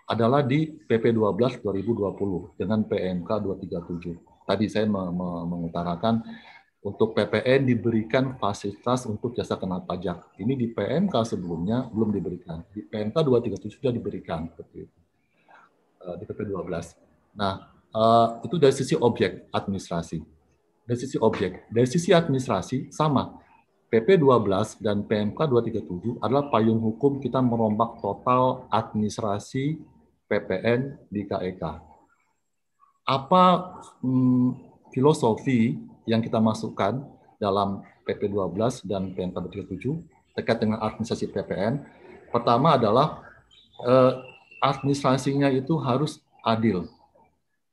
adalah di PP 12 2020 dengan PMK 237. Tadi saya mengutarakan untuk PPN diberikan fasilitas untuk jasa kena pajak. Ini di PMK sebelumnya belum diberikan. Di PMK 237 sudah diberikan seperti itu. Eh, di PP 12. Nah, eh, itu dari sisi objek administrasi. Dari sisi objek, dari sisi administrasi sama. PP 12 dan PMK 237 adalah payung hukum kita merombak total administrasi PPN di KEK. E Apa hmm, filosofi yang kita masukkan dalam PP12 dan PMK 37 terkait dengan administrasi PPN. Pertama adalah eh, administrasinya itu harus adil,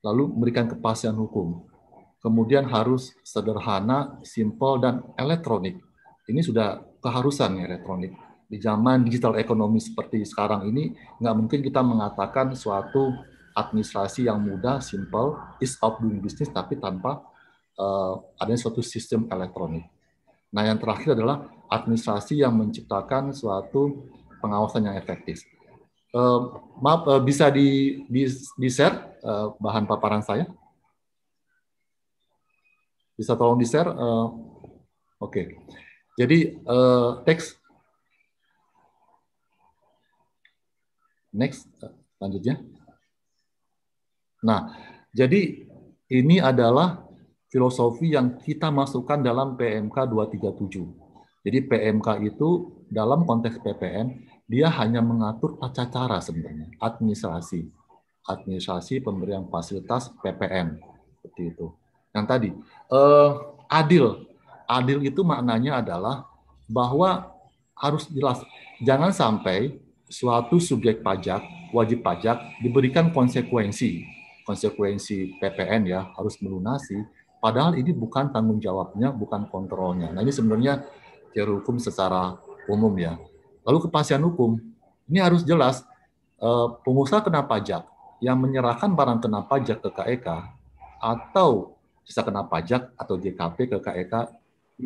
lalu memberikan kepastian hukum. Kemudian harus sederhana, simpel, dan elektronik. Ini sudah keharusan ya, elektronik. Di zaman digital ekonomi seperti sekarang ini, nggak mungkin kita mengatakan suatu administrasi yang mudah, simple, is of doing business, tapi tanpa uh, adanya suatu sistem elektronik. Nah, yang terakhir adalah administrasi yang menciptakan suatu pengawasan yang efektif. Uh, maaf, uh, bisa di, di, di share uh, bahan paparan saya? Bisa tolong di share? Uh, Oke. Okay. Jadi uh, teks next uh, selanjutnya. Nah, jadi ini adalah filosofi yang kita masukkan dalam PMK 237. Jadi PMK itu dalam konteks PPN dia hanya mengatur tata cara sebenarnya administrasi administrasi pemberian fasilitas PPN seperti itu. Yang tadi eh, adil adil itu maknanya adalah bahwa harus jelas jangan sampai suatu subjek pajak, wajib pajak diberikan konsekuensi, konsekuensi PPN ya harus melunasi Padahal ini bukan tanggung jawabnya, bukan kontrolnya. Nah ini sebenarnya teori hukum secara umum ya. Lalu kepastian hukum, ini harus jelas eh, pengusaha kena pajak yang menyerahkan barang kena pajak ke KEK e atau bisa kena pajak atau JKP ke KEK, e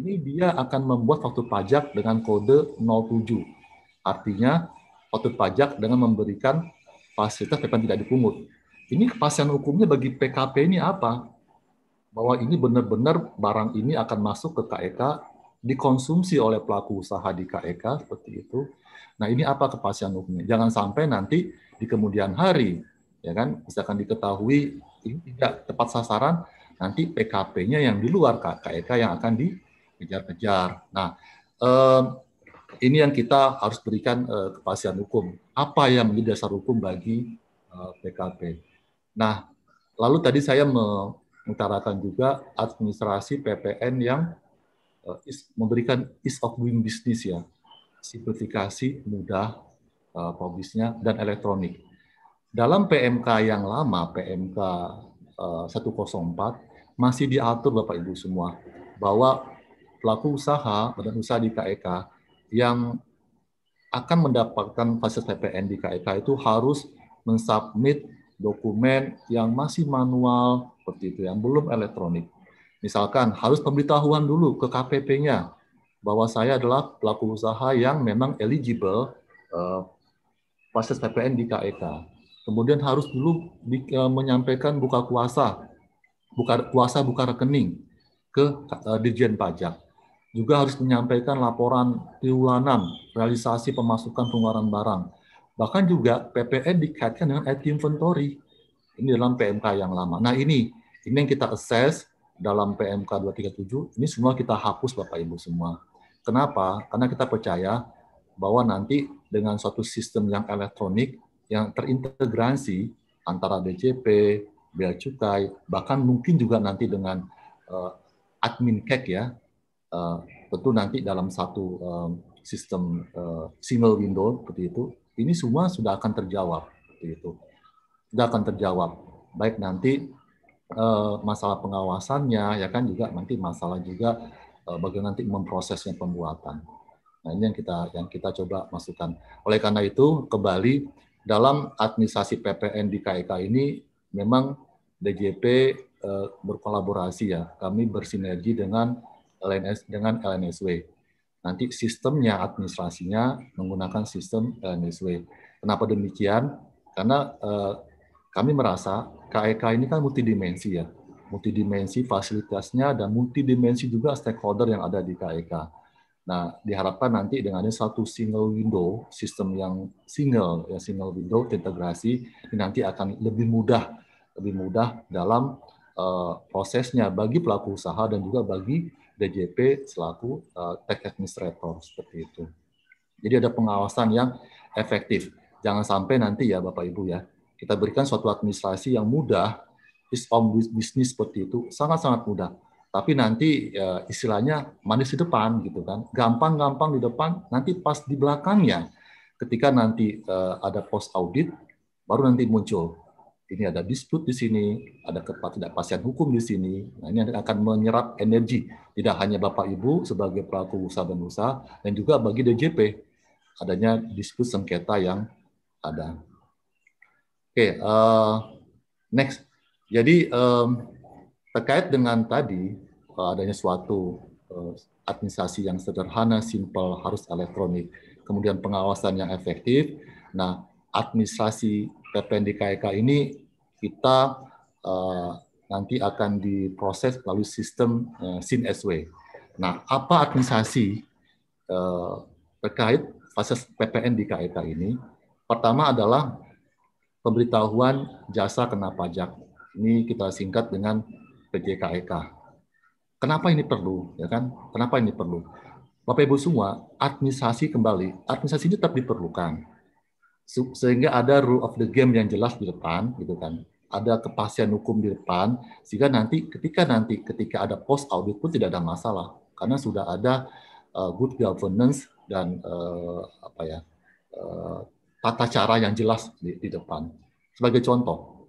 ini dia akan membuat faktur pajak dengan kode 07. Artinya, faktur pajak dengan memberikan fasilitas PPN tidak dipungut. Ini kepastian hukumnya bagi PKP ini apa? bahwa ini benar-benar barang ini akan masuk ke KEK, e dikonsumsi oleh pelaku usaha di KEK e seperti itu. Nah ini apa kepastian hukumnya? Jangan sampai nanti di kemudian hari, ya kan, misalkan diketahui ini tidak tepat sasaran, nanti PKP-nya yang di luar KEK e yang akan dikejar-kejar. Nah um, ini yang kita harus berikan uh, eh, kepastian hukum. Apa yang menjadi dasar hukum bagi uh, eh, PKP? Nah lalu tadi saya me mengutarakan juga administrasi PPN yang eh, memberikan ease of doing business ya, simplifikasi mudah uh, dan elektronik. Dalam PMK yang lama, PMK 104 eh, masih diatur Bapak Ibu semua bahwa pelaku usaha badan usaha di KEK e yang akan mendapatkan fasilitas PPN di KEK e itu harus mensubmit dokumen yang masih manual seperti itu yang belum elektronik. Misalkan harus pemberitahuan dulu ke KPP-nya bahwa saya adalah pelaku usaha yang memang eligible uh, proses PPN di KEK. E Kemudian harus dulu di, uh, menyampaikan buka kuasa, buka kuasa buka rekening ke uh, Dirjen Pajak. Juga harus menyampaikan laporan triwulanan realisasi pemasukan pengeluaran barang. Bahkan juga PPN dikaitkan dengan IT inventory ini dalam PMK yang lama. Nah ini, ini yang kita assess dalam PMK 237, ini semua kita hapus Bapak Ibu semua. Kenapa? Karena kita percaya bahwa nanti dengan suatu sistem yang elektronik yang terintegrasi antara DCP, bea cukai, bahkan mungkin juga nanti dengan uh, admin kek ya, uh, tentu nanti dalam satu um, sistem uh, single window seperti itu, ini semua sudah akan terjawab seperti itu tidak akan terjawab. Baik nanti eh, masalah pengawasannya, ya kan juga nanti masalah juga eh, bagaimana nanti memprosesnya pembuatan. Nah ini yang kita yang kita coba masukkan. Oleh karena itu kembali dalam administrasi PPN di KIK e ini memang DJP eh, berkolaborasi ya. Kami bersinergi dengan LNS dengan LNSW. Nanti sistemnya administrasinya menggunakan sistem LNSW. Kenapa demikian? Karena kami merasa KEK e ini kan multidimensi ya, multidimensi fasilitasnya dan multidimensi juga stakeholder yang ada di KEK. E nah, diharapkan nanti dengan ada satu single window, sistem yang single, ya single window integrasi nanti akan lebih mudah, lebih mudah dalam uh, prosesnya bagi pelaku usaha dan juga bagi DJP selaku uh, tech administrator seperti itu. Jadi ada pengawasan yang efektif. Jangan sampai nanti ya Bapak Ibu ya, kita berikan suatu administrasi yang mudah, is on bisnis seperti itu sangat-sangat mudah. Tapi nanti ya, istilahnya manis di depan gitu kan, gampang-gampang di depan, nanti pas di belakangnya, ketika nanti uh, ada post audit, baru nanti muncul ini ada dispute di sini, ada ketidakpastian hukum di sini. Nah, ini akan menyerap energi tidak hanya Bapak Ibu sebagai pelaku usaha dan usaha dan juga bagi DJP adanya dispute sengketa yang ada okay, uh, eh, next. Jadi um, terkait dengan tadi uh, adanya suatu uh, administrasi yang sederhana, simple, harus elektronik, kemudian pengawasan yang efektif. Nah, administrasi PPNDKK e ini kita uh, nanti akan diproses melalui sistem uh, SIN-SW. Nah, apa administrasi uh, terkait fase PPN di e ini? Pertama adalah pemberitahuan jasa kena pajak. Ini kita singkat dengan PJKEK. E Kenapa ini perlu, ya kan? Kenapa ini perlu? Bapak Ibu semua, administrasi kembali, administrasi ini tetap diperlukan. Sehingga ada rule of the game yang jelas di depan, gitu kan. Ada kepastian hukum di depan, sehingga nanti ketika nanti ketika ada post audit pun tidak ada masalah karena sudah ada uh, good governance dan uh, apa ya uh, tata cara yang jelas di, di depan. Sebagai contoh,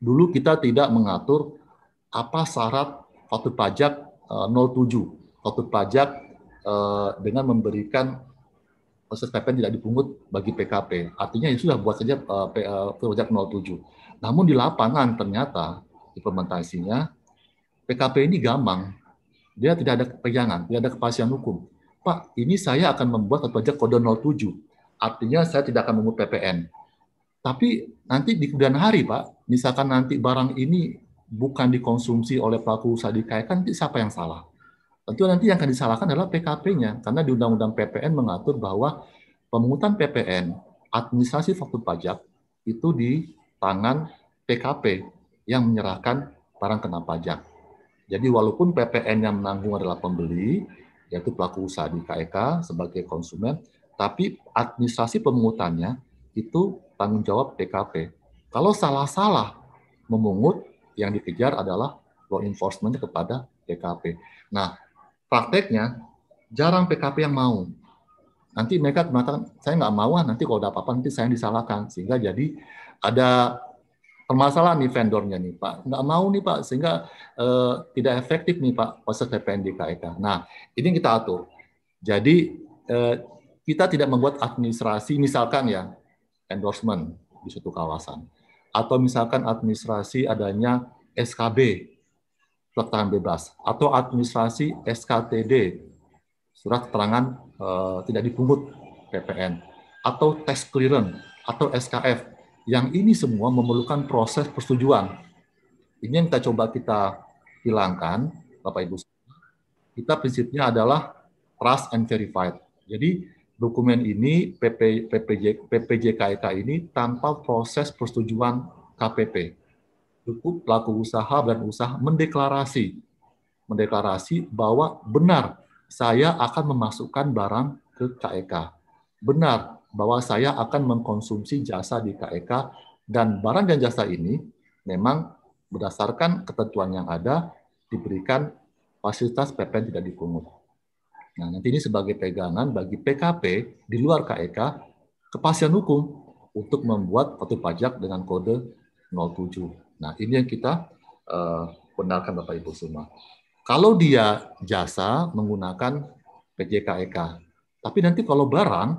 dulu kita tidak mengatur apa syarat waktu pajak eh, uh, 07, waktu pajak uh, dengan memberikan proses eh, PPN tidak dipungut bagi PKP. Artinya ya sudah buat saja uh, uh, 07. Namun di lapangan ternyata implementasinya PKP ini gampang. Dia tidak ada pegangan, tidak ada kepastian hukum. Pak, ini saya akan membuat pajak kode 07 Artinya saya tidak akan mengutip PPN. Tapi nanti di kemudian hari, Pak, misalkan nanti barang ini bukan dikonsumsi oleh pelaku usaha dikaitkan, e nanti siapa yang salah? Tentu nanti yang akan disalahkan adalah PKP-nya, karena di Undang-Undang PPN mengatur bahwa pemungutan PPN, administrasi faktur pajak, itu di tangan PKP yang menyerahkan barang kena pajak. Jadi walaupun PPN yang menanggung adalah pembeli, yaitu pelaku usaha di KEK e sebagai konsumen, tapi administrasi pemungutannya itu tanggung jawab PKP. Kalau salah-salah memungut, yang dikejar adalah law enforcement kepada PKP. Nah, prakteknya jarang PKP yang mau. Nanti mereka mengatakan, saya nggak mau, ah, nanti kalau ada apa-apa nanti saya disalahkan. Sehingga jadi ada permasalahan nih vendornya nih Pak, nggak mau nih Pak, sehingga eh, tidak efektif nih Pak proses TPN di KIK. E nah, ini kita atur. Jadi eh, kita tidak membuat administrasi, misalkan ya, endorsement di suatu kawasan. Atau misalkan administrasi adanya SKB, surat bebas. Atau administrasi SKTD, surat keterangan uh, tidak dipungut PPN. Atau tes clearance, atau SKF. Yang ini semua memerlukan proses persetujuan. Ini yang kita coba kita hilangkan, Bapak-Ibu. Kita prinsipnya adalah trust and verified. Jadi dokumen ini PP, PPJ, e ini tanpa proses persetujuan KPP. Cukup pelaku usaha dan usaha mendeklarasi mendeklarasi bahwa benar saya akan memasukkan barang ke KEK. E benar bahwa saya akan mengkonsumsi jasa di KEK e dan barang dan jasa ini memang berdasarkan ketentuan yang ada diberikan fasilitas PPN tidak dipungut. Nah, nanti ini sebagai pegangan bagi PKP di luar KEK kepastian hukum untuk membuat satu pajak dengan kode 07. Nah, ini yang kita uh, Bapak Ibu semua. Kalau dia jasa menggunakan PJKEK, e tapi nanti kalau barang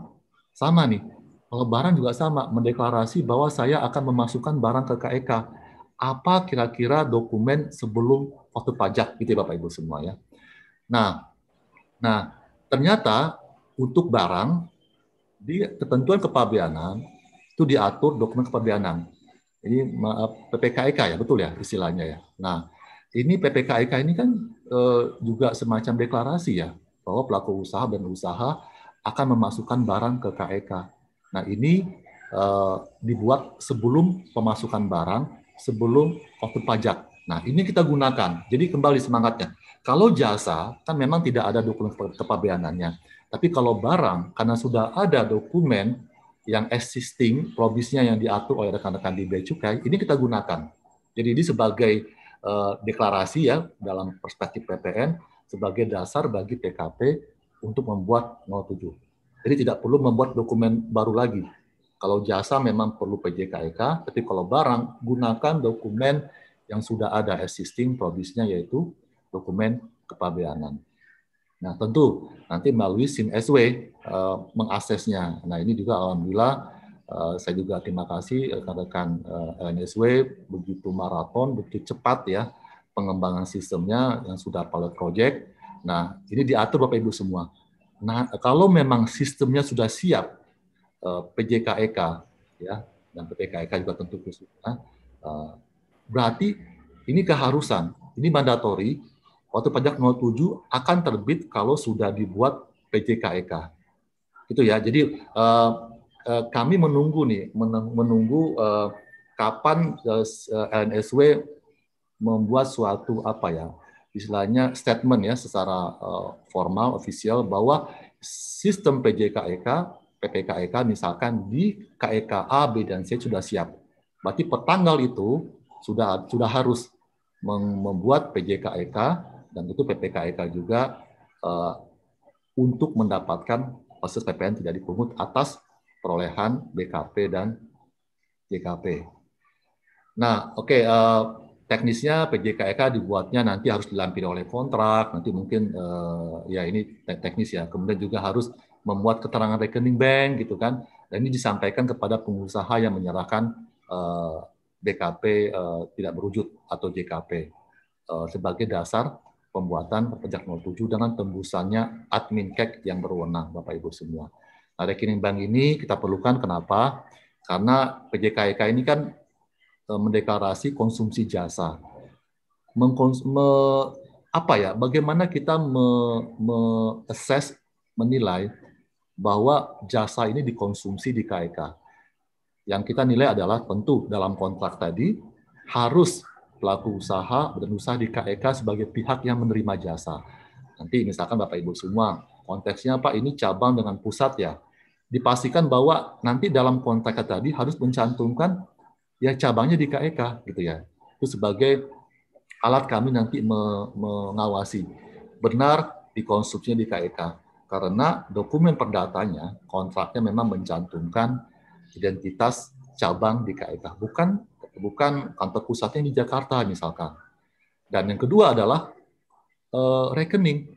sama nih. Kalau barang juga sama, mendeklarasi bahwa saya akan memasukkan barang ke KEK. E Apa kira-kira dokumen sebelum waktu pajak gitu ya Bapak Ibu semua ya. Nah, Nah, ternyata untuk barang di ketentuan kepabeanan itu diatur dokumen kepabeanan. Ini maaf, PPKIK ya betul ya istilahnya ya. Nah, ini PPKIK ini kan e, juga semacam deklarasi ya bahwa pelaku usaha dan usaha akan memasukkan barang ke KEK. E nah, ini e, dibuat sebelum pemasukan barang, sebelum waktu pajak. Nah, ini kita gunakan. Jadi kembali semangatnya kalau jasa kan memang tidak ada dokumen kepabeanannya. Tapi kalau barang karena sudah ada dokumen yang existing, provisinya yang diatur oleh rekan-rekan di Bea Cukai, ini kita gunakan. Jadi ini sebagai uh, deklarasi ya dalam perspektif PPN sebagai dasar bagi PKP untuk membuat 07. Jadi tidak perlu membuat dokumen baru lagi. Kalau jasa memang perlu PJKIK, e tapi kalau barang gunakan dokumen yang sudah ada existing provisinya yaitu dokumen kepabeanan. Nah tentu nanti melalui SIM SW uh, eh, mengaksesnya. Nah ini juga alhamdulillah uh, saya juga terima kasih eh, rekan-rekan uh, LNSW begitu maraton, begitu cepat ya pengembangan sistemnya yang sudah pilot project. Nah ini diatur Bapak Ibu semua. Nah kalau memang sistemnya sudah siap uh, PJKEK e ya dan PPKEK e juga tentu khususnya. Berarti ini keharusan, ini mandatori waktu pajak 07 akan terbit kalau sudah dibuat PJKEK. E itu ya. Jadi uh, uh, kami menunggu nih, menunggu uh, kapan uh, LNSW membuat suatu apa ya, istilahnya statement ya secara uh, formal, ofisial bahwa sistem PJKEK, PPKEK e misalkan di KEK e A, B dan C sudah siap. Berarti pertanggal itu sudah sudah harus membuat PJKEK dan itu PPKIK e juga uh, untuk mendapatkan proses PPN tidak dipungut atas perolehan BKP dan JKP. Nah, oke okay, uh, eh, teknisnya PJKIK e dibuatnya nanti harus dilampiri oleh kontrak, nanti mungkin uh, ya ini teknis ya. Kemudian juga harus membuat keterangan rekening bank gitu kan. Dan ini disampaikan kepada pengusaha yang menyerahkan uh, BKP uh, tidak berwujud atau JKP uh, sebagai dasar pembuatan pajak 07 dengan tembusannya admin kek yang berwenang Bapak Ibu semua. Nah, rekening bank ini kita perlukan kenapa? Karena PJKIK e ini kan e, mendeklarasi konsumsi jasa. Mengkons me, apa ya? Bagaimana kita me, me assess, menilai bahwa jasa ini dikonsumsi di KIK? E yang kita nilai adalah tentu dalam kontrak tadi harus pelaku usaha dan usaha di KEK e sebagai pihak yang menerima jasa. Nanti misalkan Bapak Ibu semua, konteksnya Pak ini cabang dengan pusat ya. Dipastikan bahwa nanti dalam kontak tadi harus mencantumkan ya cabangnya di KEK e gitu ya. Itu sebagai alat kami nanti mengawasi benar dikonsumsinya di KEK e karena dokumen perdatanya kontraknya memang mencantumkan identitas cabang di KEK bukan bukan kantor pusatnya di Jakarta misalkan. Dan yang kedua adalah uh, rekening.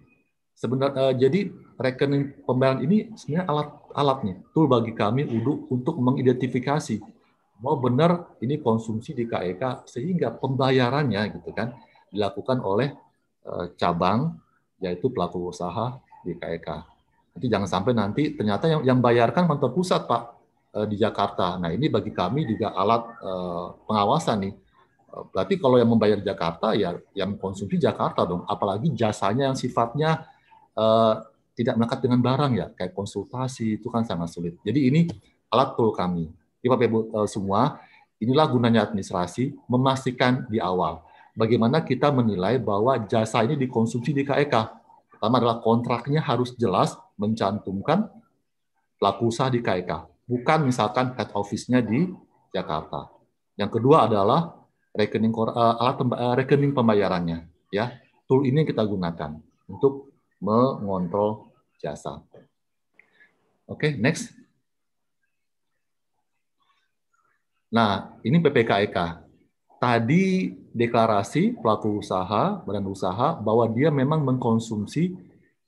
Sebenarnya uh, eh, jadi rekening pembayaran ini sebenarnya alat alatnya tool bagi kami untuk untuk mengidentifikasi mau benar ini konsumsi di KEK e sehingga pembayarannya gitu kan dilakukan oleh uh, cabang yaitu pelaku usaha di KEK. Jadi e jangan sampai nanti ternyata yang, yang bayarkan kantor pusat pak Eh, di Jakarta. Nah ini bagi kami juga alat eh, pengawasan nih. Eh, berarti kalau yang membayar Jakarta ya yang konsumsi Jakarta dong. Apalagi jasanya yang sifatnya uh, tidak melekat dengan barang ya, kayak konsultasi itu kan sangat sulit. Jadi ini alat tool kami. Jadi Bapak Ibu uh, semua, inilah gunanya administrasi memastikan di awal bagaimana kita menilai bahwa jasa ini dikonsumsi di KEK. E Pertama adalah kontraknya harus jelas mencantumkan pelaku usaha di KEK e bukan misalkan head office-nya di Jakarta. Yang kedua adalah rekening eh, alat eh, rekening pembayarannya ya. Tool ini kita gunakan untuk mengontrol jasa. Oke, okay, next. Nah, ini PPKEK. E Tadi deklarasi pelaku usaha, badan usaha, bahwa dia memang mengkonsumsi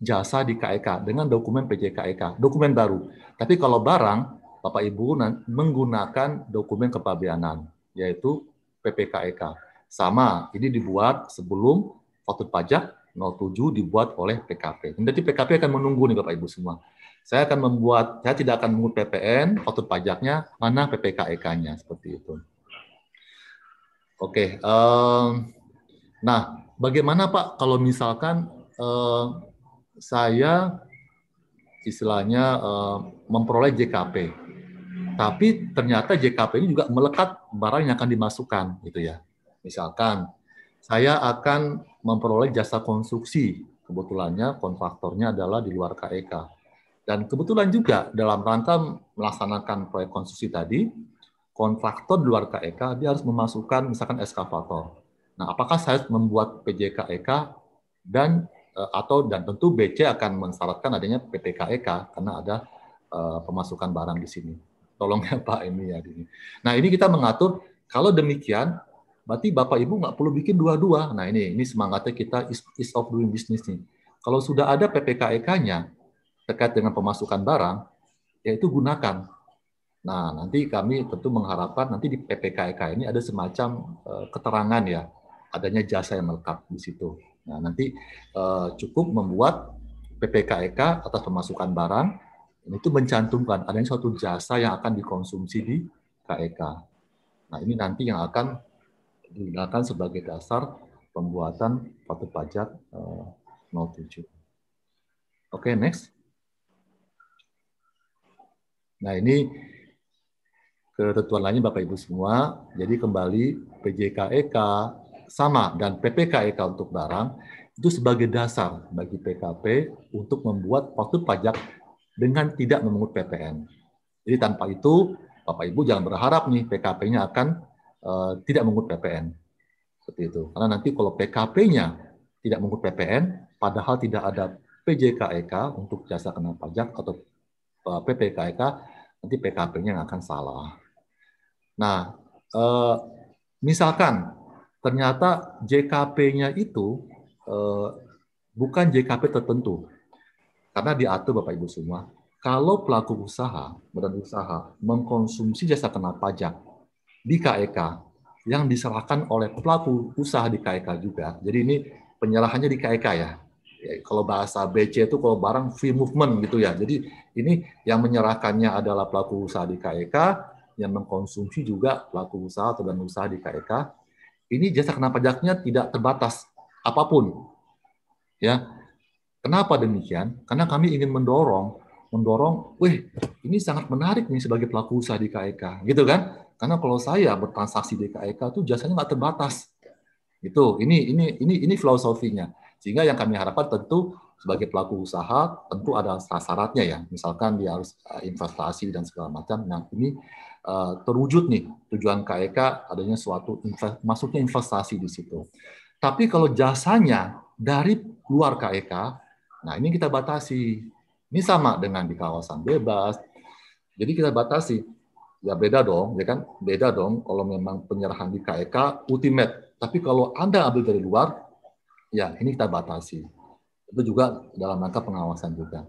jasa di KEK e dengan dokumen PJKEK, e dokumen baru. Tapi kalau barang, Bapak Ibu menggunakan dokumen kepabeanan yaitu PPKEK. E Sama, ini dibuat sebelum faktur pajak 07 dibuat oleh PKP. Nanti PKP akan menunggu nih Bapak Ibu semua. Saya akan membuat, saya tidak akan mengut PPN, faktur pajaknya, mana PPKEK-nya, seperti itu. Oke, um, nah bagaimana Pak kalau misalkan um, saya istilahnya um, memperoleh JKP tapi ternyata JKP ini juga melekat barang yang akan dimasukkan gitu ya. Misalkan saya akan memperoleh jasa konstruksi. Kebetulannya kontraktornya adalah di luar KEK. E dan kebetulan juga dalam rangka melaksanakan proyek konstruksi tadi, kontraktor di luar KEK e dia harus memasukkan misalkan eskavator. Nah, apakah saya membuat PJKEK e dan eh, atau dan tentu BC akan mensyaratkan adanya PTKEK karena ada eh, pemasukan barang di sini tolong ya Pak ini ya. Ini. Nah ini kita mengatur kalau demikian berarti Bapak Ibu nggak perlu bikin dua-dua. Nah ini ini semangatnya kita is of doing business nih. Kalau sudah ada PPKEK-nya terkait dengan pemasukan barang, yaitu gunakan. Nah nanti kami tentu mengharapkan nanti di PPKEK e ini ada semacam uh, keterangan ya adanya jasa yang melekat di situ. Nah nanti uh, cukup membuat PPKEK e atas pemasukan barang dan itu mencantumkan adanya suatu jasa yang akan dikonsumsi di KEK. E nah, ini nanti yang akan digunakan sebagai dasar pembuatan waktu pajak eh, uh, 07. Oke, okay, next. Nah, ini ketentuan lainnya Bapak Ibu semua. Jadi kembali PJKEK e sama dan PPKEK e untuk barang itu sebagai dasar bagi PKP untuk membuat waktu pajak dengan tidak memungut PPN. Jadi tanpa itu, Bapak Ibu jangan berharap nih PKP-nya akan uh, tidak memungut PPN. Seperti itu. Karena nanti kalau PKP-nya tidak memungut PPN, padahal tidak ada PJKEK e untuk jasa kena pajak atau uh, eh, PPKEK, e nanti PKP-nya akan salah. Nah, uh, misalkan ternyata JKP-nya itu uh, bukan JKP tertentu, karena diatur Bapak Ibu semua, kalau pelaku usaha, badan usaha mengkonsumsi jasa kena pajak di KEK e yang diserahkan oleh pelaku usaha di KEK e juga. Jadi ini penyerahannya di KEK e ya. ya kalau bahasa BC itu kalau barang free movement gitu ya. Jadi ini yang menyerahkannya adalah pelaku usaha di KEK, yang mengkonsumsi juga pelaku usaha atau badan usaha di KEK. Ini jasa kena pajaknya tidak terbatas apapun. Ya, Kenapa demikian? Karena kami ingin mendorong, mendorong, weh, ini sangat menarik nih sebagai pelaku usaha di KEK, e gitu kan? Karena kalau saya bertransaksi di KEK itu e jasanya nggak terbatas. Itu, ini, ini, ini, ini filosofinya. Sehingga yang kami harapkan tentu sebagai pelaku usaha tentu ada syarat-syaratnya ya. Misalkan dia harus eh, investasi dan segala macam. Nah ini uh, terwujud nih tujuan KEK e adanya suatu invest, maksudnya investasi di situ. Tapi kalau jasanya dari luar KEK Nah, ini kita batasi. Ini sama dengan di kawasan bebas. Jadi kita batasi. Ya beda dong, ya kan? Beda dong kalau memang penyerahan di KEK e ultimate. Tapi kalau Anda ambil dari luar, ya ini kita batasi. Itu juga dalam rangka pengawasan juga.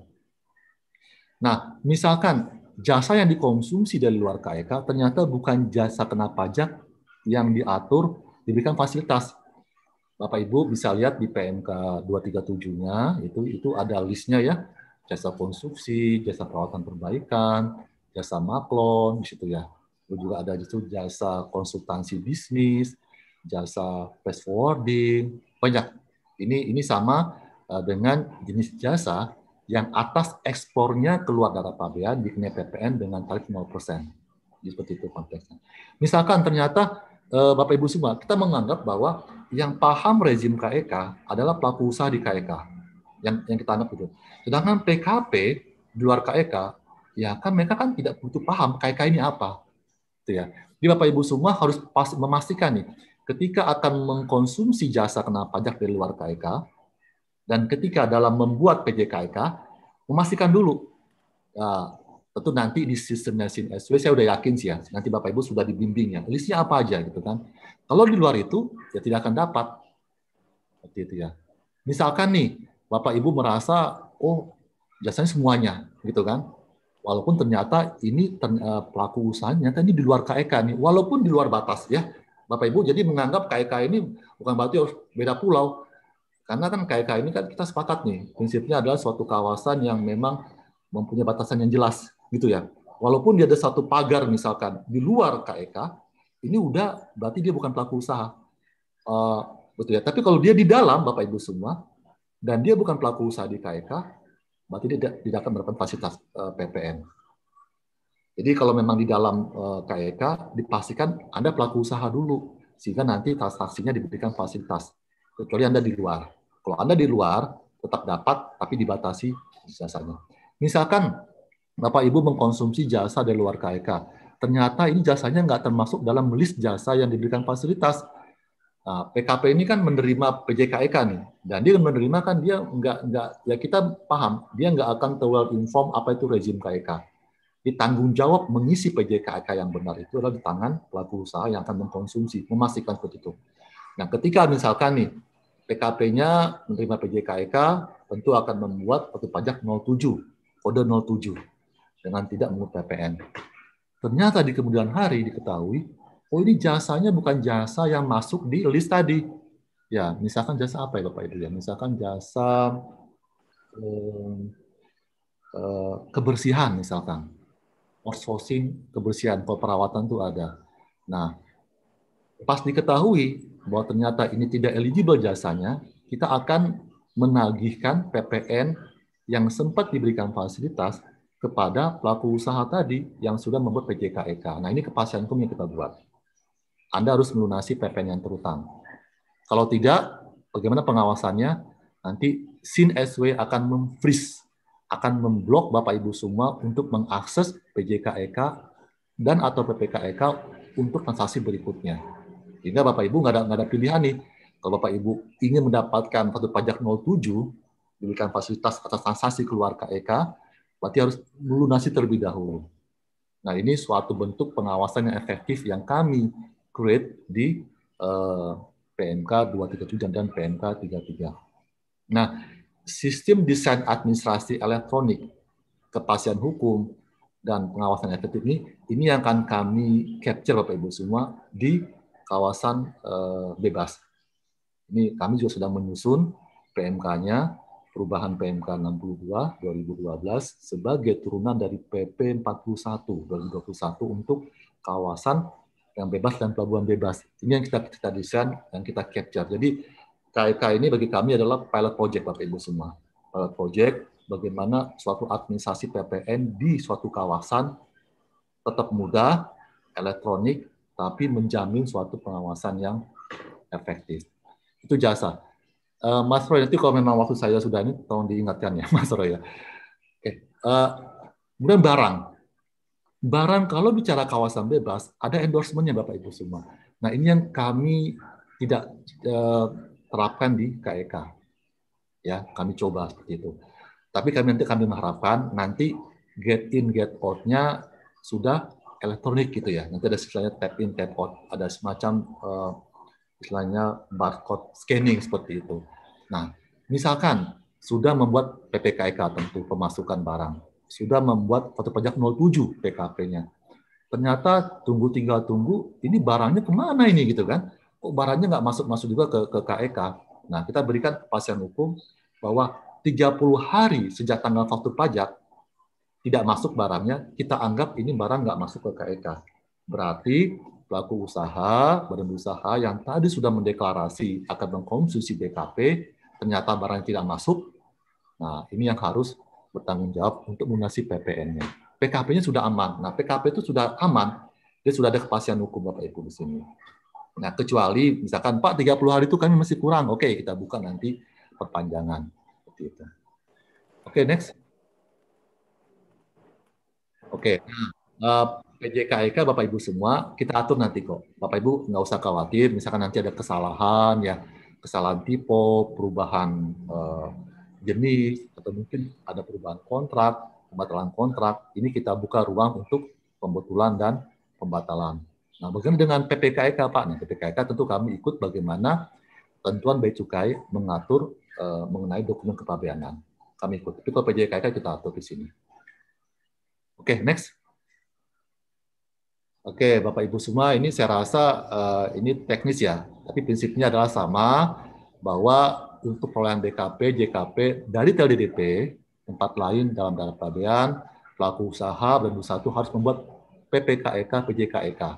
Nah, misalkan jasa yang dikonsumsi dari luar KEK e ternyata bukan jasa kena pajak yang diatur diberikan fasilitas, Bapak Ibu bisa lihat di PMK 237-nya itu itu ada listnya ya jasa konstruksi, jasa perawatan perbaikan, jasa maklon di situ ya. Lalu juga ada itu jasa konsultansi bisnis, jasa fast forwarding, banyak. Ini ini sama eh, dengan jenis jasa yang atas ekspornya keluar dari pabean dikenai PPN dengan tarif 0%. persen seperti itu konteksnya. Misalkan ternyata eh, Bapak Ibu semua, kita menganggap bahwa yang paham rezim KEK e adalah pelaku usaha di KEK e yang yang kita anggap itu. Sedangkan PKP di luar KEK e ya kan mereka kan tidak butuh paham KEK ini apa. Itu ya. Jadi Bapak Ibu semua harus pas, memastikan nih ketika akan mengkonsumsi jasa kena pajak dari luar KEK dan ketika dalam membuat PJKEK memastikan dulu ya, tentu nanti di sistemnya SIN SW saya udah yakin sih ya nanti Bapak Ibu sudah dibimbing ya listnya apa aja gitu kan kalau di luar itu, ya tidak akan dapat. gitu ya. Misalkan nih, Bapak Ibu merasa, oh jasanya semuanya, gitu kan. Walaupun ternyata ini eh, pelaku usahanya ternyata ini di luar KEK e nih, walaupun di luar batas ya. Bapak Ibu jadi menganggap KEK e ini bukan berarti beda pulau. Karena kan KEK e ini kan kita sepakat nih, prinsipnya adalah suatu kawasan yang memang mempunyai batasan yang jelas gitu ya. Walaupun dia ada satu pagar misalkan di luar KEK, ini udah berarti dia bukan pelaku usaha. Uh, betul ya. Tapi kalau dia di dalam Bapak Ibu semua dan dia bukan pelaku usaha di KEK, e berarti dia tidak akan mendapatkan fasilitas uh, eh, PPN. Jadi kalau memang di dalam uh, eh, KEK dipastikan Anda pelaku usaha dulu sehingga nanti transaksinya diberikan fasilitas. Kecuali Anda di luar. Kalau Anda di luar tetap dapat tapi dibatasi jasanya. Misalkan Bapak Ibu mengkonsumsi jasa dari luar KEK e ternyata ini jasanya nggak termasuk dalam list jasa yang diberikan fasilitas. Nah, PKP ini kan menerima PJKEK e nih, dan dia menerima kan dia nggak nggak ya kita paham dia nggak akan terwell inform apa itu rezim KEK. Ditanggung jawab mengisi PJKEK e yang benar itu adalah di tangan pelaku usaha yang akan mengkonsumsi, memastikan seperti itu. Nah, ketika misalkan nih PKP-nya menerima PJKEK, e tentu akan membuat waktu pajak 07, kode 07 dengan tidak mengutip PPN. Ternyata di kemudian hari diketahui, oh ini jasanya bukan jasa yang masuk di list tadi. Ya, misalkan jasa apa ya Bapak Ibu ya? Misalkan jasa eh, eh, kebersihan misalkan. Outsourcing kebersihan, kalau perawatan itu ada. Nah, pas diketahui bahwa ternyata ini tidak eligible jasanya, kita akan menagihkan PPN yang sempat diberikan fasilitas kepada pelaku usaha tadi yang sudah membuat PJKEK. E nah, ini kepastian hukum yang kita buat. Anda harus melunasi PPN yang terutang. Kalau tidak, bagaimana pengawasannya? Nanti SIN SW akan memfreeze, akan memblok Bapak Ibu semua untuk mengakses PJKEK e dan atau PPKEK e untuk transaksi berikutnya. Sehingga Bapak Ibu nggak ada, nggak ada pilihan nih. Kalau Bapak Ibu ingin mendapatkan satu pajak 07, diberikan fasilitas atas transaksi keluar KEK, Berarti harus melunasi terlebih dahulu. Nah, ini suatu bentuk pengawasan yang efektif yang kami create di eh, PMK 237 dan PMK 33. Nah, sistem desain administrasi elektronik, kepastian hukum, dan pengawasan efektif ini, ini yang akan kami capture Bapak-Ibu semua di kawasan eh, bebas. Ini kami juga sudah menyusun PMK-nya, perubahan PMK 62 2012 sebagai turunan dari PP 41 2021 untuk kawasan yang bebas dan pelabuhan bebas. Ini yang kita kita desain dan kita capture. Jadi KIK ini bagi kami adalah pilot project Bapak Ibu semua. Pilot project bagaimana suatu administrasi PPN di suatu kawasan tetap mudah, elektronik, tapi menjamin suatu pengawasan yang efektif. Itu jasa. Eh, Mas Roy, nanti kalau memang waktu saya sudah ini, tolong diingatkan ya, [laughs] Mas Roy ya. Oke, uh, kemudian barang. Barang kalau bicara kawasan bebas, ada endorsementnya Bapak Ibu semua. Nah ini yang kami tidak uh, terapkan di KEK. E ya, kami coba seperti itu. Tapi kami nanti kami mengharapkan nanti get in get out-nya sudah elektronik gitu ya. Nanti ada istilahnya tap in tap out, ada semacam uh, istilahnya barcode scanning seperti itu. Nah, misalkan sudah membuat PPKIK tentu pemasukan barang, sudah membuat foto pajak 07 PKP-nya. Ternyata tunggu tinggal tunggu, ini barangnya kemana ini gitu kan? Kok barangnya nggak masuk-masuk juga ke, ke KEK? E nah, kita berikan kepastian hukum bahwa 30 hari sejak tanggal faktur pajak tidak masuk barangnya, kita anggap ini barang nggak masuk ke KEK. E Berarti pelaku usaha, badan usaha yang tadi sudah mendeklarasi akan mengkonsumsi BKP, ternyata barang tidak masuk, nah ini yang harus bertanggung jawab untuk mengasih PPN-nya. PKP-nya sudah aman. Nah, PKP itu sudah aman, dia sudah ada kepastian hukum Bapak Ibu di sini. Nah, kecuali misalkan Pak 30 hari itu kami masih kurang. Oke, kita buka nanti perpanjangan seperti itu. Oke, next. Oke. Uh, PJKIK Bapak Ibu semua kita atur nanti kok. Bapak Ibu nggak usah khawatir, misalkan nanti ada kesalahan ya, kesalahan tipe, perubahan eh, jenis atau mungkin ada perubahan kontrak, pembatalan kontrak. Ini kita buka ruang untuk pembetulan dan pembatalan. Nah, bagaimana dengan PPKIK Pak? Nah, PPKIK tentu kami ikut bagaimana tentuan bea cukai mengatur eh, mengenai dokumen kepabeanan. Kami ikut. Tapi kalau PJKIK kita atur di sini. Oke, okay, next. Oke, Bapak Ibu semua, ini saya rasa uh, ini teknis ya, tapi prinsipnya adalah sama bahwa untuk perolehan BKP, JKP dari TLDDP, tempat lain dalam dana pabean, pelaku usaha dan satu harus membuat PPKEK, PJKEK e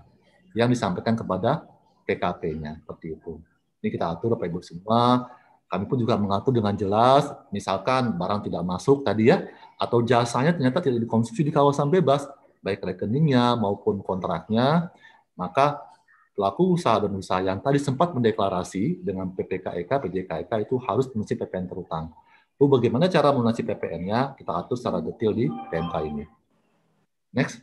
yang disampaikan kepada pkp nya seperti itu. Ini kita atur Bapak Ibu semua. Kami pun juga mengatur dengan jelas, misalkan barang tidak masuk tadi ya, atau jasanya ternyata tidak dikonsumsi di kawasan bebas, baik rekeningnya maupun kontraknya, maka pelaku usaha dan usaha yang tadi sempat mendeklarasi dengan PPKEK, PJKEK e itu harus mengisi PPN terutang. Oh bagaimana cara melunasi PPN-nya? Kita atur secara detail di PMK ini. Next.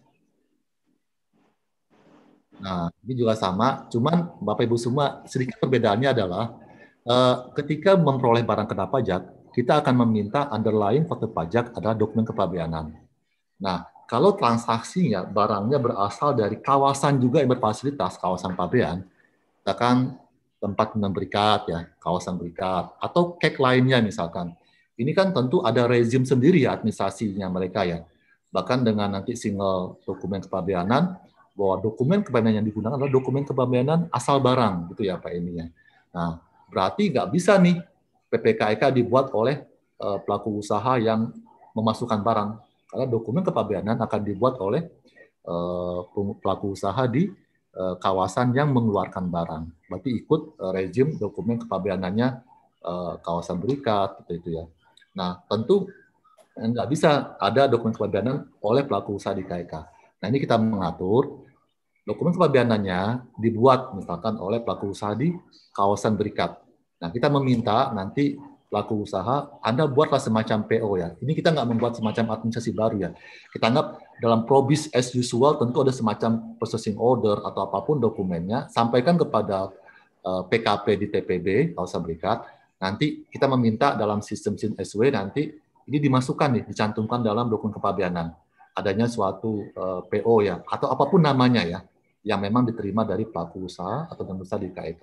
Nah, ini juga sama, cuman Bapak Ibu semua sedikit perbedaannya adalah eh, ketika memperoleh barang kena pajak, kita akan meminta underlying faktor pajak adalah dokumen kepabeanan. Nah, kalau transaksinya barangnya berasal dari kawasan juga yang berfasilitas kawasan pabean, misalkan tempat berikat ya, kawasan berikat atau kek lainnya misalkan. Ini kan tentu ada rezim sendiri ya administrasinya mereka ya. Bahkan dengan nanti single dokumen kepabeanan bahwa dokumen kepabeanan yang digunakan adalah dokumen kepabeanan asal barang gitu ya Pak ini ya. Nah, berarti nggak bisa nih PPKIK e dibuat oleh eh, pelaku usaha yang memasukkan barang karena dokumen kepabeanan akan dibuat oleh uh, pelaku usaha di uh, kawasan yang mengeluarkan barang. Berarti ikut uh, rejim dokumen kepabeanannya uh, kawasan berikat, seperti itu gitu ya. Nah, tentu nggak bisa ada dokumen kepabeanan oleh pelaku usaha di KIK. Nah, ini kita mengatur dokumen kepabeanannya dibuat misalkan oleh pelaku usaha di kawasan berikat. Nah, kita meminta nanti pelaku usaha, Anda buatlah semacam PO ya. Ini kita nggak membuat semacam administrasi baru ya. Kita anggap dalam probis as usual tentu ada semacam processing order atau apapun dokumennya, sampaikan kepada PKP eh, di TPB, saya sampaikan. nanti kita meminta dalam sistem SIN SW nanti ini dimasukkan nih, dicantumkan dalam dokumen kepabeanan. Adanya suatu eh, PO ya, atau apapun namanya ya, yang memang diterima dari pelaku usaha atau yang besar di KEK.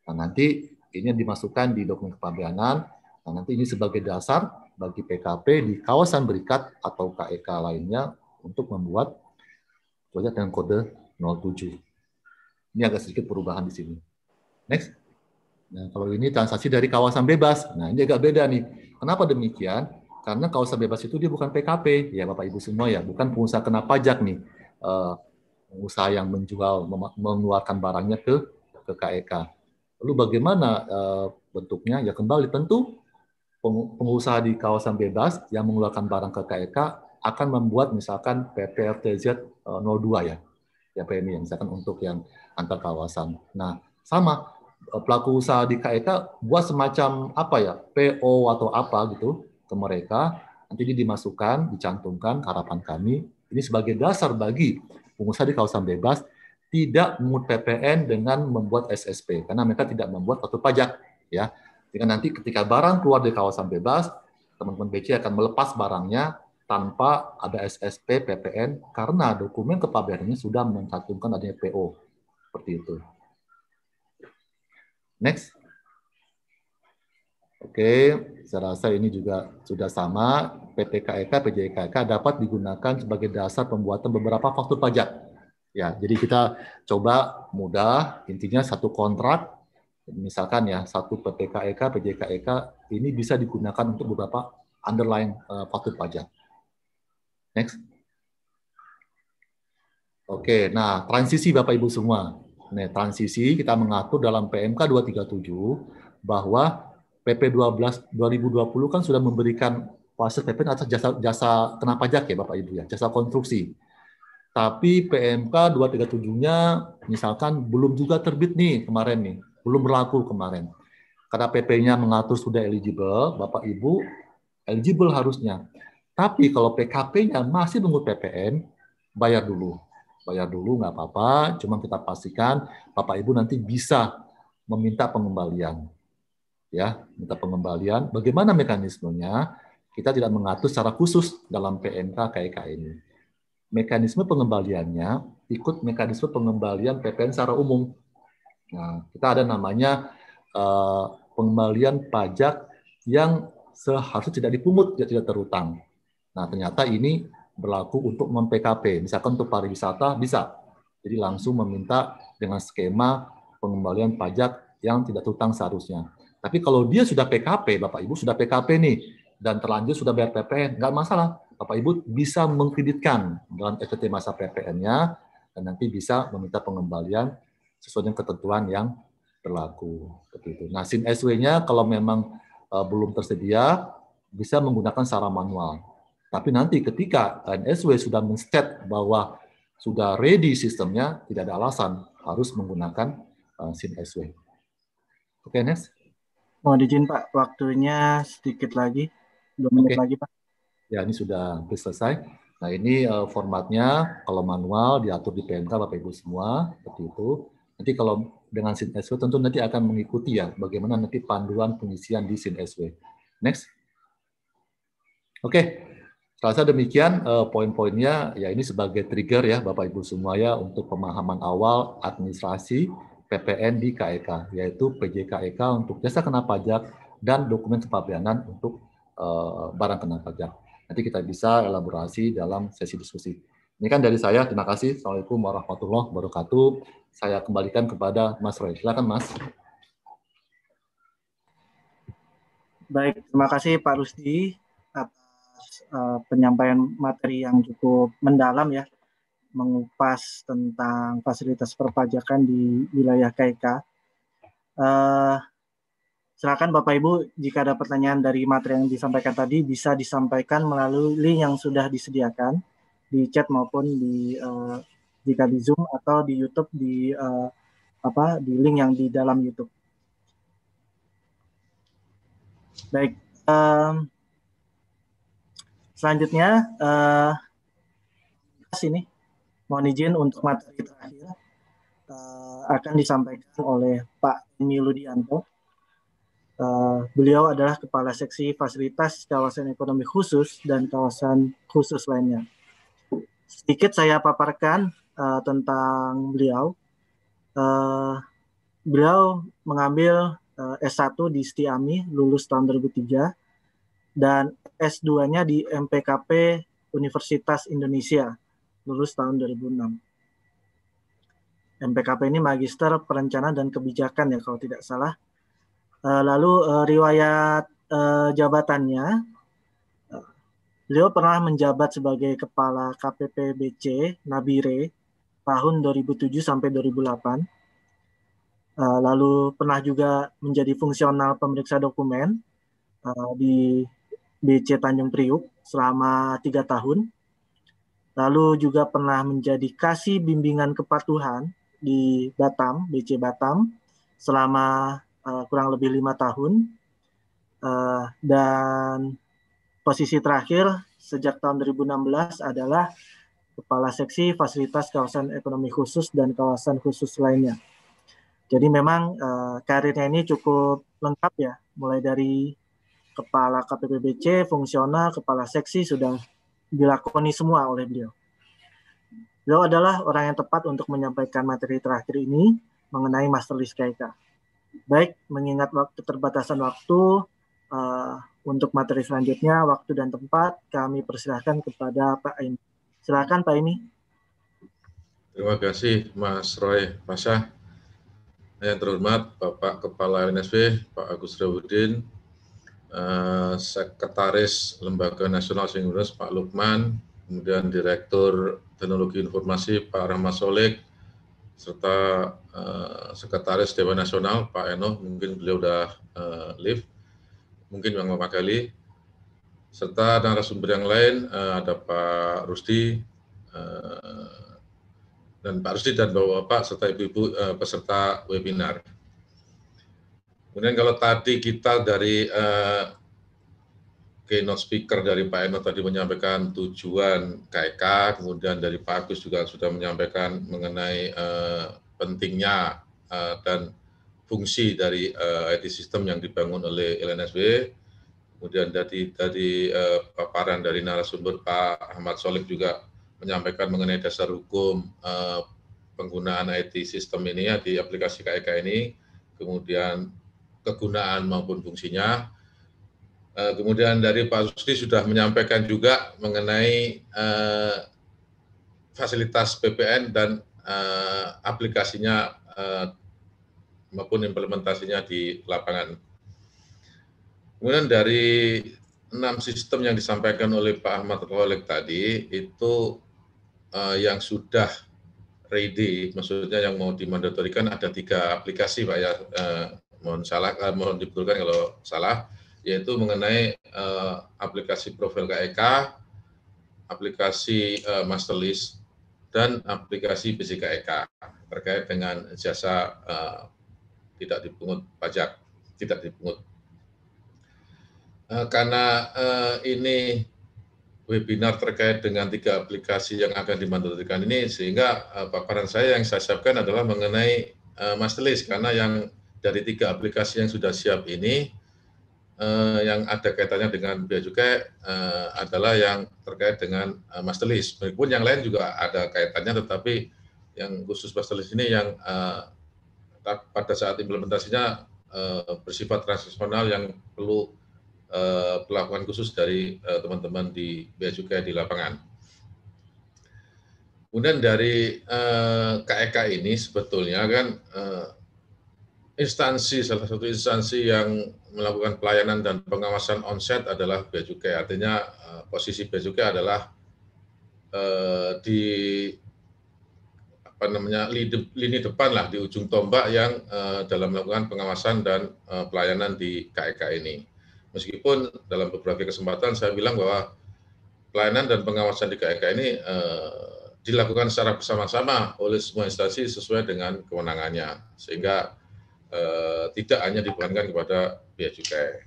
E nah, nanti ini dimasukkan di dokumen kepabeanan. Nah, nanti ini sebagai dasar bagi PKP di kawasan berikat atau KEK e lainnya untuk membuat proyek dengan kode 07. Ini agak sedikit perubahan di sini. Next. Nah, kalau ini transaksi dari kawasan bebas. Nah, ini agak beda nih. Kenapa demikian? Karena kawasan bebas itu dia bukan PKP, ya Bapak Ibu semua ya, bukan pengusaha kena pajak nih. Uh, pengusaha yang menjual mengeluarkan barangnya ke ke KEK. E Lalu bagaimana eh, bentuknya? Ya kembali tentu pengusaha di kawasan bebas yang mengeluarkan barang ke KEK e akan membuat misalkan PPRTZ 02 eh, ya, ya PMI yang misalkan untuk yang antar kawasan. Nah sama eh, pelaku usaha di KEK e buat semacam apa ya PO atau apa gitu ke mereka nanti ini dimasukkan dicantumkan harapan kami ini sebagai dasar bagi pengusaha di kawasan bebas tidak memungut PPN dengan membuat SSP karena mereka tidak membuat satu pajak ya. Jika nanti ketika barang keluar dari kawasan bebas, teman-teman BC akan melepas barangnya tanpa ada SSP PPN karena dokumen kepabeannya sudah mencantumkan adanya PO. Seperti itu. Next. Oke, saya rasa ini juga sudah sama. PTKEK, PJKK e e dapat digunakan sebagai dasar pembuatan beberapa faktur pajak Ya, jadi kita coba mudah, intinya satu kontrak, misalkan ya satu PPKEK, PJKEK e ini bisa digunakan untuk beberapa underlying uh, eh, faktur pajak. Next. Oke, nah transisi Bapak Ibu semua. Nah, transisi kita mengatur dalam PMK 237 bahwa PP 12 2020 kan sudah memberikan fase PP atas jasa jasa kena pajak ya Bapak Ibu ya, jasa konstruksi tapi PMK 237-nya misalkan belum juga terbit nih kemarin nih, belum berlaku kemarin. Karena PP-nya mengatur sudah eligible, Bapak Ibu eligible harusnya. Tapi kalau PKP-nya masih nunggu PPN, bayar dulu. Bayar dulu nggak apa-apa, cuma kita pastikan Bapak Ibu nanti bisa meminta pengembalian. Ya, minta pengembalian. Bagaimana mekanismenya? Kita tidak mengatur secara khusus dalam PMK KIK e ini mekanisme pengembaliannya ikut mekanisme pengembalian PPN secara umum. Nah, kita ada namanya uh, pengembalian pajak yang seharusnya tidak dipungut, tidak, tidak terutang. Nah, ternyata ini berlaku untuk mem-PKP. Misalkan untuk pariwisata bisa. Jadi langsung meminta dengan skema pengembalian pajak yang tidak terutang seharusnya. Tapi kalau dia sudah PKP, Bapak Ibu sudah PKP nih, dan terlanjur sudah bayar PPN, nggak masalah Bapak Ibu bisa mengkreditkan dalam SPT masa PPN-nya dan nanti bisa meminta pengembalian sesuai dengan ketentuan yang berlaku. Seperti Nah, SIM SW-nya kalau memang uh, belum tersedia bisa menggunakan secara manual. Tapi nanti ketika NSW sudah men set bahwa sudah ready sistemnya, tidak ada alasan harus menggunakan uh, SIM SW. Oke, okay, next. Mohon izin Pak, waktunya sedikit lagi, dua menit okay. lagi Pak. Ya, ini sudah hampir selesai. Nah, ini uh, formatnya kalau manual diatur di PMK Bapak Ibu semua seperti itu. Nanti kalau dengan SIN SW tentu nanti akan mengikuti ya bagaimana nanti panduan pengisian di SIN SW. Next. Oke. Okay. Rasa demikian uh, poin-poinnya ya ini sebagai trigger ya Bapak Ibu semua ya untuk pemahaman awal administrasi PPN di KEK e yaitu PJKEK e untuk jasa kena pajak dan dokumen kepabeanan untuk uh, barang kena pajak nanti kita bisa elaborasi dalam sesi diskusi. Ini kan dari saya, terima kasih. Assalamualaikum warahmatullahi wabarakatuh. Saya kembalikan kepada Mas Roy. Silakan Mas. Baik, terima kasih Pak Rusdi atas uh, penyampaian materi yang cukup mendalam ya, mengupas tentang fasilitas perpajakan di wilayah KIK. Uh, Silakan Bapak Ibu jika ada pertanyaan dari materi yang disampaikan tadi bisa disampaikan melalui link yang sudah disediakan di chat maupun di uh, jika di Zoom atau di YouTube di uh, apa di link yang di dalam YouTube. Baik, um, selanjutnya uh, eh, sini mohon izin untuk materi terakhir uh, akan disampaikan oleh Pak Emi Ludianto Eh, beliau adalah Kepala Seksi Fasilitas Kawasan Ekonomi Khusus dan Kawasan Khusus lainnya. Sedikit saya paparkan uh, tentang beliau. Uh, beliau mengambil uh, S1 di Stiami, lulus tahun 2003, dan S2-nya di MPKP Universitas Indonesia, lulus tahun 2006. MPKP ini Magister Perencanaan dan Kebijakan ya kalau tidak salah Eh, lalu eh, riwayat eh, jabatannya, beliau pernah menjabat sebagai kepala KPPBC Nabire tahun 2007 sampai 2008. Lalu pernah juga menjadi fungsional pemeriksa dokumen di BC Tanjung Priuk selama tiga tahun. Lalu juga pernah menjadi kasih bimbingan kepatuhan di Batam, BC Batam, selama uh, kurang lebih lima tahun uh, dan posisi terakhir sejak tahun 2016 adalah kepala seksi fasilitas kawasan ekonomi khusus dan kawasan khusus lainnya. Jadi memang uh, karirnya ini cukup lengkap ya, mulai dari kepala KPPBC, fungsional, kepala seksi sudah dilakoni semua oleh beliau. Beliau adalah orang yang tepat untuk menyampaikan materi terakhir ini mengenai master list KIK baik mengingat waktu terbatasan waktu uh, untuk materi selanjutnya waktu dan tempat kami persilahkan kepada Pak ini. Silakan Pak Aini. Terima kasih Mas Roy Pasha. Yang terhormat Bapak Kepala LNSP Pak Agus Rewudin, uh, eh, Sekretaris Lembaga Nasional Singulas Pak Lukman, kemudian Direktur Teknologi Informasi Pak Rahmat Solek, serta uh, Sekretaris Dewan Nasional Pak Eno, mungkin beliau sudah uh, eh, live, mungkin yang kali serta narasumber yang lain uh, ada Pak Rusdi, uh, dan Pak Rusdi dan Bapak-Bapak serta Ibu-Ibu uh, peserta webinar. Kemudian kalau tadi kita dari uh, keynote speaker dari Pak Eno tadi menyampaikan tujuan KEK, e kemudian dari Pak Agus juga sudah menyampaikan mengenai uh, pentingnya uh, dan fungsi dari uh, eh, IT system yang dibangun oleh LNSW. Kemudian dari dari uh, paparan dari narasumber Pak Ahmad Solik juga menyampaikan mengenai dasar hukum uh, penggunaan IT system ini ya di aplikasi KEK e ini, kemudian kegunaan maupun fungsinya Eh, kemudian dari Pak Rusdi sudah menyampaikan juga mengenai uh, fasilitas PPN dan uh, aplikasinya uh, maupun implementasinya di lapangan. Kemudian dari enam sistem yang disampaikan oleh Pak Ahmad Rolek tadi itu uh, yang sudah ready, maksudnya yang mau dimandatorikan ada tiga aplikasi Pak ya, uh, mohon salah, uh, mohon dibetulkan kalau salah yaitu mengenai uh, aplikasi profil KEK, e aplikasi uh, master dan aplikasi BCKEK e terkait dengan jasa uh, tidak dipungut pajak, tidak dipungut. Uh, karena uh, ini webinar terkait dengan tiga aplikasi yang akan dimandatkan ini, sehingga uh, paparan saya yang saya siapkan adalah mengenai uh, master karena yang dari tiga aplikasi yang sudah siap ini, eh, yang ada kaitannya dengan bea cukai eh, adalah yang terkait dengan eh, master list. Meskipun yang lain juga ada kaitannya, tetapi yang khusus master list ini yang eh, pada saat implementasinya eh, bersifat transaksional yang perlu eh, perlakuan khusus dari eh, teman-teman di bea cukai di lapangan. Kemudian dari eh, KEK e ini sebetulnya kan eh, instansi salah satu instansi yang melakukan pelayanan dan pengawasan onset adalah bea cukai. Artinya eh, posisi bea cukai adalah eh, di apa namanya lini, lini depan lah di ujung tombak yang eh, dalam melakukan pengawasan dan eh, pelayanan di KEK e ini. Meskipun dalam beberapa kesempatan saya bilang bahwa pelayanan dan pengawasan di KEK e ini eh, dilakukan secara bersama-sama oleh semua instansi sesuai dengan kewenangannya sehingga Eh, tidak hanya dibebankan kepada biaya cukai.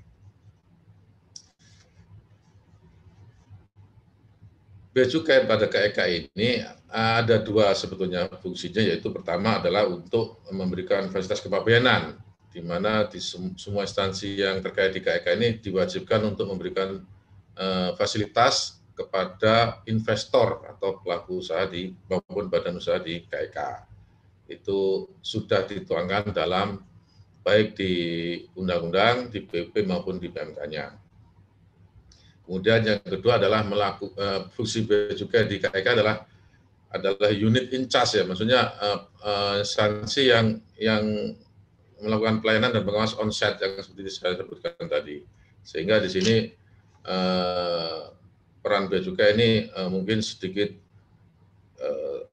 Bea cukai pada KEK e ini ada dua sebetulnya fungsinya, yaitu pertama adalah untuk memberikan fasilitas kepabeanan, di mana di semua instansi yang terkait di KEK e ini diwajibkan untuk memberikan eh, fasilitas kepada investor atau pelaku usaha di maupun badan usaha di KEK. E Itu sudah dituangkan dalam baik di undang-undang, di PP maupun di PMK-nya. Kemudian yang kedua adalah melakukan uh, eh, fungsi B juga di KIK adalah adalah unit in charge ya, maksudnya uh, uh, instansi yang yang melakukan pelayanan dan pengawas onset yang seperti saya sebutkan tadi. Sehingga di sini uh, peran B juga ini uh, mungkin sedikit uh,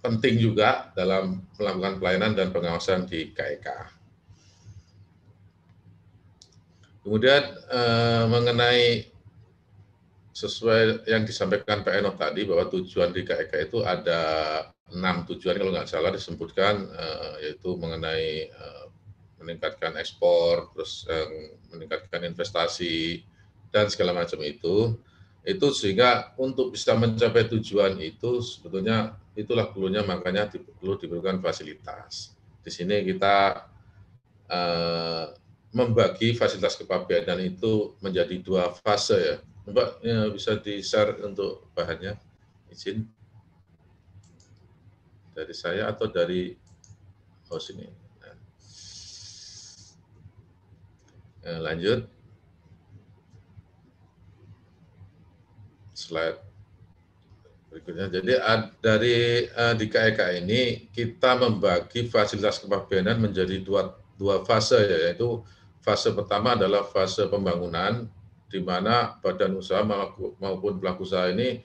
penting juga dalam melakukan pelayanan dan pengawasan di KIK. E Kemudian eh, mengenai sesuai yang disampaikan Pak Eno tadi bahwa tujuan di KEK e itu ada enam tujuan kalau nggak salah disebutkan eh, yaitu mengenai eh, meningkatkan ekspor, terus eh, meningkatkan investasi dan segala macam itu. Itu sehingga untuk bisa mencapai tujuan itu sebetulnya itulah perlunya makanya perlu diperlukan fasilitas. Di sini kita eh, membagi fasilitas kepabeanan itu menjadi dua fase ya. Mbak ya, bisa di-share untuk bahannya, izin. Dari saya atau dari host ini. Ya, lanjut. Slide berikutnya. Jadi dari uh, di KEK e ini kita membagi fasilitas kepabeanan menjadi dua dua fase ya, yaitu fase pertama adalah fase pembangunan, di mana badan usaha maupun pelaku usaha ini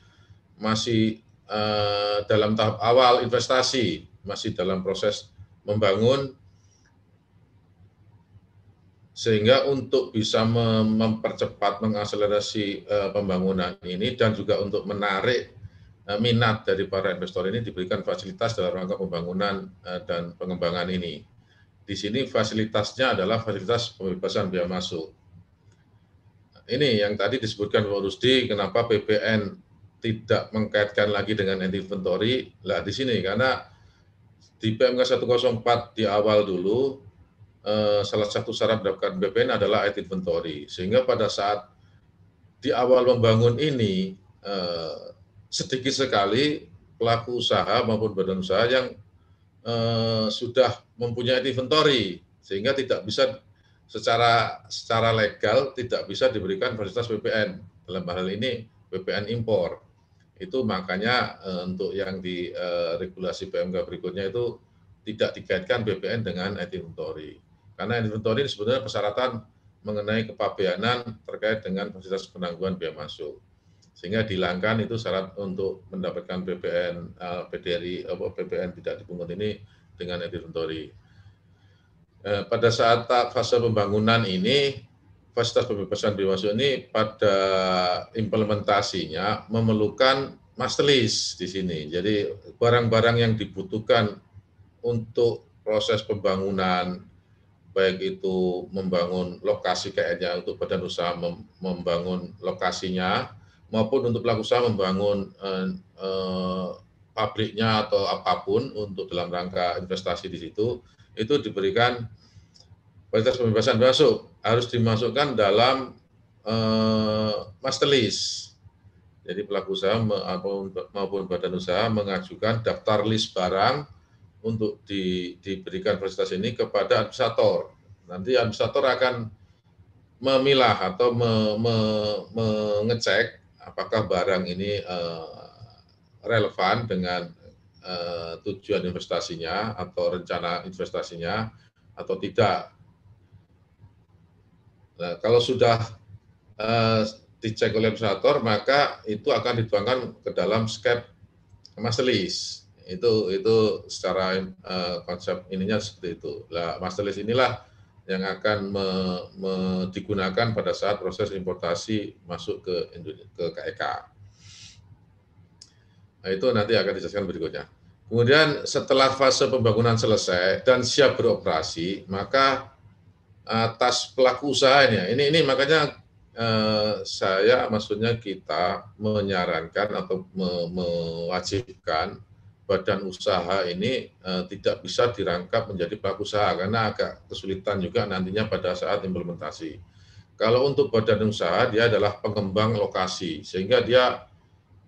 masih eh, dalam tahap awal investasi, masih dalam proses membangun, sehingga untuk bisa mempercepat mengakselerasi eh, pembangunan ini dan juga untuk menarik eh, minat dari para investor ini diberikan fasilitas dalam rangka pembangunan eh, dan pengembangan ini di sini fasilitasnya adalah fasilitas pembebasan biaya masuk. Ini yang tadi disebutkan Pak Rusdi, kenapa PPN tidak mengkaitkan lagi dengan inventory? Lah di sini karena di PMK 104 di awal dulu eh, salah satu syarat mendapatkan BPN adalah IT inventory. Sehingga pada saat di awal membangun ini eh, sedikit sekali pelaku usaha maupun badan usaha yang eh, sudah mempunyai inventory sehingga tidak bisa secara secara legal tidak bisa diberikan fasilitas BPN dalam hal ini BPN impor itu makanya e, untuk yang di e, regulasi PMK berikutnya itu tidak dikaitkan BPN dengan inventory karena inventory ini sebenarnya persyaratan mengenai kepabeanan terkait dengan fasilitas penangguhan biaya masuk sehingga dihilangkan itu syarat untuk mendapatkan BPN eh, PDRI apa BPN tidak dipungut ini dengan Edintori. E, eh, pada saat fase pembangunan ini, fasilitas pembebasan masuk ini pada implementasinya memerlukan master list di sini. Jadi barang-barang yang dibutuhkan untuk proses pembangunan, baik itu membangun lokasi kayaknya untuk badan usaha membangun lokasinya, maupun untuk pelaku usaha membangun eh, eh, pabriknya atau apapun untuk dalam rangka investasi di situ itu diberikan kualitas pembebasan masuk harus dimasukkan dalam uh, master list. Jadi pelaku usaha maupun badan usaha mengajukan daftar list barang untuk di, diberikan fasilitas ini kepada administrator. Nanti administrator akan memilah atau me, me, mengecek apakah barang ini uh, relevan dengan eh, tujuan investasinya atau rencana investasinya atau tidak. Nah, kalau sudah eh, dicek oleh investor, maka itu akan dituangkan ke dalam skep master list. Itu itu secara eh, konsep ininya seperti itu. Nah, master list inilah yang akan me, me, digunakan pada saat proses importasi masuk ke ke KEK. E Nah, itu nanti akan dijelaskan berikutnya. Kemudian setelah fase pembangunan selesai dan siap beroperasi, maka atas eh, pelaku usahanya. Ini ini makanya eh, saya maksudnya kita menyarankan atau me mewajibkan badan usaha ini eh, tidak bisa dirangkap menjadi pelaku usaha karena agak kesulitan juga nantinya pada saat implementasi. Kalau untuk badan usaha dia adalah pengembang lokasi sehingga dia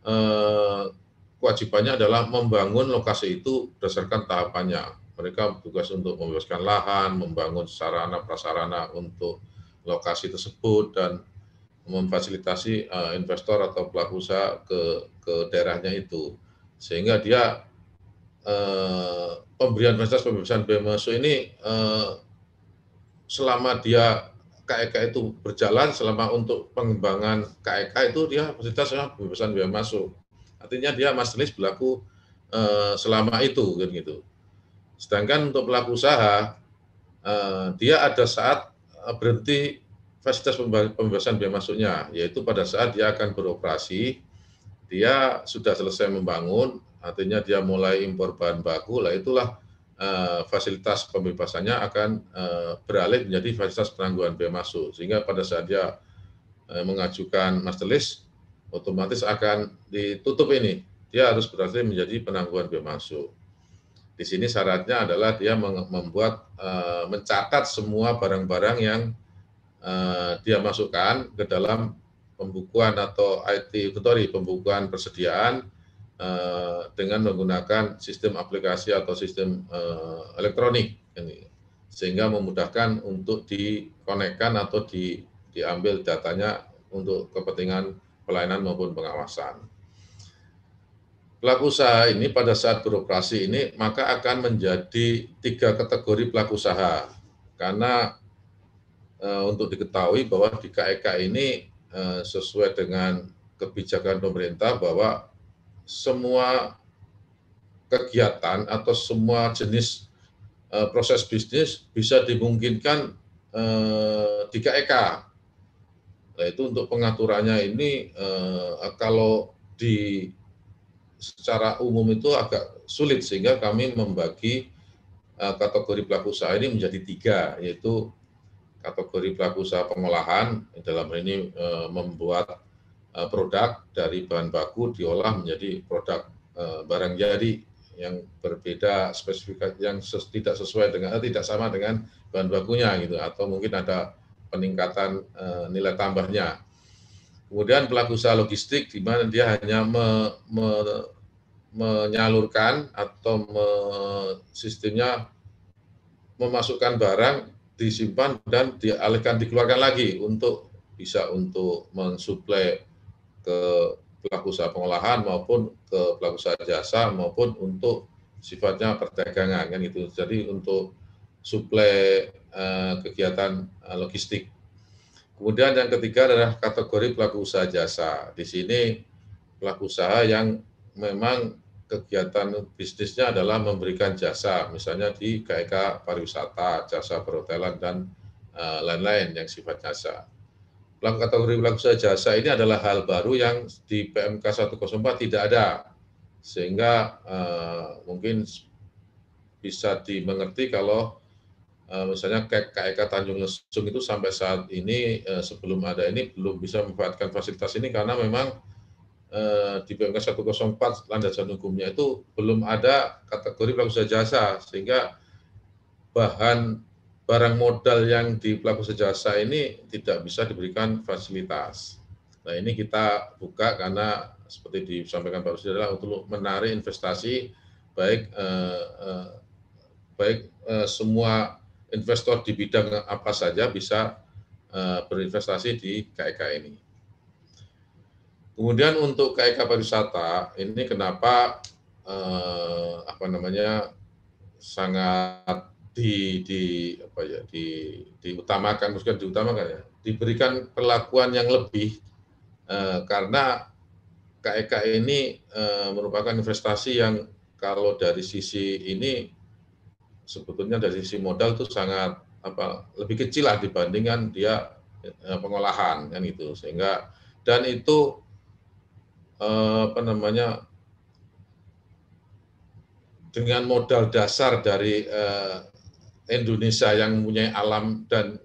eh, kewajibannya adalah membangun lokasi itu berdasarkan tahapannya. Mereka tugas untuk membebaskan lahan, membangun sarana prasarana untuk lokasi tersebut dan memfasilitasi uh, investor atau pelaku usaha ke ke daerahnya itu. Sehingga dia uh, pemberian fasilitas pembebasan masuk ini uh, selama dia KEK e itu berjalan selama untuk pengembangan KEK e itu dia fasilitasnya pembebasan biaya masuk Artinya dia Mas list berlaku uh, selama itu kan gitu. Sedangkan untuk pelaku usaha uh, dia ada saat eh, berhenti fasilitas pembebasan biaya masuknya, yaitu pada saat dia akan beroperasi, dia sudah selesai membangun, artinya dia mulai impor bahan baku, lah itulah uh, fasilitas pembebasannya akan uh, beralih menjadi fasilitas penangguhan biaya masuk, sehingga pada saat dia mengajukan master list, otomatis akan ditutup ini. Dia harus berarti menjadi penangguhan biaya masuk. Di sini syaratnya adalah dia membuat eh, mencatat semua barang-barang yang eh, dia masukkan ke dalam pembukuan atau IT inventory pembukuan persediaan eh, dengan menggunakan sistem aplikasi atau sistem elektronik ini sehingga memudahkan untuk dikonekkan atau di, diambil datanya untuk kepentingan pelayanan maupun pengawasan. Pelaku usaha ini pada saat beroperasi ini maka akan menjadi tiga kategori pelaku usaha karena e, untuk diketahui bahwa di KEK e ini e, sesuai dengan kebijakan pemerintah bahwa semua kegiatan atau semua jenis e, proses bisnis bisa dimungkinkan e, di KEK Nah, itu untuk pengaturannya ini eh, kalau di secara umum itu agak sulit sehingga kami membagi eh, kategori pelaku usaha ini menjadi tiga yaitu kategori pelaku usaha pengolahan dalam hal ini eh, membuat eh, produk dari bahan baku diolah menjadi produk eh, barang jadi yang berbeda spesifikasi yang ses, tidak sesuai dengan eh, tidak sama dengan bahan bakunya gitu atau mungkin ada peningkatan uh, nilai tambahnya. Kemudian pelaku usaha logistik di mana dia hanya me, me, menyalurkan atau me, sistemnya memasukkan barang, disimpan dan dialihkan dikeluarkan lagi untuk bisa untuk mensuplai ke pelaku usaha pengolahan maupun ke pelaku usaha jasa maupun untuk sifatnya perdagangan kan itu. Jadi untuk suplai Eh, kegiatan eh, logistik. Kemudian yang ketiga adalah kategori pelaku usaha jasa. Di sini pelaku usaha yang memang kegiatan bisnisnya adalah memberikan jasa, misalnya di KEK pariwisata, jasa perhotelan, dan eh, lain-lain yang sifat jasa. Pelaku kategori pelaku usaha jasa ini adalah hal baru yang di PMK 104 tidak ada, sehingga uh, mungkin bisa dimengerti kalau Eh, misalnya KEK Tanjung Lesung itu sampai saat ini eh, sebelum ada ini belum bisa memanfaatkan fasilitas ini karena memang eh, di BMK 104 landasan hukumnya itu belum ada kategori pelaku sejasa jasa sehingga bahan barang modal yang di pelaku sejasa jasa ini tidak bisa diberikan fasilitas. Nah ini kita buka karena seperti disampaikan Pak Presiden adalah untuk menarik investasi baik eh, eh, baik eh, semua investor di bidang apa saja bisa eh, berinvestasi di KEK e ini. Kemudian untuk KEK e pariwisata ini kenapa eh, apa namanya sangat di di apa ya di diutamakan bukan diutamakan ya diberikan perlakuan yang lebih eh, karena KEK e ini eh, merupakan investasi yang kalau dari sisi ini sebetulnya dari sisi modal itu sangat apa lebih kecil lah dibandingkan dia eh, pengolahan kan itu sehingga dan itu eh, apa namanya dengan modal dasar dari eh, Indonesia yang mempunyai alam dan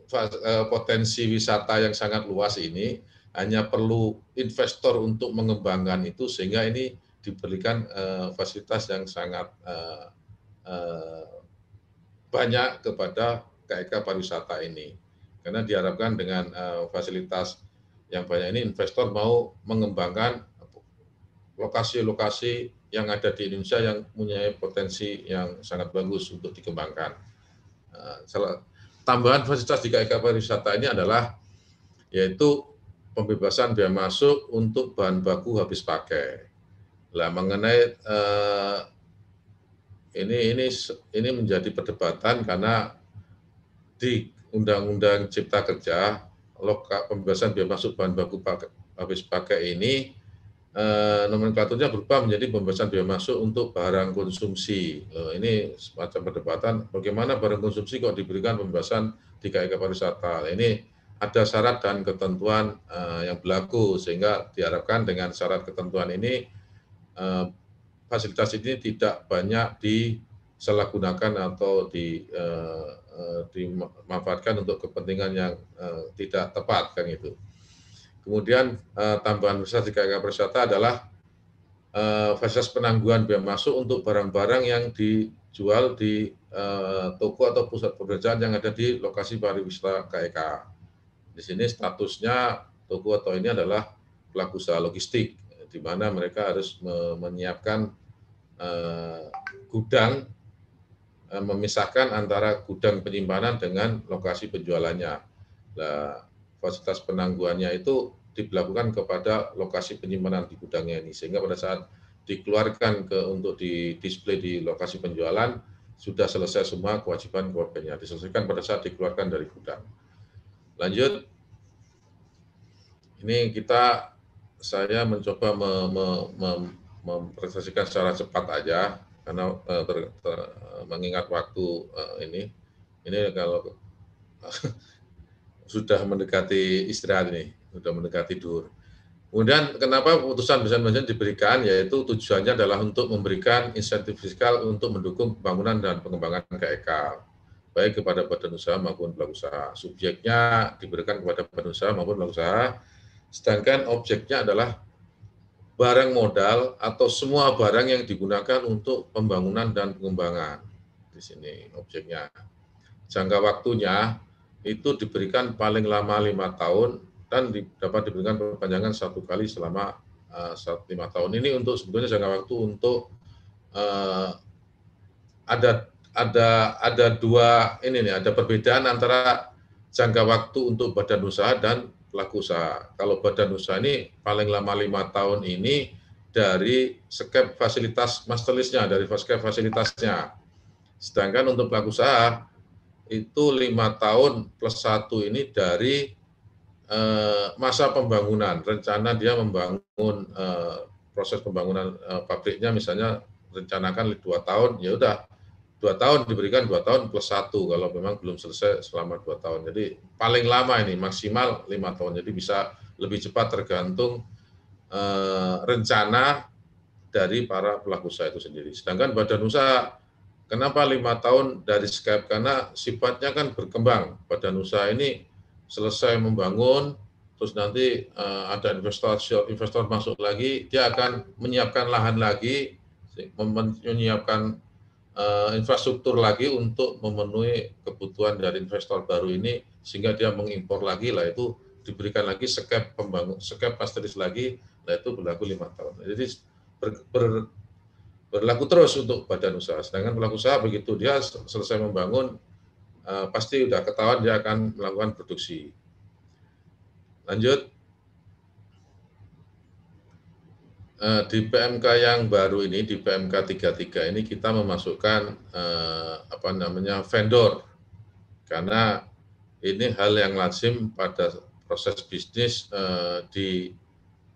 potensi wisata yang sangat luas ini hanya perlu investor untuk mengembangkan itu sehingga ini diberikan fasilitas yang sangat banyak kepada KIK pariwisata ini. Karena diharapkan dengan uh, fasilitas yang banyak ini investor mau mengembangkan lokasi-lokasi yang ada di Indonesia yang punya potensi yang sangat bagus untuk dikembangkan. Uh, tambahan fasilitas di KIK pariwisata ini adalah yaitu pembebasan biaya masuk untuk bahan baku habis pakai. Lah mengenai uh, ini ini ini menjadi perdebatan karena di Undang-Undang Cipta Kerja loka, pembebasan biaya masuk bahan baku pakai, habis pakai ini eh, nomenklaturnya berubah menjadi pembebasan biaya masuk untuk barang konsumsi. Loh, ini semacam perdebatan bagaimana barang konsumsi kok diberikan pembebasan di KIK e pariwisata. Nah, ini ada syarat dan ketentuan eh, yang berlaku sehingga diharapkan dengan syarat ketentuan ini eh, fasilitas ini tidak banyak disalahgunakan atau di, uh, dimanfaatkan untuk kepentingan yang uh, tidak tepat kan itu. Kemudian uh, tambahan besar di KK Perwisata adalah uh, fasilitas penangguhan biaya masuk untuk barang-barang yang dijual di uh, toko atau pusat perbelanjaan yang ada di lokasi pariwisata KEK. E di sini statusnya toko atau ini adalah pelaku usaha logistik di mana mereka harus menyiapkan uh, gudang uh, memisahkan antara gudang penyimpanan dengan lokasi penjualannya. Nah, fasilitas penangguhannya itu dilakukan kepada lokasi penyimpanan di gudangnya ini sehingga pada saat dikeluarkan ke untuk di display di lokasi penjualan sudah selesai semua kewajiban keluarganya diselesaikan pada saat dikeluarkan dari gudang. Lanjut, ini kita saya mencoba mempresentasikan me, me, secara cepat aja karena uh, ter, ter, mengingat waktu uh, ini ini kalau [laughs] sudah mendekati istirahat ini sudah mendekati tidur. Kemudian kenapa putusan bisa diberikan yaitu tujuannya adalah untuk memberikan insentif fiskal untuk mendukung pembangunan dan pengembangan KEK baik kepada badan usaha maupun pelaku usaha. Subjeknya diberikan kepada badan usaha maupun pelaku usaha Sedangkan objeknya adalah barang modal atau semua barang yang digunakan untuk pembangunan dan pengembangan. Di sini objeknya. Jangka waktunya itu diberikan paling lama lima tahun dan dapat diberikan perpanjangan satu kali selama eh, lima uh, tahun. Ini untuk sebetulnya jangka waktu untuk uh, ada ada ada dua ini nih ada perbedaan antara jangka waktu untuk badan usaha dan pelaku usaha. Kalau badan usaha ini paling lama lima tahun ini dari skep fasilitas master listnya, dari skep fasilitasnya. Sedangkan untuk pelaku usaha itu lima tahun plus satu ini dari eh, masa pembangunan. Rencana dia membangun eh, proses pembangunan eh, pabriknya misalnya rencanakan dua tahun, ya udah dua tahun diberikan dua tahun plus satu kalau memang belum selesai selama dua tahun. Jadi paling lama ini maksimal lima tahun. Jadi bisa lebih cepat tergantung eh, rencana dari para pelaku usaha itu sendiri. Sedangkan badan usaha kenapa lima tahun dari Skype? Karena sifatnya kan berkembang. Badan usaha ini selesai membangun, terus nanti eh, ada investor investor masuk lagi, dia akan menyiapkan lahan lagi, menyiapkan Eh, infrastruktur lagi untuk memenuhi kebutuhan dari investor baru ini sehingga dia mengimpor lagi lah itu diberikan lagi skep pembangun skep pasteris lagi lah itu berlaku lima tahun jadi ber, ber, berlaku terus untuk badan usaha sedangkan pelaku usaha begitu dia selesai membangun uh, pasti udah ketahuan dia akan melakukan produksi lanjut Eh, di PMK yang baru ini di PMK 33 ini kita memasukkan eh, apa namanya vendor karena ini hal yang lazim pada proses bisnis eh, di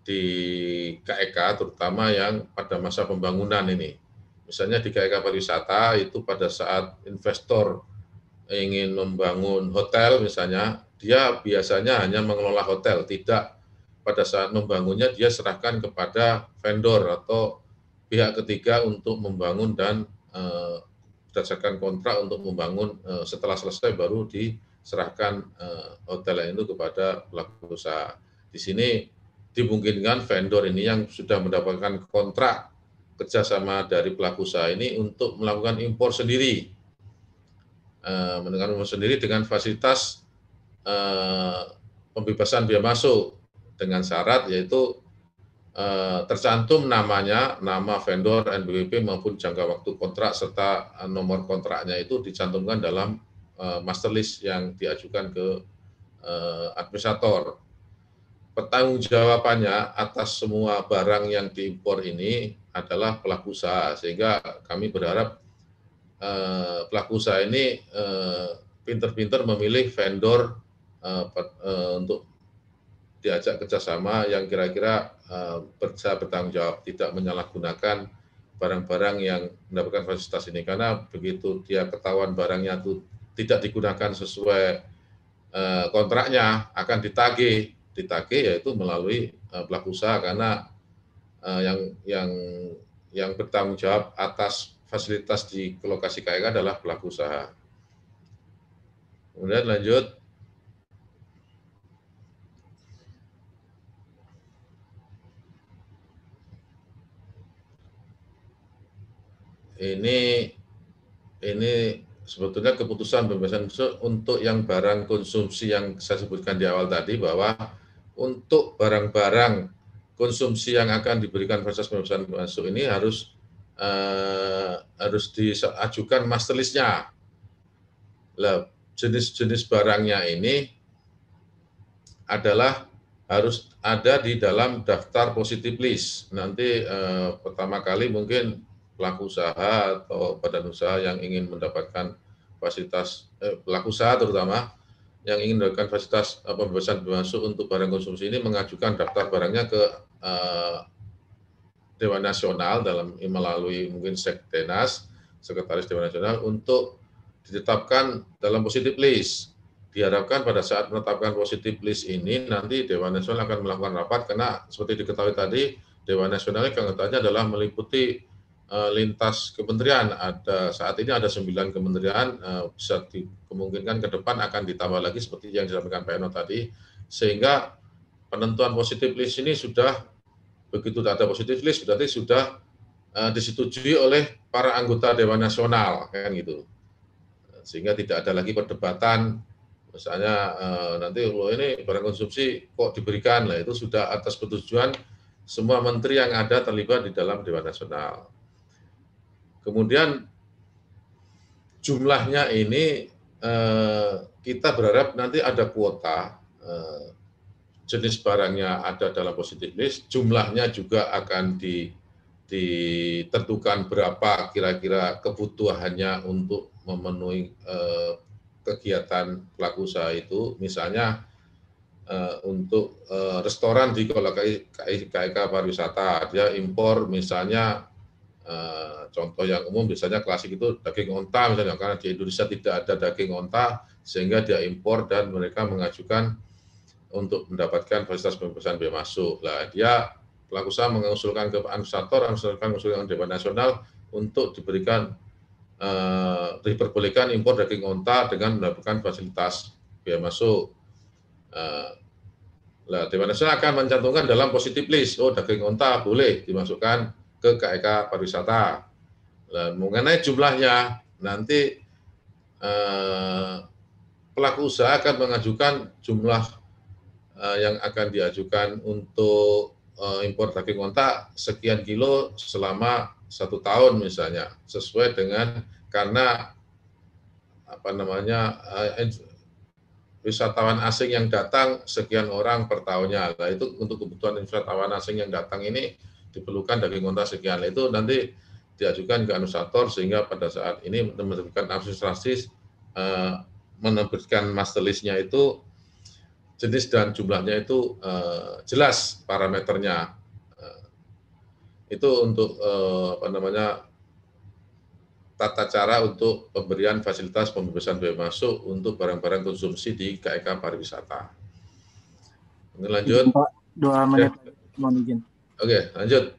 di KEK e terutama yang pada masa pembangunan ini. Misalnya di KEK e pariwisata itu pada saat investor ingin membangun hotel misalnya, dia biasanya hanya mengelola hotel, tidak pada saat membangunnya dia serahkan kepada vendor atau pihak ketiga untuk membangun dan eh, berdasarkan kontrak untuk membangun eh, setelah selesai baru diserahkan hotelnya eh, hotel itu kepada pelaku usaha. Di sini dimungkinkan vendor ini yang sudah mendapatkan kontrak kerjasama dari pelaku usaha ini untuk melakukan impor sendiri, e, melakukan impor sendiri dengan fasilitas pembebasan biaya masuk dengan syarat yaitu eh, tercantum namanya, nama vendor NBWP maupun jangka waktu kontrak serta eh, nomor kontraknya itu dicantumkan dalam eh, master list yang diajukan ke eh, administrator. jawabannya atas semua barang yang diimpor ini adalah pelaku usaha, sehingga kami berharap eh, pelaku usaha ini eh, pinter-pinter memilih vendor eh, eh untuk diajak kerjasama yang kira-kira uh, eh, bertanggung jawab, tidak menyalahgunakan barang-barang yang mendapatkan fasilitas ini. Karena begitu dia ketahuan barangnya itu tidak digunakan sesuai uh, kontraknya, akan ditagih. Ditagih yaitu melalui uh, pelaku usaha karena uh, yang yang yang bertanggung jawab atas fasilitas di lokasi KIK adalah pelaku usaha. Kemudian lanjut ini ini sebetulnya keputusan pembebasan khusus untuk yang barang konsumsi yang saya sebutkan di awal tadi bahwa untuk barang-barang konsumsi yang akan diberikan proses pembebasan masuk ini harus eh, harus diajukan master listnya. jenis-jenis barangnya ini adalah harus ada di dalam daftar positif list. Nanti eh, pertama kali mungkin pelaku usaha atau badan usaha yang ingin mendapatkan fasilitas eh, pelaku usaha terutama yang ingin mendapatkan fasilitas eh, pembebasan masuk untuk barang konsumsi ini mengajukan daftar barangnya ke eh, Dewan Nasional dalam eh, melalui mungkin Sekdenas Sekretaris Dewan Nasional untuk ditetapkan dalam positif list. Diharapkan pada saat menetapkan positif list ini nanti Dewan Nasional akan melakukan rapat karena seperti diketahui tadi Dewan Nasional keanggotaannya adalah meliputi Eh, lintas kementerian ada saat ini ada sembilan kementerian eh, bisa dikemungkinkan ke depan akan ditambah lagi seperti yang disampaikan Pak Eno tadi sehingga penentuan positif list ini sudah begitu tidak ada positif list berarti sudah uh, disetujui oleh para anggota Dewan Nasional kan gitu sehingga tidak ada lagi perdebatan misalnya nanti lo ini barang konsumsi kok diberikan lah itu sudah atas persetujuan semua menteri yang ada terlibat di dalam Dewan Nasional. Kemudian jumlahnya ini eh, kita berharap nanti ada kuota eh, jenis barangnya ada dalam positif list, jumlahnya juga akan ditentukan berapa kira-kira kebutuhannya untuk memenuhi eh, kegiatan pelaku usaha itu, misalnya untuk restoran di KIK pariwisata dia impor misalnya Eh, contoh yang umum biasanya klasik itu daging onta misalnya karena di Indonesia tidak ada daging onta sehingga dia impor dan mereka mengajukan untuk mendapatkan fasilitas pembebasan biaya masuk. Lah dia pelaku usaha mengusulkan ke Anusator, Anusator mengusulkan ke Dewan Nasional untuk diberikan eh, diperbolehkan impor daging onta dengan mendapatkan fasilitas biaya masuk. Nah, Dewan Nasional akan mencantumkan dalam positif list, oh daging onta boleh dimasukkan ke KEK pariwisata. Dan mengenai jumlahnya, nanti eh, pelaku usaha akan mengajukan jumlah eh, yang akan diajukan untuk eh, impor daging kontak sekian kilo selama satu tahun misalnya, sesuai dengan karena apa namanya eh, eh, wisatawan asing yang datang sekian orang per tahunnya. Nah, itu untuk kebutuhan wisatawan asing yang datang ini diperlukan daging unta sekian. Itu nanti diajukan ke anusator sehingga pada saat ini menerbitkan administrasi eh, menerbitkan master listnya itu jenis dan jumlahnya itu eh, jelas parameternya eh, itu untuk eh, apa namanya tata cara untuk pemberian fasilitas pembebasan biaya masuk untuk barang-barang konsumsi di KEK e pariwisata. Ini Lanjut. Dua menit, ya. mohon izin. Oke, lanjut.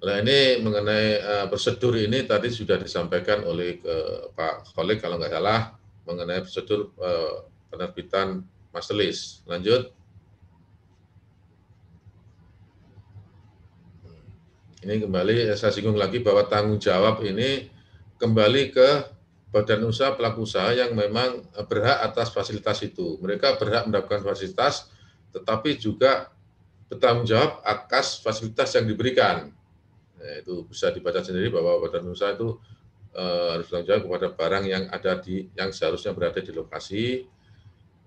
Nah ini mengenai uh, prosedur ini tadi sudah disampaikan oleh uh, Pak Khalid kalau nggak salah mengenai prosedur uh, penerbitan master list. Lanjut. Ini kembali saya singgung lagi bahwa tanggung jawab ini kembali ke badan usaha pelaku usaha yang memang berhak atas fasilitas itu. Mereka berhak mendapatkan fasilitas, tetapi juga bertanggung jawab atas fasilitas yang diberikan. Nah, itu bisa dibaca sendiri bahwa badan usaha itu eh, harus bertanggung jawab kepada barang yang ada di yang seharusnya berada di lokasi.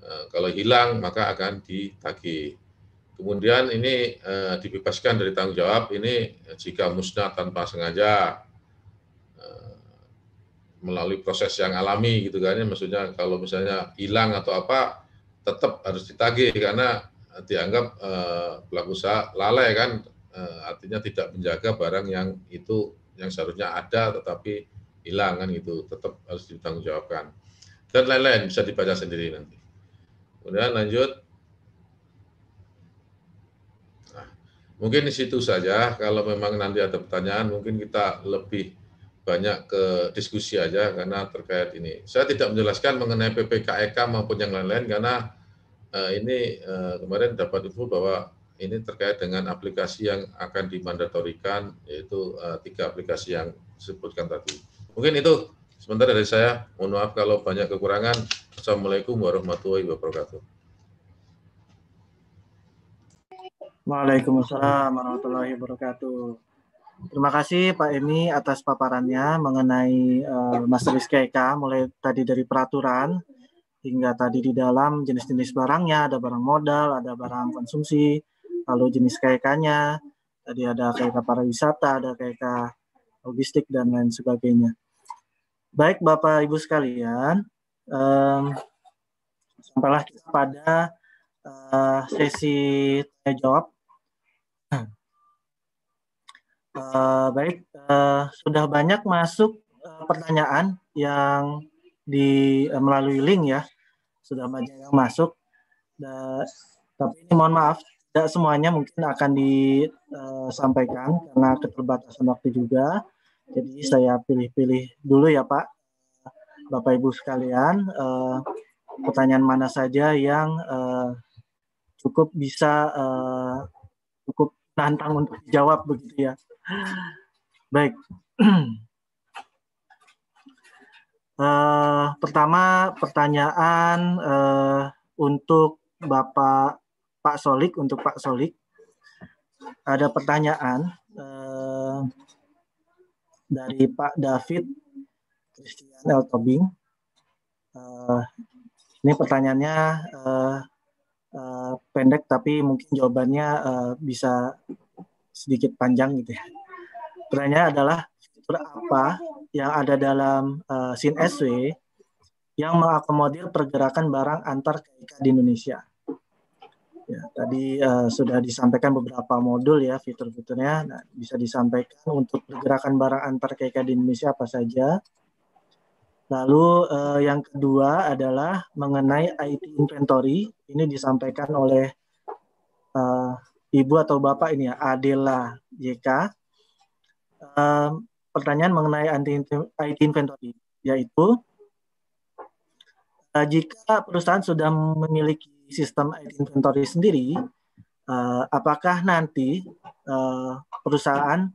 Eh, kalau hilang maka akan ditagi. Kemudian ini eh, dibebaskan dari tanggung jawab ini eh, jika musnah tanpa sengaja eh, melalui proses yang alami gitu kan ya maksudnya kalau misalnya hilang atau apa tetap harus ditagih karena Eh, dianggap uh, pelaku usaha lalai kan uh, artinya tidak menjaga barang yang itu yang seharusnya ada tetapi hilang kan gitu tetap harus ditanggungjawabkan dan lain-lain bisa dibaca sendiri nanti kemudian lanjut nah, mungkin di situ saja kalau memang nanti ada pertanyaan mungkin kita lebih banyak ke diskusi aja karena terkait ini saya tidak menjelaskan mengenai PPKEK e maupun yang lain-lain karena Eh, ini eh, kemarin dapat info bahwa ini terkait dengan aplikasi yang akan dimandatorikan yaitu eh, tiga aplikasi yang disebutkan tadi. Mungkin itu sementara dari saya. Mohon maaf kalau banyak kekurangan. Assalamualaikum warahmatullahi wabarakatuh. Waalaikumsalam warahmatullahi wabarakatuh. Terima kasih Pak Emi atas paparannya mengenai uh, Master SKK mulai tadi dari peraturan hingga tadi di dalam jenis-jenis barangnya ada barang modal, ada barang konsumsi, lalu jenis kaitannya tadi ada para pariwisata, ada kaitan logistik dan lain sebagainya. Baik Bapak Ibu sekalian, um, sampailah kita pada uh, eh, sesi tanya jawab. Uh, baik, uh, sudah banyak masuk uh, pertanyaan yang di uh, melalui link ya sudah banyak yang masuk. Da, tapi ini mohon maaf, tidak semuanya mungkin akan disampaikan eh, karena keterbatasan waktu juga. Jadi saya pilih-pilih dulu ya Pak, Bapak Ibu sekalian, eh, pertanyaan mana saja yang eh, cukup bisa eh, cukup tantang untuk dijawab begitu ya. Baik. [clears throat] Uh, pertama pertanyaan uh, untuk Bapak Pak Solik untuk Pak Solik ada pertanyaan uh, dari Pak David Christian L. Tobing. Uh, ini pertanyaannya uh, uh, pendek tapi mungkin jawabannya uh, bisa sedikit panjang gitu ya. Pertanyaannya adalah fitur apa yang ada dalam uh, eh, SIN SW yang mengakomodir pergerakan barang antar KIK di Indonesia. Ya, tadi uh, sudah disampaikan beberapa modul ya fitur-fiturnya. Nah, bisa disampaikan untuk pergerakan barang antar KIK di Indonesia apa saja. Lalu uh, yang kedua adalah mengenai IT inventory. Ini disampaikan oleh uh, ibu atau bapak ini ya Adela JK. Um, pertanyaan mengenai IT inventory, yaitu uh, jika perusahaan sudah memiliki sistem IT inventory sendiri, uh, apakah nanti uh, perusahaan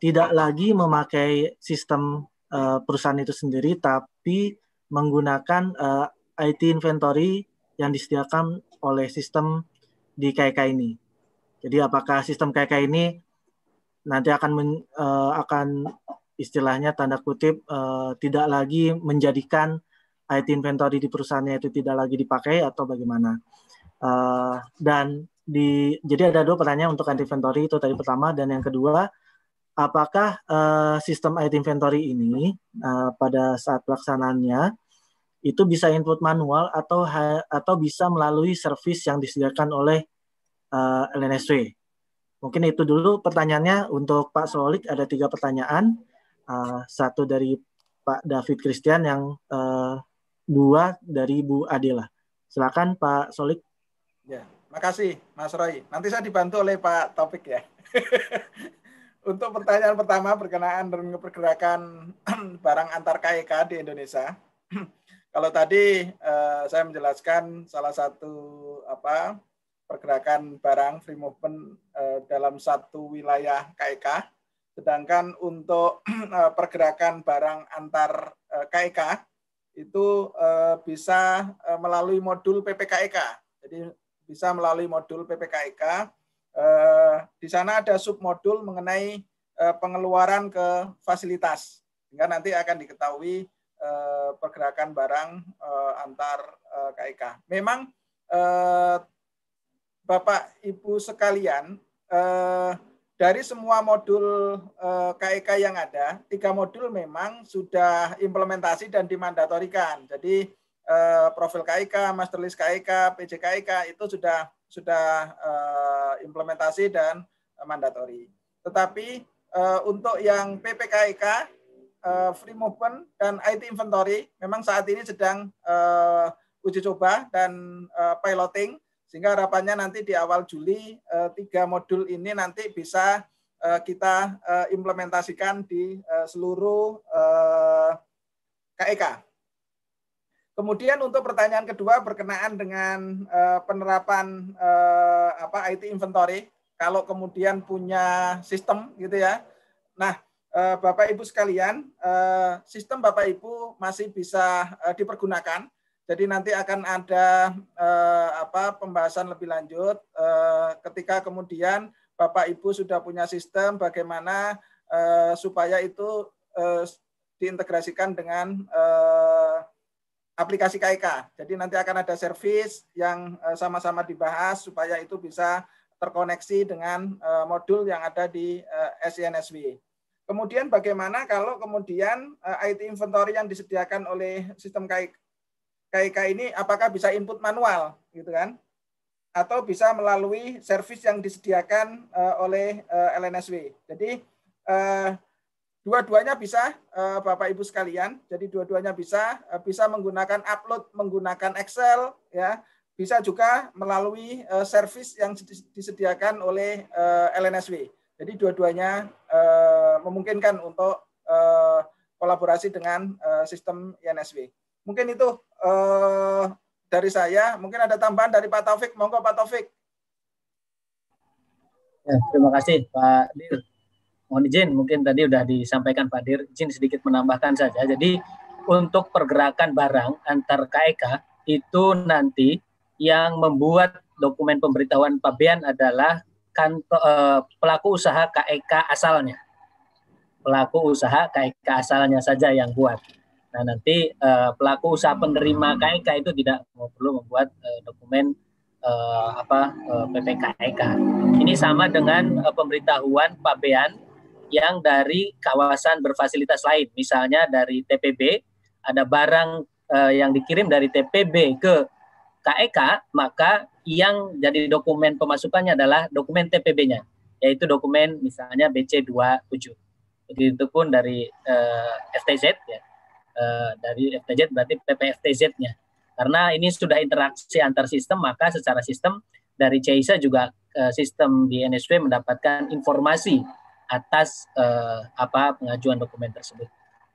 tidak lagi memakai sistem uh, perusahaan itu sendiri, tapi menggunakan uh, IT inventory yang disediakan oleh sistem di KK ini. Jadi apakah sistem KK ini nanti akan men, uh, akan istilahnya tanda kutip uh, tidak lagi menjadikan IT inventory di perusahaannya itu tidak lagi dipakai atau bagaimana. Uh, dan di jadi ada dua pertanyaan untuk IT inventory itu tadi pertama dan yang kedua apakah uh, sistem IT inventory ini uh, pada saat pelaksanaannya itu bisa input manual atau atau bisa melalui service yang disediakan oleh uh, LNSW Mungkin itu dulu pertanyaannya untuk Pak Solik ada tiga pertanyaan. Uh, satu dari Pak David Christian yang uh, dua dari Bu Adela. Silakan Pak Solik. Ya, makasih Mas Roy. Nanti saya dibantu oleh Pak Topik ya. [laughs] Untuk pertanyaan pertama berkenaan dengan pergerakan [clears throat] barang antar KEK e di Indonesia. [clears throat] Kalau tadi uh, saya menjelaskan salah satu apa pergerakan barang free movement eh, dalam satu wilayah KEK. E Sedangkan untuk [clears throat] eh, pergerakan barang antar KEK eh, e itu bisa melalui modul PPKEK. E Jadi bisa melalui modul PPKEK. Di sana ada submodul mengenai pengeluaran ke fasilitas. Sehingga nanti akan diketahui pergerakan barang antar KEK. Memang Bapak Ibu sekalian, eh, dari semua modul eh, KEK e yang ada, tiga modul memang sudah implementasi dan dimandatorikan. Jadi eh, profil KIK, e master list KIK, e PJKIK itu sudah sudah eh, implementasi dan eh, mandatori. Tetapi eh, untuk yang PPKIK, eh, free movement dan IT inventory memang saat ini sedang eh, uji coba dan eh, piloting sehingga harapannya nanti di awal Juli eh, tiga modul ini nanti bisa eh, kita eh, implementasikan di seluruh KEK. E kemudian untuk pertanyaan kedua berkenaan dengan penerapan apa IT inventory, kalau kemudian punya sistem gitu ya. Nah, Bapak Ibu sekalian, sistem Bapak Ibu masih bisa dipergunakan jadi nanti akan ada eh, apa pembahasan lebih lanjut eh, ketika kemudian Bapak Ibu sudah punya sistem bagaimana eh, supaya itu eh, diintegrasikan dengan eh, aplikasi KIK. Jadi nanti akan ada servis yang eh, sama-sama eh, dibahas supaya itu bisa terkoneksi dengan eh, modul yang ada di eh, SINSW. Kemudian bagaimana kalau kemudian eh, IT inventory yang disediakan oleh sistem KIK KIK ini apakah bisa input manual gitu kan? Atau bisa melalui servis yang disediakan uh, oleh uh, eh, LNSW. Jadi uh, dua-duanya bisa uh, Bapak Ibu sekalian. Jadi dua-duanya bisa uh, bisa menggunakan upload menggunakan Excel ya, bisa juga melalui uh, service yang disediakan oleh uh, LNSW. Jadi dua-duanya uh, memungkinkan untuk uh, kolaborasi dengan uh, sistem INSW. Mungkin itu uh, dari saya. Mungkin ada tambahan dari Pak Taufik. Monggo Pak Taufik. Ya, terima kasih Pak Dir. Mohon izin, mungkin tadi sudah disampaikan Pak Dir, izin sedikit menambahkan saja. Jadi untuk pergerakan barang antar KEK e itu nanti yang membuat dokumen pemberitahuan pabean adalah kantor, eh, pelaku usaha KEK e asalnya. Pelaku usaha KEK e asalnya saja yang buat. Nah nanti uh, pelaku usaha penerima Kek e itu tidak perlu membuat uh, dokumen uh, apa uh, Kek e Ini sama dengan uh, pemberitahuan pabean yang dari kawasan berfasilitas lain, misalnya dari TPB ada barang uh, yang dikirim dari TPB ke KEK, e maka yang jadi dokumen pemasukannya adalah dokumen TPB-nya, yaitu dokumen misalnya BC27. jadi itu pun dari uh, FTZ ya Eh, dari FTZ berarti PPFTZ-nya. Karena ini sudah interaksi antar sistem, maka secara sistem dari CISA juga eh, sistem di NSW mendapatkan informasi atas uh, apa pengajuan dokumen tersebut.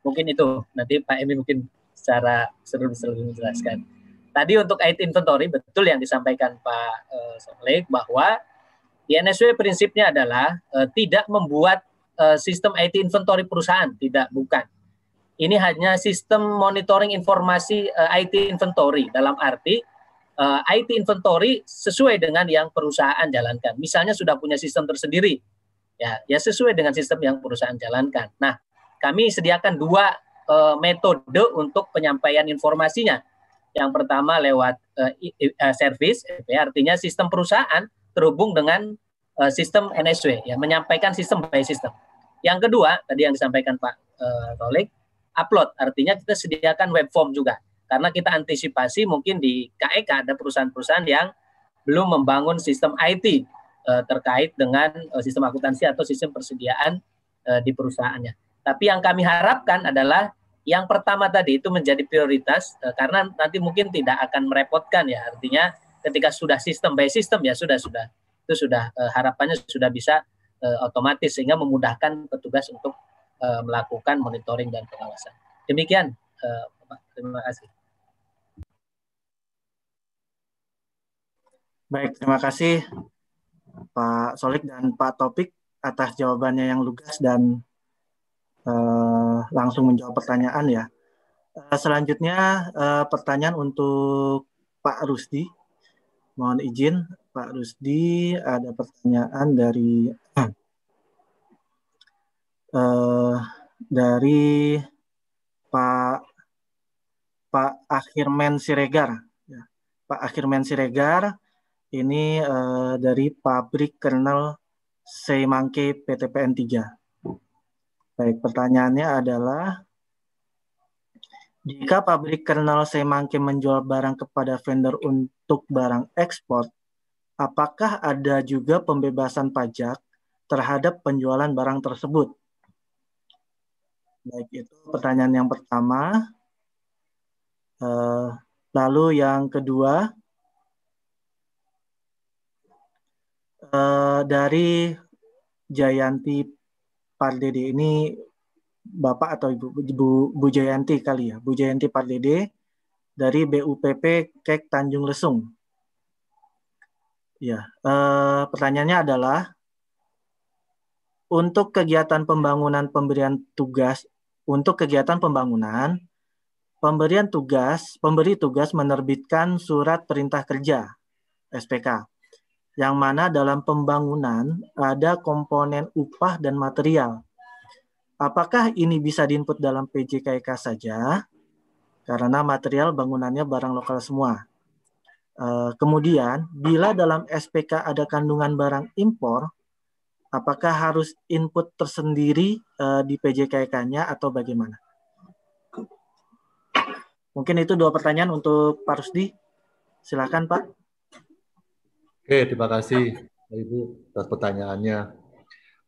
Mungkin itu nanti Pak Emi mungkin secara seluruh-seluruh menjelaskan. Tadi untuk IT inventory betul yang disampaikan Pak uh, Solek bahwa di NSW prinsipnya adalah uh, tidak membuat uh, sistem IT inventory perusahaan, tidak bukan ini hanya sistem monitoring informasi uh, eh, IT inventory dalam arti uh, eh, IT inventory sesuai dengan yang perusahaan jalankan. Misalnya sudah punya sistem tersendiri, ya, ya sesuai dengan sistem yang perusahaan jalankan. Nah, kami sediakan dua uh, metode untuk penyampaian informasinya. Yang pertama lewat uh, uh, service, ya, artinya sistem perusahaan terhubung dengan uh, sistem NSW, ya, menyampaikan sistem by sistem. Yang kedua, tadi yang disampaikan Pak uh, Tolik, upload. Artinya kita sediakan web form juga. Karena kita antisipasi mungkin di KEK e ada perusahaan-perusahaan yang belum membangun sistem IT eh, terkait dengan eh, sistem akuntansi atau sistem persediaan eh, di perusahaannya. Tapi yang kami harapkan adalah yang pertama tadi itu menjadi prioritas eh, karena nanti mungkin tidak akan merepotkan ya artinya ketika sudah sistem by sistem ya sudah sudah itu sudah eh, harapannya sudah bisa eh, otomatis sehingga memudahkan petugas untuk uh, melakukan monitoring dan pengawasan. Demikian, uh, Terima kasih. Baik, terima kasih Pak Solik dan Pak Topik atas jawabannya yang lugas dan uh, langsung menjawab pertanyaan ya. selanjutnya pertanyaan untuk Pak Rusdi. Mohon izin Pak Rusdi ada pertanyaan dari [clears throat] uh, dari Pak Pak Akhirman Siregar. Ya. Pak Akhirman Siregar ini uh, dari pabrik kernel Semangke PTPN 3. Baik, pertanyaannya adalah jika pabrik kernel Semangke menjual barang kepada vendor untuk barang ekspor, apakah ada juga pembebasan pajak terhadap penjualan barang tersebut? Baik, itu pertanyaan yang pertama. Uh, lalu yang kedua, uh, dari Jayanti Pardede ini Bapak atau Ibu Bu, Bu Jayanti kali ya, Bu Jayanti Pardede dari BUPP Kek Tanjung Lesung. Ya, eh, pertanyaannya adalah untuk kegiatan pembangunan pemberian tugas untuk kegiatan pembangunan, pemberian tugas, pemberi tugas menerbitkan surat perintah kerja (SPK) yang mana dalam pembangunan ada komponen upah dan material. Apakah ini bisa diinput dalam PJKK e saja? Karena material bangunannya barang lokal semua. Eh, kemudian, bila dalam SPK ada kandungan barang impor, Apakah harus input tersendiri uh, di PJKK-nya e atau bagaimana? Mungkin itu dua pertanyaan untuk Pak Rusdi. Silakan Pak. Oke, terima kasih Ibu atas pertanyaannya.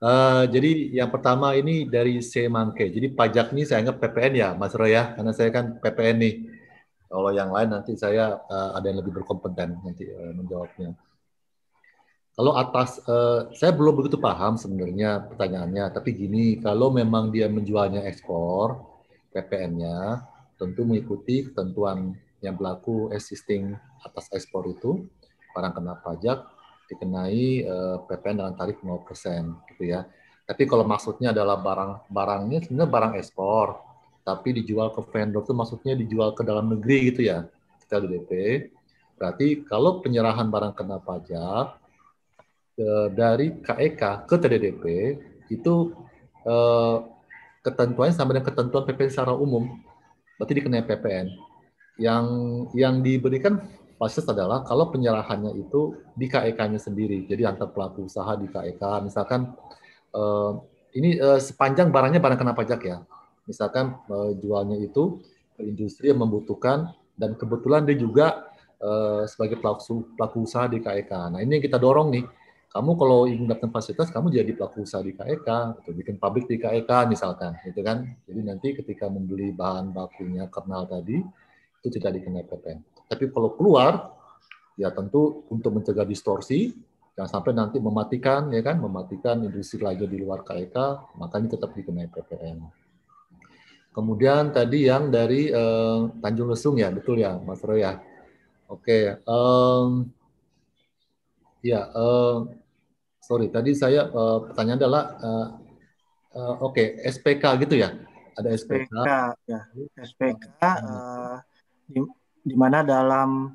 Uh, jadi yang pertama ini dari Semangke. Jadi pajak ini saya anggap PPN ya, Mas Roy ya, karena saya kan PPN nih. Kalau yang lain nanti saya uh, ada yang lebih berkompeten nanti uh, menjawabnya. Kalau atas, uh, saya belum begitu paham sebenarnya pertanyaannya, tapi gini, kalau memang dia menjualnya ekspor, PPN-nya tentu mengikuti ketentuan yang berlaku existing atas ekspor itu, barang kena pajak dikenai uh, eh, PPN dengan tarif 0% gitu ya. Tapi kalau maksudnya adalah barang barangnya sebenarnya barang ekspor, tapi dijual ke vendor itu maksudnya dijual ke dalam negeri gitu ya, kita DP. Berarti kalau penyerahan barang kena pajak dari KEK e ke TDDP itu eh, ketentuannya sama dengan ketentuan PPN secara umum, berarti dikenai PPN. Yang yang diberikan fasilitas adalah kalau penyerahannya itu di KEK-nya sendiri, jadi antar pelaku usaha di KEK, e misalkan eh, ini eh, sepanjang barangnya barang kena pajak ya, misalkan eh, jualnya itu industri yang membutuhkan dan kebetulan dia juga eh, sebagai pelaku, pelaku usaha di KEK. E nah ini yang kita dorong nih kamu kalau ingin mendapatkan fasilitas kamu jadi pelaku usaha di KEK e atau bikin pabrik di KEK e misalkan gitu kan jadi nanti ketika membeli bahan bakunya kernal tadi itu tidak dikenai PPN tapi kalau keluar ya tentu untuk mencegah distorsi jangan sampai nanti mematikan ya kan mematikan industri lainnya di luar KEK e makanya tetap dikenai PPN kemudian tadi yang dari eh, Tanjung Lesung ya betul ya Mas Roy ya Oke, okay, eh, ya eh, sorry tadi saya uh, pertanyaan adalah uh, uh, oke okay, SPK gitu ya ada SPK, SPK ya SPK uh, di, di mana dalam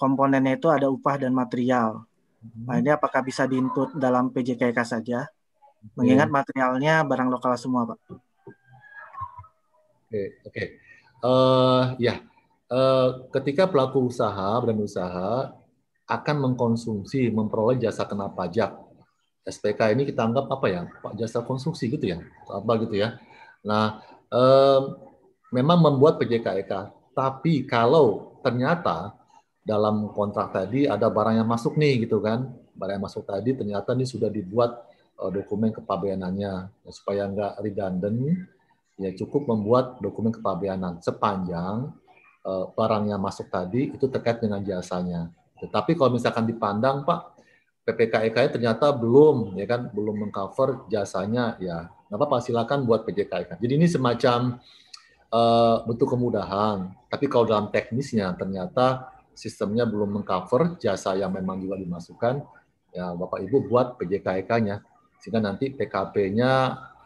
komponennya itu ada upah dan material hmm. nah ini apakah bisa diinput dalam PJKK saja okay. mengingat materialnya barang lokal semua pak oke okay, oke okay. uh, ya yeah. ketika pelaku usaha brand usaha akan mengkonsumsi memperoleh jasa kena pajak SPK ini kita anggap apa ya Pak jasa konstruksi gitu ya apa gitu ya nah um, memang membuat PJKEK e tapi kalau ternyata dalam kontrak tadi ada barang yang masuk nih gitu kan barang yang masuk tadi ternyata ini sudah dibuat uh, dokumen kepabeanannya ya, supaya nggak redundant ya cukup membuat dokumen kepabeanan sepanjang uh, barang yang masuk tadi itu terkait dengan jasanya tetapi kalau misalkan dipandang Pak PPKIK e e ternyata belum ya kan belum mengcover jasanya ya nggak apa-apa silakan buat PJKIK e jadi ini semacam uh, bentuk kemudahan tapi kalau dalam teknisnya ternyata sistemnya belum mengcover jasa yang memang juga dimasukkan ya bapak ibu buat PJKIK-nya sehingga nanti PKP-nya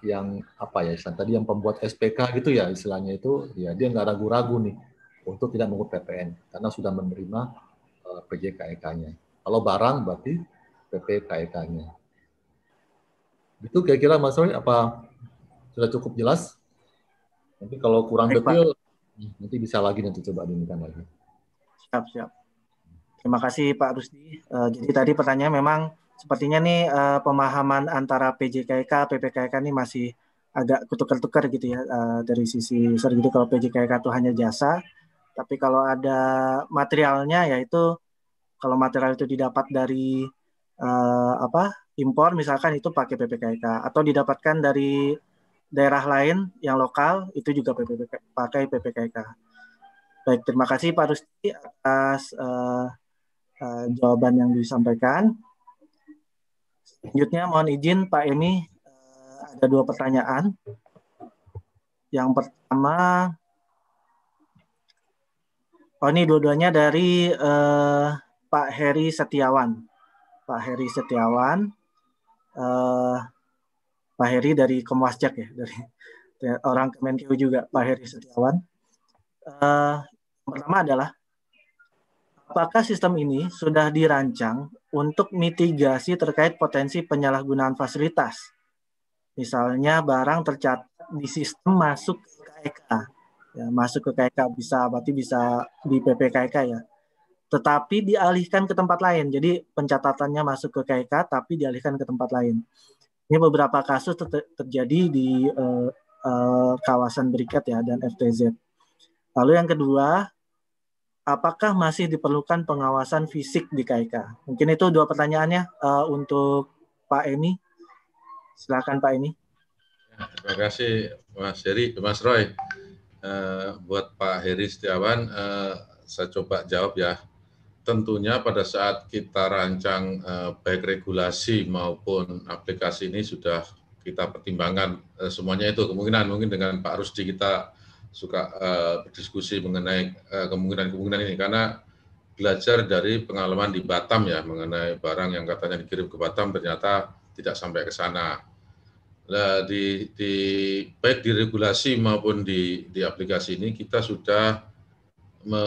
yang apa ya tadi yang pembuat SPK gitu ya istilahnya itu ya dia nggak ragu-ragu nih untuk tidak mengikut PPN karena sudah menerima uh, eh, PJKIK-nya kalau barang berarti PP KEK-nya. Itu kira-kira Mas Roy apa sudah cukup jelas? Nanti kalau kurang Baik, detail Pak. nanti bisa lagi nanti coba diinginkan lagi. Siap, siap. Terima kasih Pak Rusdi. Uh, jadi tadi pertanyaan memang sepertinya nih uh, pemahaman antara PJKK, e PPKK e ini masih agak ketukar-tukar gitu ya uh, dari sisi user gitu kalau PJKK e itu hanya jasa tapi kalau ada materialnya yaitu kalau material itu didapat dari uh, apa impor misalkan itu pakai PPKK atau didapatkan dari daerah lain yang lokal itu juga PPK, pakai PPKK. Baik, terima kasih Pak Rusti atas uh, uh, jawaban yang disampaikan. Selanjutnya mohon izin Pak Emi uh, ada dua pertanyaan. Yang pertama, oh ini dua-duanya dari uh, Pak Heri Setiawan. Pak Heri Setiawan, uh, Pak Heri dari Komwasjak ya, dari [laughs] orang Kemenkeu juga, Pak Heri Setiawan. Uh, pertama adalah apakah sistem ini sudah dirancang untuk mitigasi terkait potensi penyalahgunaan fasilitas? Misalnya barang tercatat di sistem masuk ke KEK, e ya, masuk ke KEK e bisa berarti bisa di PPKK e ya tetapi dialihkan ke tempat lain. Jadi pencatatannya masuk ke KIK tapi dialihkan ke tempat lain. Ini beberapa kasus ter terjadi di uh, uh, kawasan berikat ya dan FTZ. Lalu yang kedua, apakah masih diperlukan pengawasan fisik di KIK? Mungkin itu dua pertanyaannya uh, untuk Pak Emi. Silakan Pak Emi. Ya, terima kasih Mas Heri, Mas Roy. Uh, buat Pak Heri Setiawan, uh, saya coba jawab ya tentunya pada saat kita rancang eh, baik regulasi maupun aplikasi ini sudah kita pertimbangkan eh, semuanya itu kemungkinan mungkin dengan Pak Rusdi kita suka eh, berdiskusi mengenai eh, kemungkinan-kemungkinan ini karena belajar dari pengalaman di Batam ya mengenai barang yang katanya dikirim ke Batam ternyata tidak sampai ke sana. Nah, di, di baik di regulasi maupun di di aplikasi ini kita sudah me,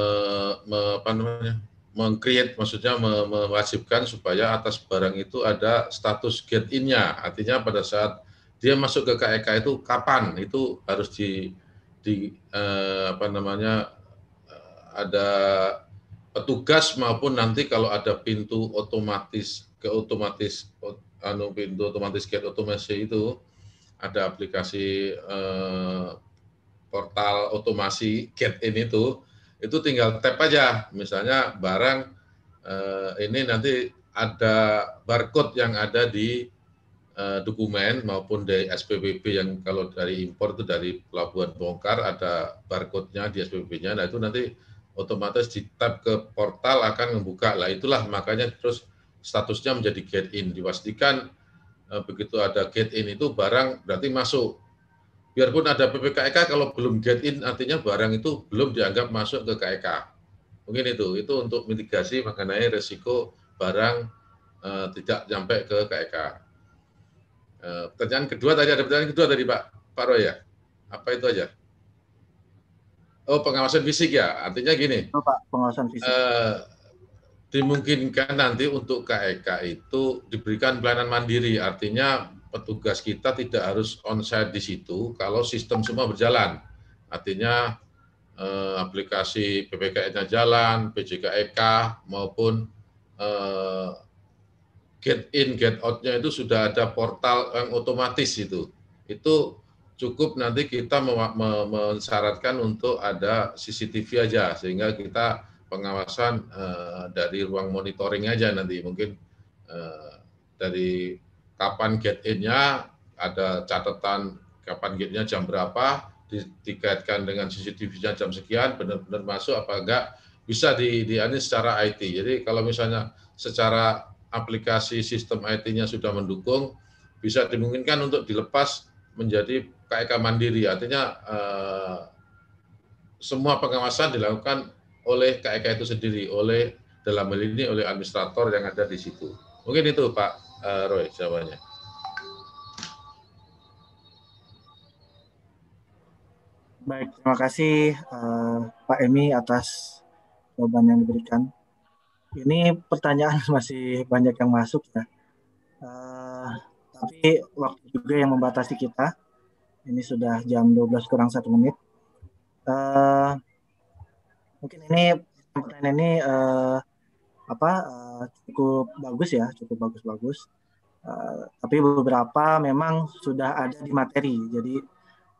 me, apa namanya mengcreate maksudnya mewajibkan supaya atas barang itu ada status get in-nya. Artinya pada saat dia masuk ke KEK e itu kapan itu harus di di eh, apa namanya ada petugas maupun nanti kalau ada pintu otomatis ke otomatis anu pintu otomatis get otomasi itu ada aplikasi eh, portal otomasi get in itu itu tinggal tap aja misalnya barang eh, ini nanti ada barcode yang ada di eh, dokumen maupun di SPBB yang kalau dari impor itu dari pelabuhan bongkar ada barcode-nya di SPBB-nya nah itu nanti otomatis di tap ke portal akan membuka lah itulah makanya terus statusnya menjadi get in dipastikan eh, begitu ada get in itu barang berarti masuk biarpun ada PPKEK e kalau belum get in artinya barang itu belum dianggap masuk ke KEK. E Mungkin itu, itu untuk mitigasi mengenai resiko barang uh, tidak sampai ke KEK. Uh, e eh, pertanyaan kedua tadi ada pertanyaan kedua tadi Pak Pak Roy ya, apa itu aja? Oh pengawasan fisik ya, artinya gini. Oh, Pak pengawasan fisik. Uh, dimungkinkan nanti untuk KEK itu diberikan pelayanan mandiri, artinya petugas kita tidak harus onsite di situ kalau sistem semua berjalan. Artinya eh, aplikasi PPKN-nya jalan, PJKEK e maupun eh, get in get out-nya itu sudah ada portal yang otomatis itu. Itu cukup nanti kita mensyaratkan untuk ada CCTV aja sehingga kita pengawasan eh, dari ruang monitoring aja nanti mungkin eh, dari kapan get in-nya, ada catatan kapan get-nya jam berapa, dikaitkan dengan CCTV-nya jam sekian, benar-benar masuk apa enggak, bisa di, di secara IT. Jadi kalau misalnya secara aplikasi sistem IT-nya sudah mendukung, bisa dimungkinkan untuk dilepas menjadi KEK e mandiri. Artinya eh, semua pengawasan dilakukan oleh KEK e itu sendiri, oleh dalam hal ini oleh administrator yang ada di situ. Mungkin itu Pak uh, Roy jawabannya. Baik, terima kasih uh, Pak Emi atas jawaban yang diberikan. Ini pertanyaan [laughs] masih banyak yang masuk ya. Uh, tapi waktu juga yang membatasi kita. Ini sudah jam 12 kurang satu menit. Uh, mungkin ini pertanyaan ini uh, apa uh, cukup bagus ya, cukup bagus-bagus. Uh, tapi beberapa memang sudah ada di materi. Jadi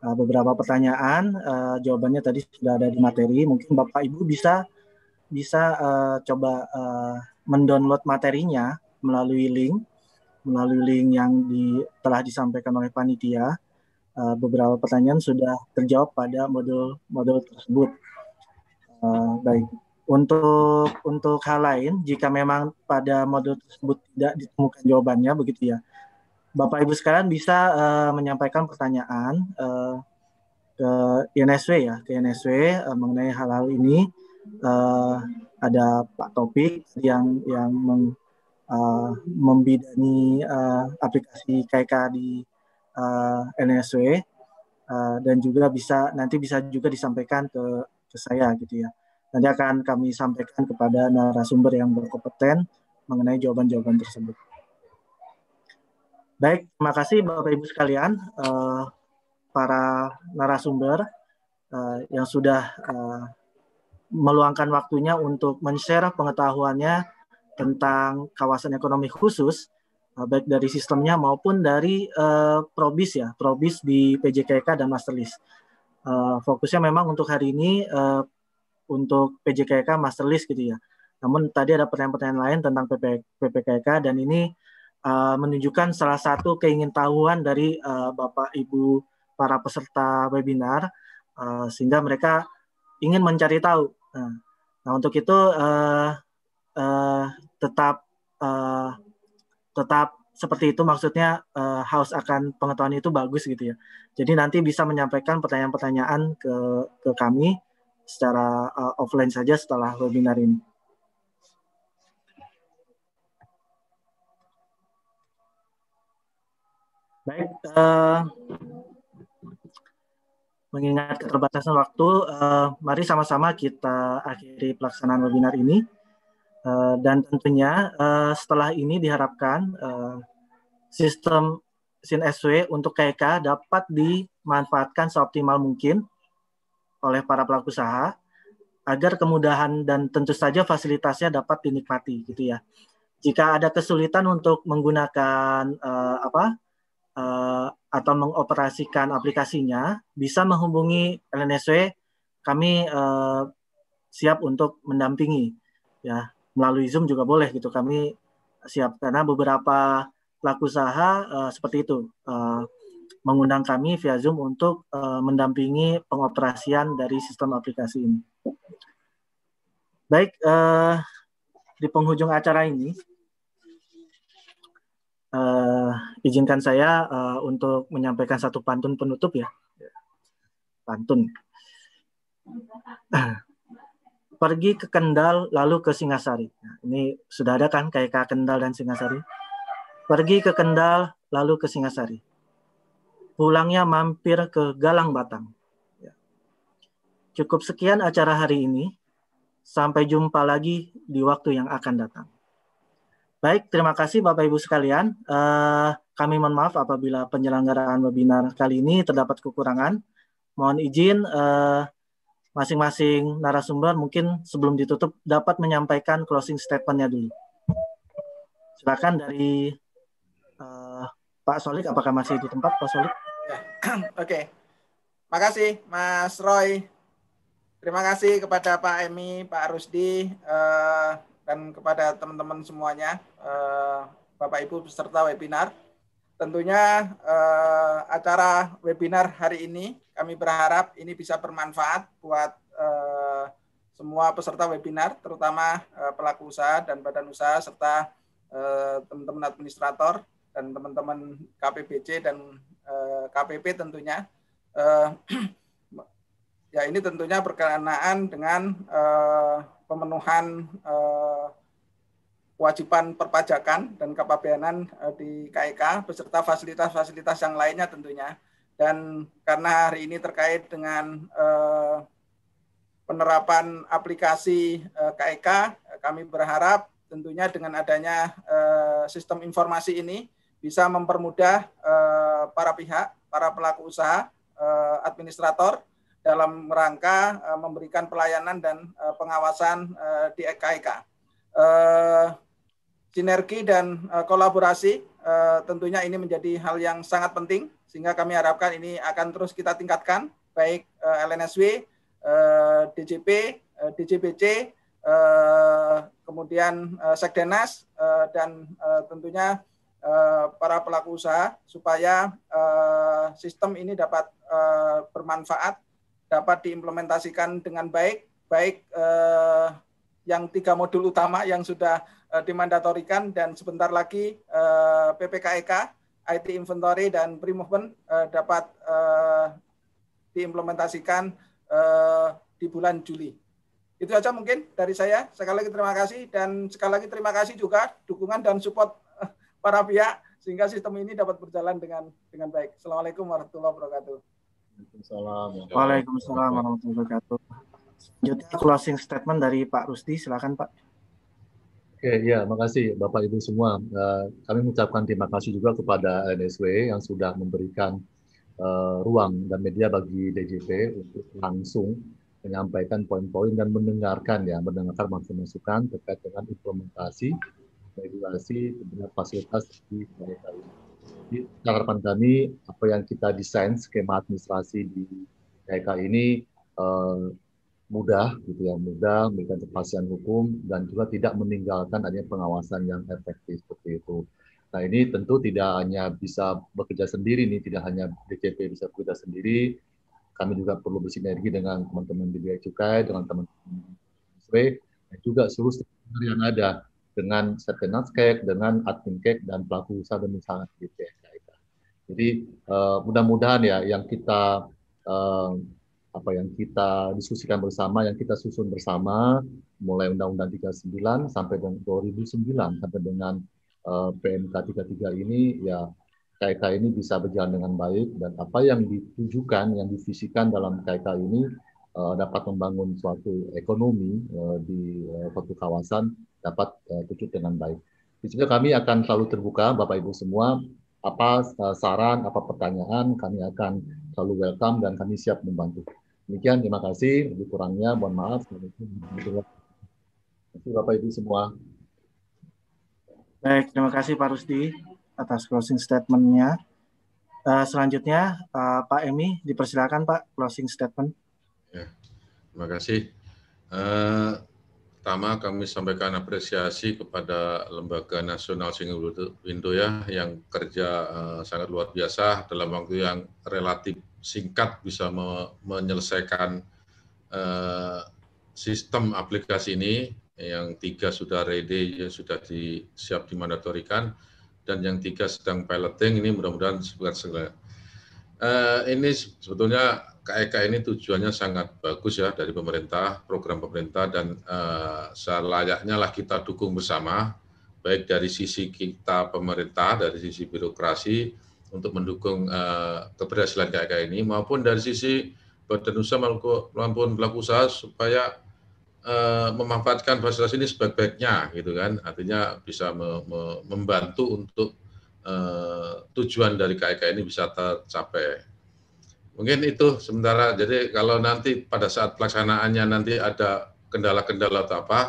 uh, beberapa pertanyaan uh, jawabannya tadi sudah ada di materi. Mungkin Bapak Ibu bisa bisa uh, coba uh, mendownload materinya melalui link melalui link yang di, telah disampaikan oleh panitia. Uh, beberapa pertanyaan sudah terjawab pada modul-modul tersebut. Uh, baik. Untuk untuk hal lain, jika memang pada modul tersebut tidak ditemukan jawabannya, begitu ya, Bapak Ibu sekalian bisa uh, menyampaikan pertanyaan uh, ke INSW ya, ke INSW uh, eh, mengenai hal-hal ini. Uh, ada Pak Topik yang yang meng, uh, membidani uh, aplikasi KK di uh, NSW uh, dan juga bisa nanti bisa juga disampaikan ke ke saya gitu ya. Nanti akan kami sampaikan kepada narasumber yang berkompeten mengenai jawaban-jawaban tersebut. Baik, terima kasih Bapak Ibu sekalian, uh, para narasumber uh, yang sudah uh, meluangkan waktunya untuk men-share pengetahuannya tentang kawasan ekonomi khusus baik dari sistemnya maupun dari uh, probis ya probis di PJKK e dan masterlist Uh, fokusnya memang untuk hari ini uh, untuk PJKK master list gitu ya. Namun tadi ada pertanyaan-pertanyaan lain tentang PP, PPKK dan ini uh, menunjukkan salah satu keingintahuan dari uh, Bapak Ibu para peserta webinar uh, sehingga mereka ingin mencari tahu. Nah, nah untuk itu uh, uh, tetap uh, tetap seperti itu maksudnya uh, house akan pengetahuan itu bagus gitu ya. Jadi nanti bisa menyampaikan pertanyaan-pertanyaan ke ke kami secara uh, offline saja setelah webinar ini. Baik, uh, mengingat keterbatasan waktu, uh, mari sama-sama kita akhiri pelaksanaan webinar ini. Uh, dan tentunya uh, setelah ini diharapkan uh, sistem SIN untuk KEK e dapat dimanfaatkan seoptimal mungkin oleh para pelaku usaha agar kemudahan dan tentu saja fasilitasnya dapat dinikmati gitu ya. Jika ada kesulitan untuk menggunakan uh, apa uh, atau mengoperasikan aplikasinya, bisa menghubungi LNSW. Kami uh, siap untuk mendampingi ya melalui Zoom juga boleh gitu. Kami siap karena beberapa pelaku usaha uh, seperti itu. Uh, mengundang kami via Zoom untuk uh, mendampingi pengoperasian dari sistem aplikasi ini. Baik, uh, di penghujung acara ini, uh, izinkan saya uh, untuk menyampaikan satu pantun penutup ya. Pantun. Pergi ke Kendal lalu ke Singasari. Nah, ini sudah ada kan KK Kendal dan Singasari? Pergi ke Kendal lalu ke Singasari pulangnya mampir ke Galang Batang. Ya. Cukup sekian acara hari ini. Sampai jumpa lagi di waktu yang akan datang. Baik, terima kasih Bapak Ibu sekalian. Uh, kami mohon maaf apabila penyelenggaraan webinar kali ini terdapat kekurangan. Mohon izin eh, masing-masing uh, narasumber mungkin sebelum ditutup dapat menyampaikan closing statement-nya dulu. Silakan dari Pak Solik apakah masih di tempat Pak Solik? Ya. [clears throat] Oke. Okay. kasih Mas Roy. Terima kasih kepada Pak Emi, Pak Rusdi, eh, dan kepada teman-teman semuanya, eh, Bapak Ibu peserta webinar. Tentunya eh, acara webinar hari ini kami berharap ini bisa bermanfaat buat eh, semua peserta webinar, terutama eh, pelaku usaha dan badan usaha serta eh, teman-teman administrator dan teman-teman KPBC dan eh, KPP tentunya. Eh, [clears throat] ya ini tentunya berkenaan dengan eh, pemenuhan kewajiban perpajakan dan kepabeanan di KIK e beserta fasilitas-fasilitas yang lainnya tentunya. Dan karena hari ini terkait dengan penerapan aplikasi KIK, e kami berharap tentunya dengan adanya sistem informasi ini bisa mempermudah eh, para pihak, para pelaku usaha, eh, administrator dalam rangka eh, memberikan pelayanan dan eh, pengawasan eh, di EKIK. Eh, sinergi dan eh, kolaborasi eh, tentunya ini menjadi hal yang sangat penting sehingga kami harapkan ini akan terus kita tingkatkan baik eh, LNSW, eh, DJP, eh, DJBC, eh, kemudian eh, Sekdenas eh, dan eh, tentunya Eh, para pelaku usaha supaya eh, sistem ini dapat eh, bermanfaat, dapat diimplementasikan dengan baik, baik yang tiga modul utama yang sudah dimandatorikan dan sebentar lagi PPKEK, IT Inventory dan Pre-Movement dapat diimplementasikan di bulan Juli. Itu saja mungkin dari saya. Sekali lagi terima kasih dan sekali lagi terima kasih juga dukungan dan support para pihak sehingga sistem ini dapat berjalan dengan dengan baik. Assalamualaikum warahmatullahi wabarakatuh. Waalaikumsalam. warahmatullahi wabarakatuh. Jadi closing statement dari Pak Rusti, silakan Pak. Oke, okay, ya, makasih Bapak Ibu semua. Eh, kami mengucapkan terima kasih juga kepada NSW yang sudah memberikan eh, ruang dan media bagi DJP untuk langsung menyampaikan poin-poin dan mendengarkan ya, mendengarkan masukan-masukan terkait dengan implementasi regulasi tentunya fasilitas di mereka ini. Jadi harapan kami apa yang kita desain skema administrasi di KIK ini eh, mudah gitu ya mudah memberikan kepastian hukum dan juga tidak meninggalkan adanya pengawasan yang efektif seperti itu. Nah ini tentu tidak hanya bisa bekerja sendiri nih, tidak hanya DCP bisa bekerja sendiri, kami juga perlu bersinergi dengan teman-teman di Bia Cukai, dengan teman-teman di dan juga seluruh stakeholder yang ada dengan maintenance cake, dengan admin cake dan pelaku usaha dan usaha di PSKIK. Jadi uh, mudah-mudahan ya yang kita uh, apa yang kita diskusikan bersama, yang kita susun bersama, mulai Undang-Undang 39 sampai dengan 2009 sampai dengan uh, PMK 33 ini ya KK ini bisa berjalan dengan baik dan apa yang ditujukan, yang divisikan dalam KK ini uh, dapat membangun suatu ekonomi uh, di uh, suatu kawasan dapat uh, dengan baik. Di sini kami akan selalu terbuka, Bapak Ibu semua, apa uh, saran, apa pertanyaan, kami akan selalu welcome dan kami siap membantu. Demikian, terima kasih. Lebih kurangnya, mohon maaf. Terima kasih Bapak Ibu semua. Baik, terima kasih Pak Rusti atas closing statement-nya. Uh, selanjutnya uh, Pak Emi dipersilakan Pak closing statement. Ya, terima kasih. Uh, Pertama kami sampaikan apresiasi kepada Lembaga Nasional Singapura Window ya yang kerja uh, sangat luar biasa dalam waktu yang relatif singkat bisa me menyelesaikan uh, sistem aplikasi ini yang tiga sudah ready, ya, sudah di, siap dimandatorikan, dan yang tiga sedang piloting ini mudah-mudahan segera segera. Uh, ini sebetulnya KEK e ini tujuannya sangat bagus ya dari pemerintah, program pemerintah dan eh, selayaknya lah kita dukung bersama baik dari sisi kita pemerintah, dari sisi birokrasi untuk mendukung eh, keberhasilan KEK e ini maupun dari sisi badan usaha maupun pelaku usaha supaya eh, memanfaatkan fasilitas ini sebaik-baiknya gitu kan. Artinya bisa membantu untuk eh, tujuan dari KEK e ini bisa tercapai. Mungkin itu sementara. Jadi kalau nanti pada saat pelaksanaannya nanti ada kendala-kendala atau apa,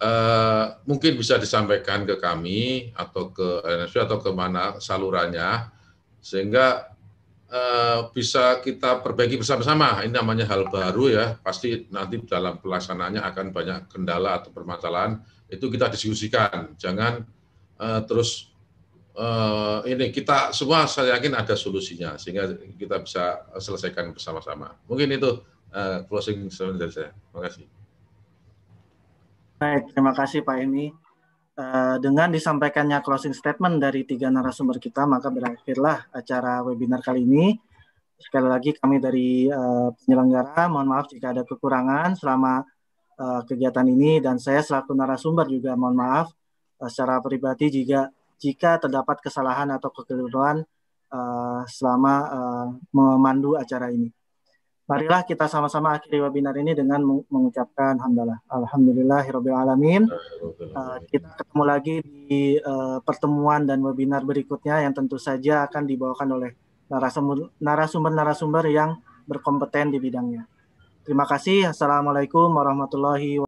uh, mungkin bisa disampaikan ke kami atau ke LNSP atau ke mana salurannya, sehingga uh, bisa kita perbaiki bersama-sama. Ini namanya hal baru ya. Pasti nanti dalam pelaksanaannya akan banyak kendala atau permasalahan. Itu kita diskusikan. Jangan uh, terus uh, ini kita semua saya yakin ada solusinya sehingga kita bisa selesaikan bersama-sama. Mungkin itu uh, closing statement dari saya. Terima kasih. Baik, terima kasih Pak Emi. Uh, eh, dengan disampaikannya closing statement dari tiga narasumber kita, maka berakhirlah acara webinar kali ini. Sekali lagi kami dari uh, penyelenggara, mohon maaf jika ada kekurangan selama uh, kegiatan ini, dan saya selaku narasumber juga mohon maaf uh, secara pribadi jika jika terdapat kesalahan atau kekeliruan uh, selama uh, memandu acara ini. Marilah kita sama-sama akhiri webinar ini dengan mengucapkan hamdalah. Alhamdulillahirrabbilalamin. Uh, kita ketemu lagi di uh, pertemuan dan webinar berikutnya yang tentu saja akan dibawakan oleh narasumber-narasumber yang berkompeten di bidangnya. Terima kasih. Assalamualaikum warahmatullahi wabarakatuh.